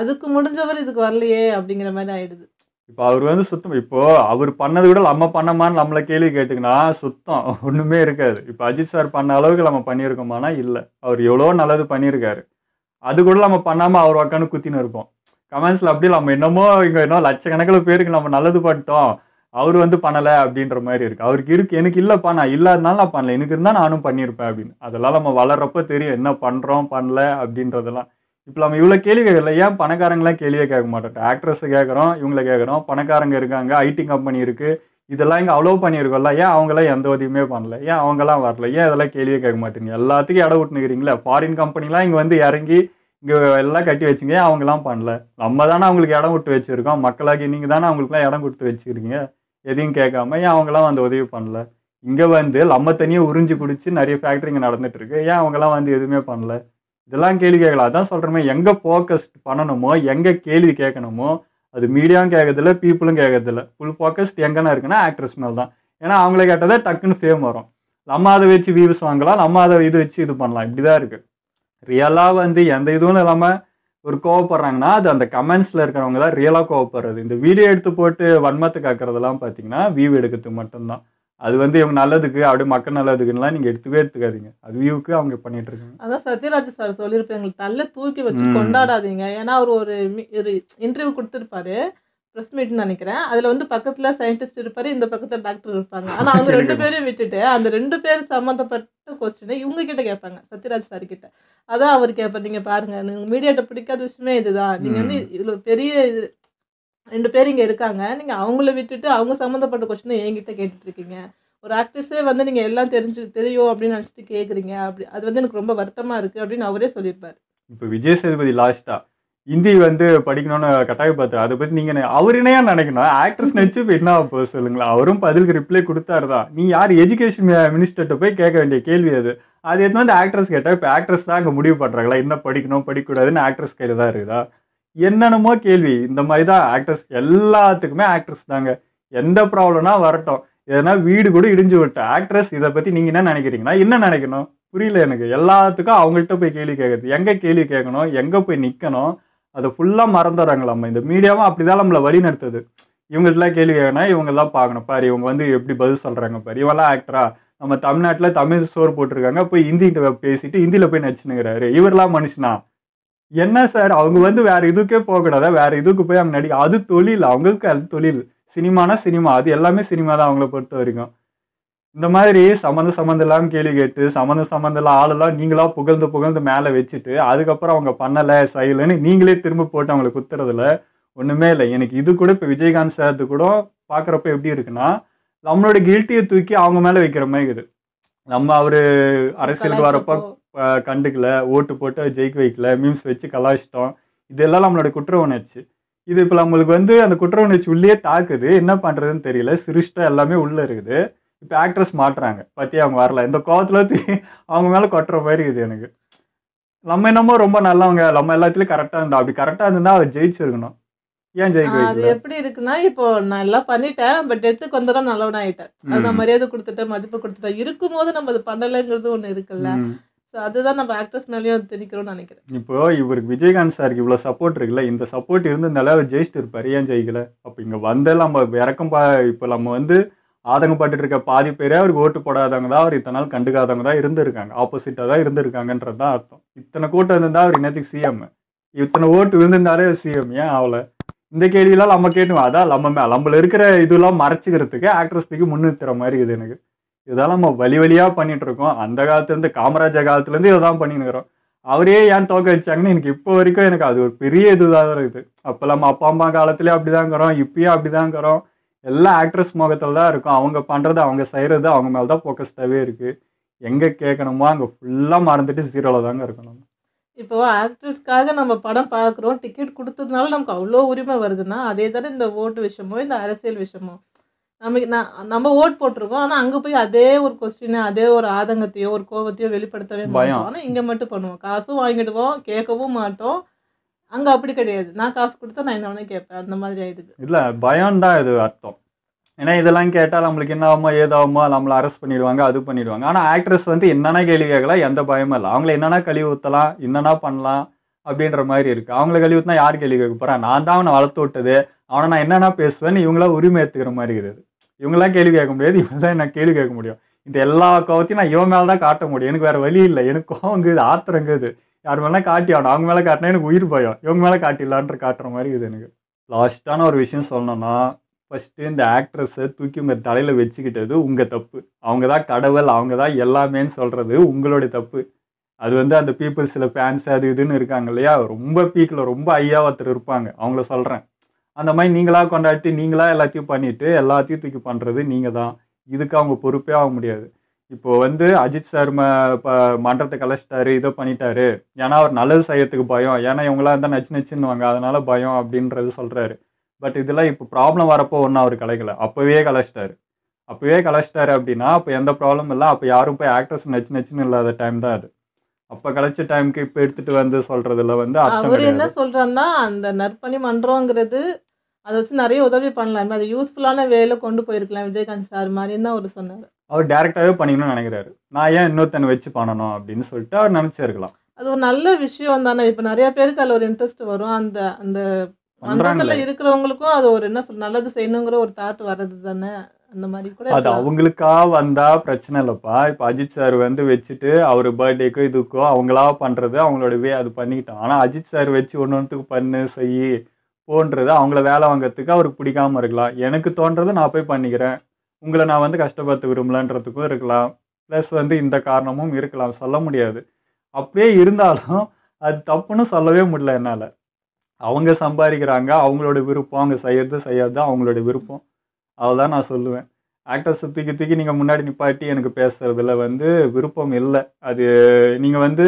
அதுக்கு முடிஞ்சவர் இதுக்கு வரலையே அப்படிங்கிற மாதிரி ஆயிடுது இப்போ அவர் வந்து சுத்தம் இப்போ அவர் பண்ணதை விட நம்ம பண்ணமான்னு நம்மளை கேள்வி கேட்டுக்கினா சுத்தம் ஒன்றுமே இருக்காது இப்போ அஜித் சார் பண்ண அளவுக்கு நம்ம பண்ணியிருக்கோமானா இல்லை அவர் எவ்வளோ நல்லது பண்ணியிருக்காரு அது கூட நம்ம பண்ணாமல் அவர் உக்காந்து குத்தின்னு இருப்போம் கமெண்ட்ஸில் அப்படியே நம்ம என்னமோ இங்கே என்ன லட்சக்கணக்கில் பேருக்கு நம்ம நல்லது பண்ணிட்டோம் அவர் வந்து பண்ணலை அப்படின்ற மாதிரி இருக்குது அவருக்கு இருக்கு எனக்கு இல்லைப்பா நான் இல்லாதனால நான் பண்ணல எனக்கு இருந்தால் நானும் பண்ணியிருப்பேன் அப்படின்னு அதெல்லாம் நம்ம வளர்றப்ப தெரியும் என்ன பண்ணுறோம் பண்ணல அப்படின்றதெல்லாம் இப்போ நம்ம இவ்வளோ கேள்வி கேட்கல ஏன் பணக்காரங்களாம் கேள்வியே கேட்க மாட்டோம் ஆக்ட்ரஸ் கேட்குறோம் இவங்களை கேட்குறோம் பணக்காரங்க இருக்காங்க ஐடி கம்பெனி இருக்குது இதெல்லாம் இங்கே அவ்வளோ பண்ணியிருக்கோம்ல ஏன் அவங்களாம் எந்த உதவியுமே பண்ணல ஏன் அவங்களாம் வரல ஏன் இதெல்லாம் கேள்வியே கேட்க மாட்டேங்க எல்லாத்துக்கும் இடம் விட்டுனுக்கிறீங்களே ஃபாரின் கம்பெனிலாம் இங்கே வந்து இறங்கி இங்கே எல்லாம் கட்டி வச்சுங்க அவங்களாம் பண்ணல நம்ம தானே அவங்களுக்கு இடம் விட்டு வச்சுருக்கோம் மக்களாகி நீங்கள் தானே அவங்களுக்குலாம் இடம் கொடுத்து வச்சுருக்கீங்க எதையும் கேட்காம ஏன் அவங்களாம் வந்து உதவி பண்ணல இங்கே வந்து நம்ம தனியாக உறிஞ்சு குடிச்சு நிறைய ஃபேக்ட்ரிங்க நடந்துட்டு இருக்கு ஏன் அவங்களாம் வந்து எதுவுமே பண்ணல இதெல்லாம் கேள்வி கேட்கல அதான் சொல்கிறோமே எங்கே ஃபோக்கஸ்ட் பண்ணணுமோ எங்கே கேள்வி கேட்கணுமோ அது மீடியாவும் கேட்கறதில்ல பீப்புளும் கேட்கறதில்ல ஃபுல் ஃபோக்கஸ்ட் எங்கன்னா இருக்குன்னா ஆக்ட்ரஸ் மேல் தான் ஏன்னா அவங்கள கேட்டதே டக்குன்னு ஃபேம் வரும் நம்ம அதை வச்சு வியூஸ் வாங்கலாம் நம்ம அதை இது வச்சு இது பண்ணலாம் இப்படி தான் இருக்குது ரியலாக வந்து எந்த இதுவும் இல்லாமல் ஒரு கோவப்படுறாங்கன்னா அது அந்த கமெண்ட்ஸில் இருக்கிறவங்க தான் ரியலாக கோவப்படுறது இந்த வீடியோ எடுத்து போட்டு வன்மத்தை காக்கிறதெல்லாம் பார்த்தீங்கன்னா வியூ எடுக்கிறது மட்டும்தான் அது வந்து இவங்க நல்லதுக்கு அப்படியே மக்கள் நல்லதுக்குன்னுலாம் நீங்கள் எடுத்துவே எடுத்துக்காதீங்க அது வியூவுக்கு அவங்க பண்ணிட்டு இருக்காங்க அதான் சத்யராஜ் சார் சொல்லியிருப்பேன் எங்களுக்கு தள்ள தூக்கி வச்சு கொண்டாடாதீங்க ஏன்னா அவர் ஒரு ஒரு இன்டர்வியூ கொடுத்துருப்பாரு ப்ரெஸ் மீட்னு நினைக்கிறேன் அதில் வந்து பக்கத்தில் சயின்டிஸ்ட் இருப்பார் இந்த பக்கத்தில் டாக்டர் இருப்பாங்க ஆனால் அவங்க ரெண்டு பேரையும் விட்டுட்டு அந்த ரெண்டு பேர் சம்மந்தப்பட்ட கொஸ்டினை இவங்க கிட்ட கேட்பாங்க சத்யராஜ் சார் கிட்ட அதான் அவர் கேட்பார் நீங்கள் பாருங்கள் மீடியாட்ட பிடிக்காத விஷயமே இதுதான் நீங்கள் வந்து இவ்வளோ பெரிய இது ரெண்டு பேர் இங்கே இருக்காங்க நீங்கள் அவங்கள விட்டுட்டு அவங்க சம்மந்தப்பட்ட கொஸ்டினை என்கிட்ட கேட்டுட்ருக்கீங்க ஒரு ஆக்ட்ரஸே வந்து நீங்கள் எல்லாம் தெரிஞ்சு தெரியும் அப்படின்னு நினச்சிட்டு கேட்குறீங்க அப்படி அது வந்து எனக்கு ரொம்ப வருத்தமாக இருக்குது அப்படின்னு அவரே சொல்லியிருப்பார் இப்போ விஜய் சேதுபதி லாஸ்ட்டாக இந்தி வந்து படிக்கணும்னு கட்டாயப்படுத்து அதை பற்றி நீங்கள் அவர் என்னையா நினைக்கணும் ஆக்ட்ரஸ் நினச்சி இப்போ என்ன அப்போ சொல்லுங்களா அவரும் பதிலுக்கு ரிப்ளை கொடுத்தாரு தான் நீ யார் எஜுகேஷன் மினிஸ்டர்கிட்ட போய் கேட்க வேண்டிய கேள்வி அது அது எது வந்து ஆக்ட்ரஸ் கேட்டால் இப்போ ஆக்ட்ரஸ் தான் அங்கே முடிவு பண்ணுறாங்களா என்ன படிக்கணும் படிக்கக்கூடாதுன்னு ஆக்ட்ரஸ் கையில் தான் இருக்குதா என்னென்னமோ கேள்வி இந்த மாதிரி தான் ஆக்ட்ரஸ் எல்லாத்துக்குமே ஆக்ட்ரஸ் தாங்க எந்த ப்ராப்ளம்னா வரட்டும் எதனா வீடு கூட இடிஞ்சு விட்டேன் ஆக்ட்ரஸ் இதை பற்றி நீங்கள் என்ன நினைக்கிறீங்கன்னா என்ன நினைக்கணும் புரியல எனக்கு எல்லாத்துக்கும் அவங்கள்ட்ட போய் கேள்வி கேட்குறது எங்கே கேள்வி கேட்கணும் எங்கே போய் நிற்கணும் அதை ஃபுல்லாக மறந்துடுறாங்களா நம்ம இந்த மீடியாவும் அப்படி தான் நம்மளை வழி நடத்துது இவங்கெல்லாம் கேள்வி கேட்கணும் இவங்கெல்லாம் பார்க்கணும் பாரு இவங்க வந்து எப்படி பதில் சொல்கிறாங்க பாரு இவெல்லாம் ஆக்டரா நம்ம தமிழ்நாட்டில் தமிழ் ஸ்டோர் போட்டிருக்காங்க போய் ஹிந்திகிட்ட பேசிட்டு ஹிந்தியில் போய் நடிச்சுனுங்கிறாரு இவரெல்லாம் மனுஷனா என்ன சார் அவங்க வந்து வேறு இதுக்கே போகக்கூடாதா வேறு இதுக்கு போய் அவங்க நடிக்க அது தொழில் அவங்களுக்கு அது தொழில் சினிமானா சினிமா அது எல்லாமே சினிமா தான் அவங்கள பொறுத்த வரைக்கும் இந்த மாதிரி சம்மந்த சம்மந்த இல்லாம கேள்வி கேட்டு சம்மந்த சம்மந்த இல்ல ஆளெல்லாம் நீங்களா புகழ்ந்து புகழ்ந்து மேலே வச்சுட்டு அதுக்கப்புறம் அவங்க பண்ணலை செய்யலன்னு நீங்களே திரும்ப போட்டு அவங்களை குத்துறதுல ஒன்றுமே இல்லை எனக்கு இது கூட இப்போ விஜயகாந்த் சார்து கூட பார்க்குறப்ப எப்படி இருக்குன்னா நம்மளோட கில்ட்டியை தூக்கி அவங்க மேலே வைக்கிற மாதிரி இருக்குது நம்ம அவர் அரசியலுக்கு வரப்ப கண்டுக்கல ஓட்டு போட்டு ஜெயிக்க வைக்கல மீம்ஸ் வச்சு கலாச்சிட்டோம் இதெல்லாம் நம்மளோட குற்ற உணர்ச்சி இது இப்போ நம்மளுக்கு வந்து அந்த குற்ற உணர்ச்சி உள்ளே தாக்குது என்ன பண்ணுறதுன்னு தெரியல சிருஷ்டம் எல்லாமே உள்ளே இருக்குது இப்போ ஆக்ட்ரஸ் மாட்டுறாங்க பற்றி அவங்க வரல இந்த கோவத்தில் அவங்க மேலே கொட்டுற மாதிரி இது எனக்கு நம்ம என்னமோ ரொம்ப நல்லவங்க நம்ம எல்லாத்துலேயும் கரெக்டாக இருந்தா அப்படி கரெக்டாக இருந்தால் அவர் ஜெயிச்சிருக்கணும் ஏன் ஜெயிக்க அது எப்படி இருக்குன்னா இப்போ நான் எல்லாம் பண்ணிட்டேன் பட் டெத்துக்கு வந்ததான் நல்லவன் ஆயிட்டேன் அது நான் மரியாதை கொடுத்துட்டேன் மதிப்பு கொடுத்துட்டேன் இருக்கும் போது நம்ம அது பண்ணலைங்கிறது ஒன்று இருக்குல்ல ஸோ அதுதான் நம்ம ஆக்ட்ரஸ் மேலேயும் திணிக்கிறோம்னு நினைக்கிறேன் இப்போ இவருக்கு விஜயகாந்த் சாருக்கு இவ்வளோ சப்போர்ட் இருக்குல்ல இந்த சப்போர்ட் இருந்ததுனால அவர் ஜெயிச்சிட்டு இருப்பார் ஏன் ஜெயிக்கல அப்போ இங்கே வந்து நம்ம இறக்கம் பா இப்போ நம்ம வந்து ஆதங்கப்பட்டு இருக்க பாதி பேரே அவருக்கு ஓட்டு போடாதவங்க தான் அவர் இத்தனை நாள் கண்டுக்காதவங்க தான் இருந்திருக்காங்க ஆப்போசிட்டாக தான் இருந்திருக்காங்கன்றது தான் அர்த்தம் இத்தனை கூட்டம் இருந்தால் அவர் இன்னத்துக்கு சிஎம் இத்தனை ஓட்டு விழுந்திருந்தாலே சிஎம் ஏன் அவளை இந்த கேள்வியெல்லாம் நம்ம கேட்டுவோம் அதான் நம்ம நம்மள இருக்கிற இதெல்லாம் மறைச்சிக்கிறதுக்கு ஆக்ட்ரஸ்டிக்கு முன்னிறுத்துற மாதிரி இது எனக்கு இதெல்லாம் நம்ம வழி வழியாக பண்ணிட்டு இருக்கோம் அந்த காலத்துலேருந்து காமராஜர் காலத்துலேருந்து இதை தான் பண்ணினுக்கிறோம் அவரே ஏன் தோக்க வச்சாங்கன்னு எனக்கு இப்போ வரைக்கும் எனக்கு அது ஒரு பெரிய இதுதான் இருக்குது அப்போ நம்ம அப்பா அம்மா காலத்துலேயே இருக்கிறோம் இப்பயும் இருக்கிறோம் எல்லா ஆக்ட்ரஸ் முகத்தில் தான் இருக்கும் அவங்க பண்ணுறது அவங்க செய்கிறது அவங்க மேலே தான் ஃபோக்கஸ்டாகவே இருக்குது எங்கே கேட்கணுமோ அங்கே ஃபுல்லாக மறந்துட்டு ஜீரோவில் தாங்க இருக்கணும் இப்போ ஆக்டர்ஸ்க்காக நம்ம படம் பார்க்குறோம் டிக்கெட் கொடுத்ததுனால நமக்கு அவ்வளோ உரிமை வருதுன்னா அதே தானே இந்த ஓட்டு விஷயமோ இந்த அரசியல் விஷயமோ நமக்கு நான் நம்ம ஓட் போட்டிருக்கோம் ஆனால் அங்கே போய் அதே ஒரு கொஸ்டின் அதே ஒரு ஆதங்கத்தையோ ஒரு கோபத்தையோ வெளிப்படுத்தவே பயம் ஆனால் இங்கே மட்டும் பண்ணுவோம் காசும் வாங்கிடுவோம் கேட்கவும் மாட்டோம் அங்கே அப்படி கிடையாது நான் காசு கொடுத்தா நான் என்ன கேட்பேன் அந்த மாதிரி ஆயிடுது இல்ல பயம் தான் இது அர்த்தம் ஏன்னா இதெல்லாம் கேட்டால் நம்மளுக்கு என்ன ஆகுமா ஏதாகுமா நம்மளை அரெஸ்ட் பண்ணிடுவாங்க அது பண்ணிடுவாங்க ஆனால் ஆக்ட்ரஸ் வந்து என்னென்ன கேள்வி கேட்கலாம் எந்த பயமும் இல்லை அவங்கள என்னென்ன கழிவு ஊற்றலாம் என்னென்ன பண்ணலாம் அப்படின்ற மாதிரி இருக்கு அவங்கள கழிவு ஊற்றினா யார் கேள்வி கேட்க போகிறா நான் தான் அவனை வளர்த்து விட்டது அவனை நான் என்னென்ன பேசுவேன்னு இவங்களாம் உரிமை ஏற்றுக்கிற மாதிரி இருக்குது இவங்களாம் கேள்வி கேட்க முடியாது இவங்க தான் என்ன கேள்வி கேட்க முடியும் இந்த எல்லா கோவத்தையும் நான் இவன் மேலே தான் காட்ட முடியும் எனக்கு வேறு வழி இல்லை எனக்கு கோவங்குது ஆத்திரங்குது யார் மேலே காட்டி ஆடும் அவங்க மேலே காட்டினா எனக்கு உயிர் பயம் இவங்க மேலே காட்டிடலான்ற காட்டுற மாதிரி இது எனக்கு லாஸ்ட்டான ஒரு விஷயம் சொல்லணும்னா ஃபஸ்ட்டு இந்த ஆக்ட்ரஸை தூக்கி உங்கள் தலையில் வச்சுக்கிட்டது உங்கள் தப்பு அவங்க தான் கடவுள் அவங்க தான் எல்லாமேன்னு சொல்கிறது உங்களுடைய தப்பு அது வந்து அந்த பீப்புள்ஸில் சில ஃபேன்ஸ் அது இதுன்னு இருக்காங்க இல்லையா ரொம்ப பீக்கில் ரொம்ப ஐயா ஒருத்தர் இருப்பாங்க அவங்கள சொல்கிறேன் அந்த மாதிரி நீங்களாக கொண்டாடிட்டு நீங்களாக எல்லாத்தையும் பண்ணிவிட்டு எல்லாத்தையும் தூக்கி பண்ணுறது நீங்கள் தான் இதுக்கு அவங்க பொறுப்பே ஆக முடியாது இப்போ வந்து அஜித் சார் இப்போ மன்றத்தை கலைச்சிட்டாரு இதை பண்ணிட்டாரு ஏன்னா அவர் நல்லது செய்யறதுக்கு பயம் ஏன்னா இவங்களாம் இருந்தால் நச்சு நச்சுன்னுவாங்க அதனால பயம் அப்படின்றது சொல்கிறாரு பட் இதெல்லாம் இப்போ ப்ராப்ளம் வரப்போ ஒன்றும் அவர் கலைக்கல அப்போவே கலைச்சிட்டாரு அப்போவே கலைச்சிட்டாரு அப்படின்னா அப்போ எந்த ப்ராப்ளம் இல்லை அப்போ யாரும் போய் ஆக்ட்ரஸ் நச்சு நச்சுன்னு இல்லாத டைம் தான் அது அப்போ கலைச்ச டைமுக்கு இப்போ எடுத்துட்டு வந்து சொல்றதுல வந்து அவர் என்ன சொல்றாருன்னா அந்த நற்பணி மன்றங்கிறது அதை வச்சு நிறைய உதவி பண்ணலாமே அது யூஸ்ஃபுல்லான வேலை கொண்டு போயிருக்கலாம் விஜயகாந்த் சார் மாதிரி தான் அவர் சொன்னார் அவர் டேரெக்டாகவே பண்ணிக்கணும்னு நினைக்கிறாரு நான் ஏன் இன்னொருத்தனை வச்சு பண்ணணும் அப்படின்னு சொல்லிட்டு அவர் நினச்சிருக்கலாம் அது ஒரு நல்ல விஷயம் தானே இப்போ நிறைய பேருக்கு அதில் ஒரு இன்ட்ரெஸ்ட் வரும் அந்த அந்த மன்றத்தில் இருக்கிறவங்களுக்கும் அது ஒரு என்ன சொல் நல்லது செய்யணுங்கிற ஒரு தாட் வர்றது தானே அந்த மாதிரி கூட அது அவங்களுக்கா வந்தா பிரச்சனை இல்லைப்பா இப்போ அஜித் சார் வந்து வச்சுட்டு அவர் பர்த்டேக்கோ இதுக்கோ அவங்களா பண்றது அவங்களோட வே அது பண்ணிக்கிட்டோம் ஆனால் அஜித் சார் வச்சு ஒன்று ஒன்றுக்கு பண்ணு செய் போன்றது அவங்கள வேலை வாங்கிறதுக்கு அவருக்கு பிடிக்காம இருக்கலாம் எனக்கு தோன்றதை நான் போய் பண்ணிக்கிறேன் உங்களை நான் வந்து கஷ்டப்படுத்த விரும்பலன்றதுக்கும் இருக்கலாம் ப்ளஸ் வந்து இந்த காரணமும் இருக்கலாம் சொல்ல முடியாது அப்படியே இருந்தாலும் அது தப்புன்னு சொல்லவே முடியல என்னால் அவங்க சம்பாதிக்கிறாங்க அவங்களோட விருப்பம் அவங்க செய்யறது செய்யறது தான் அவங்களோட விருப்பம் அதுதான் நான் சொல்லுவேன் ஆக்டர்ஸை தூக்கி தூக்கி நீங்கள் முன்னாடி நிப்பாட்டி எனக்கு பேசுகிறதுல வந்து விருப்பம் இல்லை அது நீங்கள் வந்து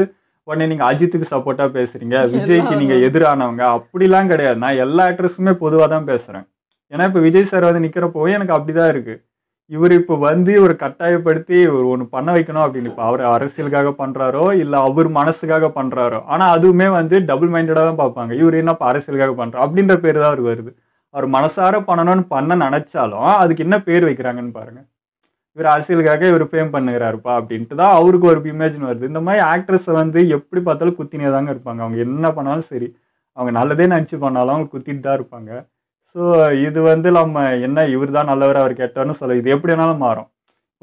உடனே நீங்கள் அஜித்துக்கு சப்போர்ட்டாக பேசுகிறீங்க விஜய்க்கு நீங்கள் எதிரானவங்க அப்படிலாம் கிடையாது நான் எல்லா ஆக்ட்ரஸுமே பொதுவாக தான் பேசுகிறேன் ஏன்னா இப்போ விஜய் சார் வந்து நிற்கிறப்போ எனக்கு அப்படி தான் இருக்குது இவர் இப்போ வந்து இவர் கட்டாயப்படுத்தி இவர் ஒன்று பண்ண வைக்கணும் அப்படின்னு இப்போ அவர் அரசியலுக்காக பண்ணுறாரோ இல்லை அவர் மனசுக்காக பண்ணுறாரோ ஆனால் அதுவுமே வந்து டபுள் மைண்டடாக தான் பார்ப்பாங்க இவர் என்ன இப்போ அரசியலுக்காக பண்ணுறோம் அப்படின்ற பேர் தான் அவர் வருது அவர் மனசார பண்ணணும்னு பண்ண நினச்சாலும் அதுக்கு என்ன பேர் வைக்கிறாங்கன்னு பாருங்கள் இவர் அரசியலுக்காக இவர் ஃபேம் பண்ணுகிறாருப்பா அப்படின்ட்டு தான் அவருக்கு ஒரு இமேஜின் வருது இந்த மாதிரி ஆக்ட்ரஸை வந்து எப்படி பார்த்தாலும் குத்தினே தாங்க இருப்பாங்க அவங்க என்ன பண்ணாலும் சரி அவங்க நல்லதே நினச்சி பண்ணாலும் அவங்க குத்திட்டு தான் இருப்பாங்க ஸோ இது வந்து நம்ம என்ன இவர் தான் நல்லவர் அவர் கேட்டார்னு சொல்ல இது எப்படி வேணாலும் மாறும்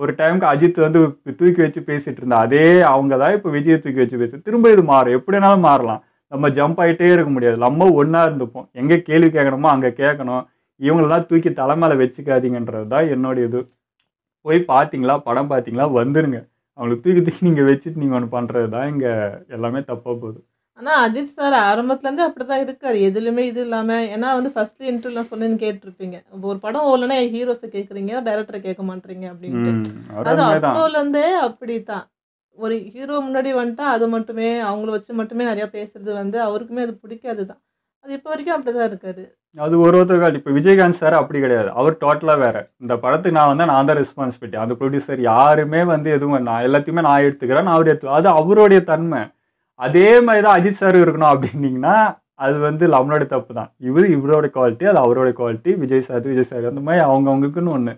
ஒரு டைமுக்கு அஜித் வந்து தூக்கி வச்சு பேசிட்டு இருந்தா அதே அவங்க தான் இப்போ விஜய் தூக்கி வச்சு பேசு திரும்ப இது மாறும் எப்படி வேணாலும் மாறலாம் நம்ம ஜம்ப் ஆகிட்டே இருக்க முடியாது நம்ம ஒன்றா இருந்துப்போம் எங்கே கேள்வி கேட்கணுமோ அங்கே கேட்கணும் இவங்களெல்லாம் தூக்கி தலைமையில வச்சுக்காதீங்கன்றது தான் என்னுடைய இது போய் பார்த்தீங்களா படம் பார்த்தீங்களா வந்துருங்க அவங்களுக்கு தூக்கி தூக்கி நீங்கள் வச்சுட்டு நீங்கள் ஒன்று பண்ணுறது தான் இங்கே எல்லாமே தப்பாக போகுது ஆனால் அஜித் சார் ஆரம்பத்துலேருந்து அப்படி தான் இருக்கார் எதுலையுமே இது இல்லாமல் ஏன்னா வந்து ஃபஸ்ட்டு இன்டர்வியூலாம் சொன்னேன்னு கேட்டிருப்பீங்க இப்போ ஒரு படம் ஓடலனா என் ஹீரோஸை கேட்குறீங்க டேரக்டரை கேட்க மாட்டீங்க அப்படின்ட்டு அது அப்போலேருந்தே அப்படி தான் ஒரு ஹீரோ முன்னாடி வந்துட்டா அது மட்டுமே அவங்கள வச்சு மட்டுமே நிறையா பேசுறது வந்து அவருக்குமே அது பிடிக்காது தான் அது இப்போ வரைக்கும் அப்படி தான் இருக்காது அது ஒரு ஒருத்தருக்கால் இப்போ விஜயகாந்த் சார் அப்படி கிடையாது அவர் டோட்டலாக வேறு இந்த படத்துக்கு நான் வந்து நான் தான் ரெஸ்பான்சிபிலிட்டி அந்த ப்ரொடியூசர் யாருமே வந்து எதுவும் நான் எல்லாத்தையுமே நான் எடுத்துக்கிறேன் நான் அவர் எடுத்து அது அவருடைய தன்மை அதே மாதிரி தான் அஜித் சார் இருக்கணும் அப்படின்னீங்கன்னா அது வந்து நம்மளோட தப்பு தான் இவர் இவரோட குவாலிட்டி அது அவரோட quality Vijay sir Vijay sir அந்த மாதிரி அவங்கவுங்களுக்குன்னு ஒன்று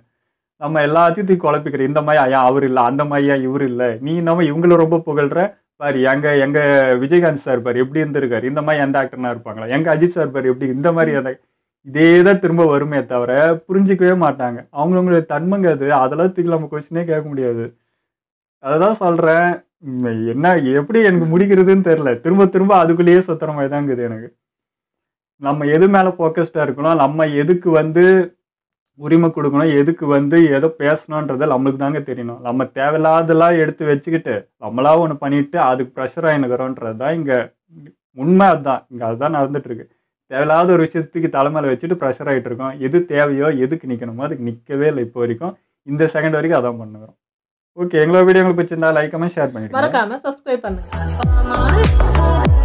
நம்ம எல்லாத்தையும் தூக்கி குழப்பிக்கிற இந்த மாதிரி ஐயா அவர் இல்லை அந்த மாதிரியா இவர் இல்லை நீ நம்ம இவங்கள ரொம்ப புகழ்கிற பாரு எங்கள் எங்கள் விஜயகாந்த் சார் பாரு எப்படி இருந்திருக்காரு இந்த மாதிரி எந்த ஆக்டர்னா இருப்பாங்களா எங்கள் அஜித் சார் பாரு எப்படி இந்த மாதிரி எந்த இதே தான் திரும்ப வருமே தவிர புரிஞ்சிக்கவே மாட்டாங்க அவங்களுடைய தன்மைங்கிறது அதெல்லாம் தூக்கி நம்ம கொஸ்டினே கேட்க முடியாது அதை தான் சொல்கிறேன் என்ன எப்படி எனக்கு முடிக்கிறதுன்னு தெரில திரும்ப திரும்ப அதுக்குள்ளேயே சுத்துற மாதிரி தான் எனக்கு நம்ம எது மேலே ஃபோக்கஸ்டாக இருக்கணும் நம்ம எதுக்கு வந்து உரிமை கொடுக்கணும் எதுக்கு வந்து எதோ பேசணுன்றது நம்மளுக்கு தாங்க தெரியணும் நம்ம தேவையில்லாதெல்லாம் எடுத்து வச்சுக்கிட்டு நம்மளாக ஒன்று பண்ணிட்டு அதுக்கு ப்ரெஷர் ஆயினுக்கிறோன்றது தான் இங்கே உண்மை அதுதான் இங்கே அதுதான் நடந்துட்டுருக்கு தேவையில்லாத ஒரு விஷயத்துக்கு தலைமையில் வச்சுட்டு ப்ரெஷர் ஆகிட்டு இருக்கோம் எது தேவையோ எதுக்கு நிற்கணுமோ அதுக்கு நிற்கவே இல்லை இப்போ வரைக்கும் இந்த செகண்ட் வரைக்கும் அதான் பண்ணுகிறோம் ஓகே எங்களோட வீடியோ உங்களுக்கு பிடிச்சிருந்தா லைக் கமெண்ட் ஷேர் பண்ணிடுங்க மறக்காம சப்ஸ்கிரைப் பண்ணுங்க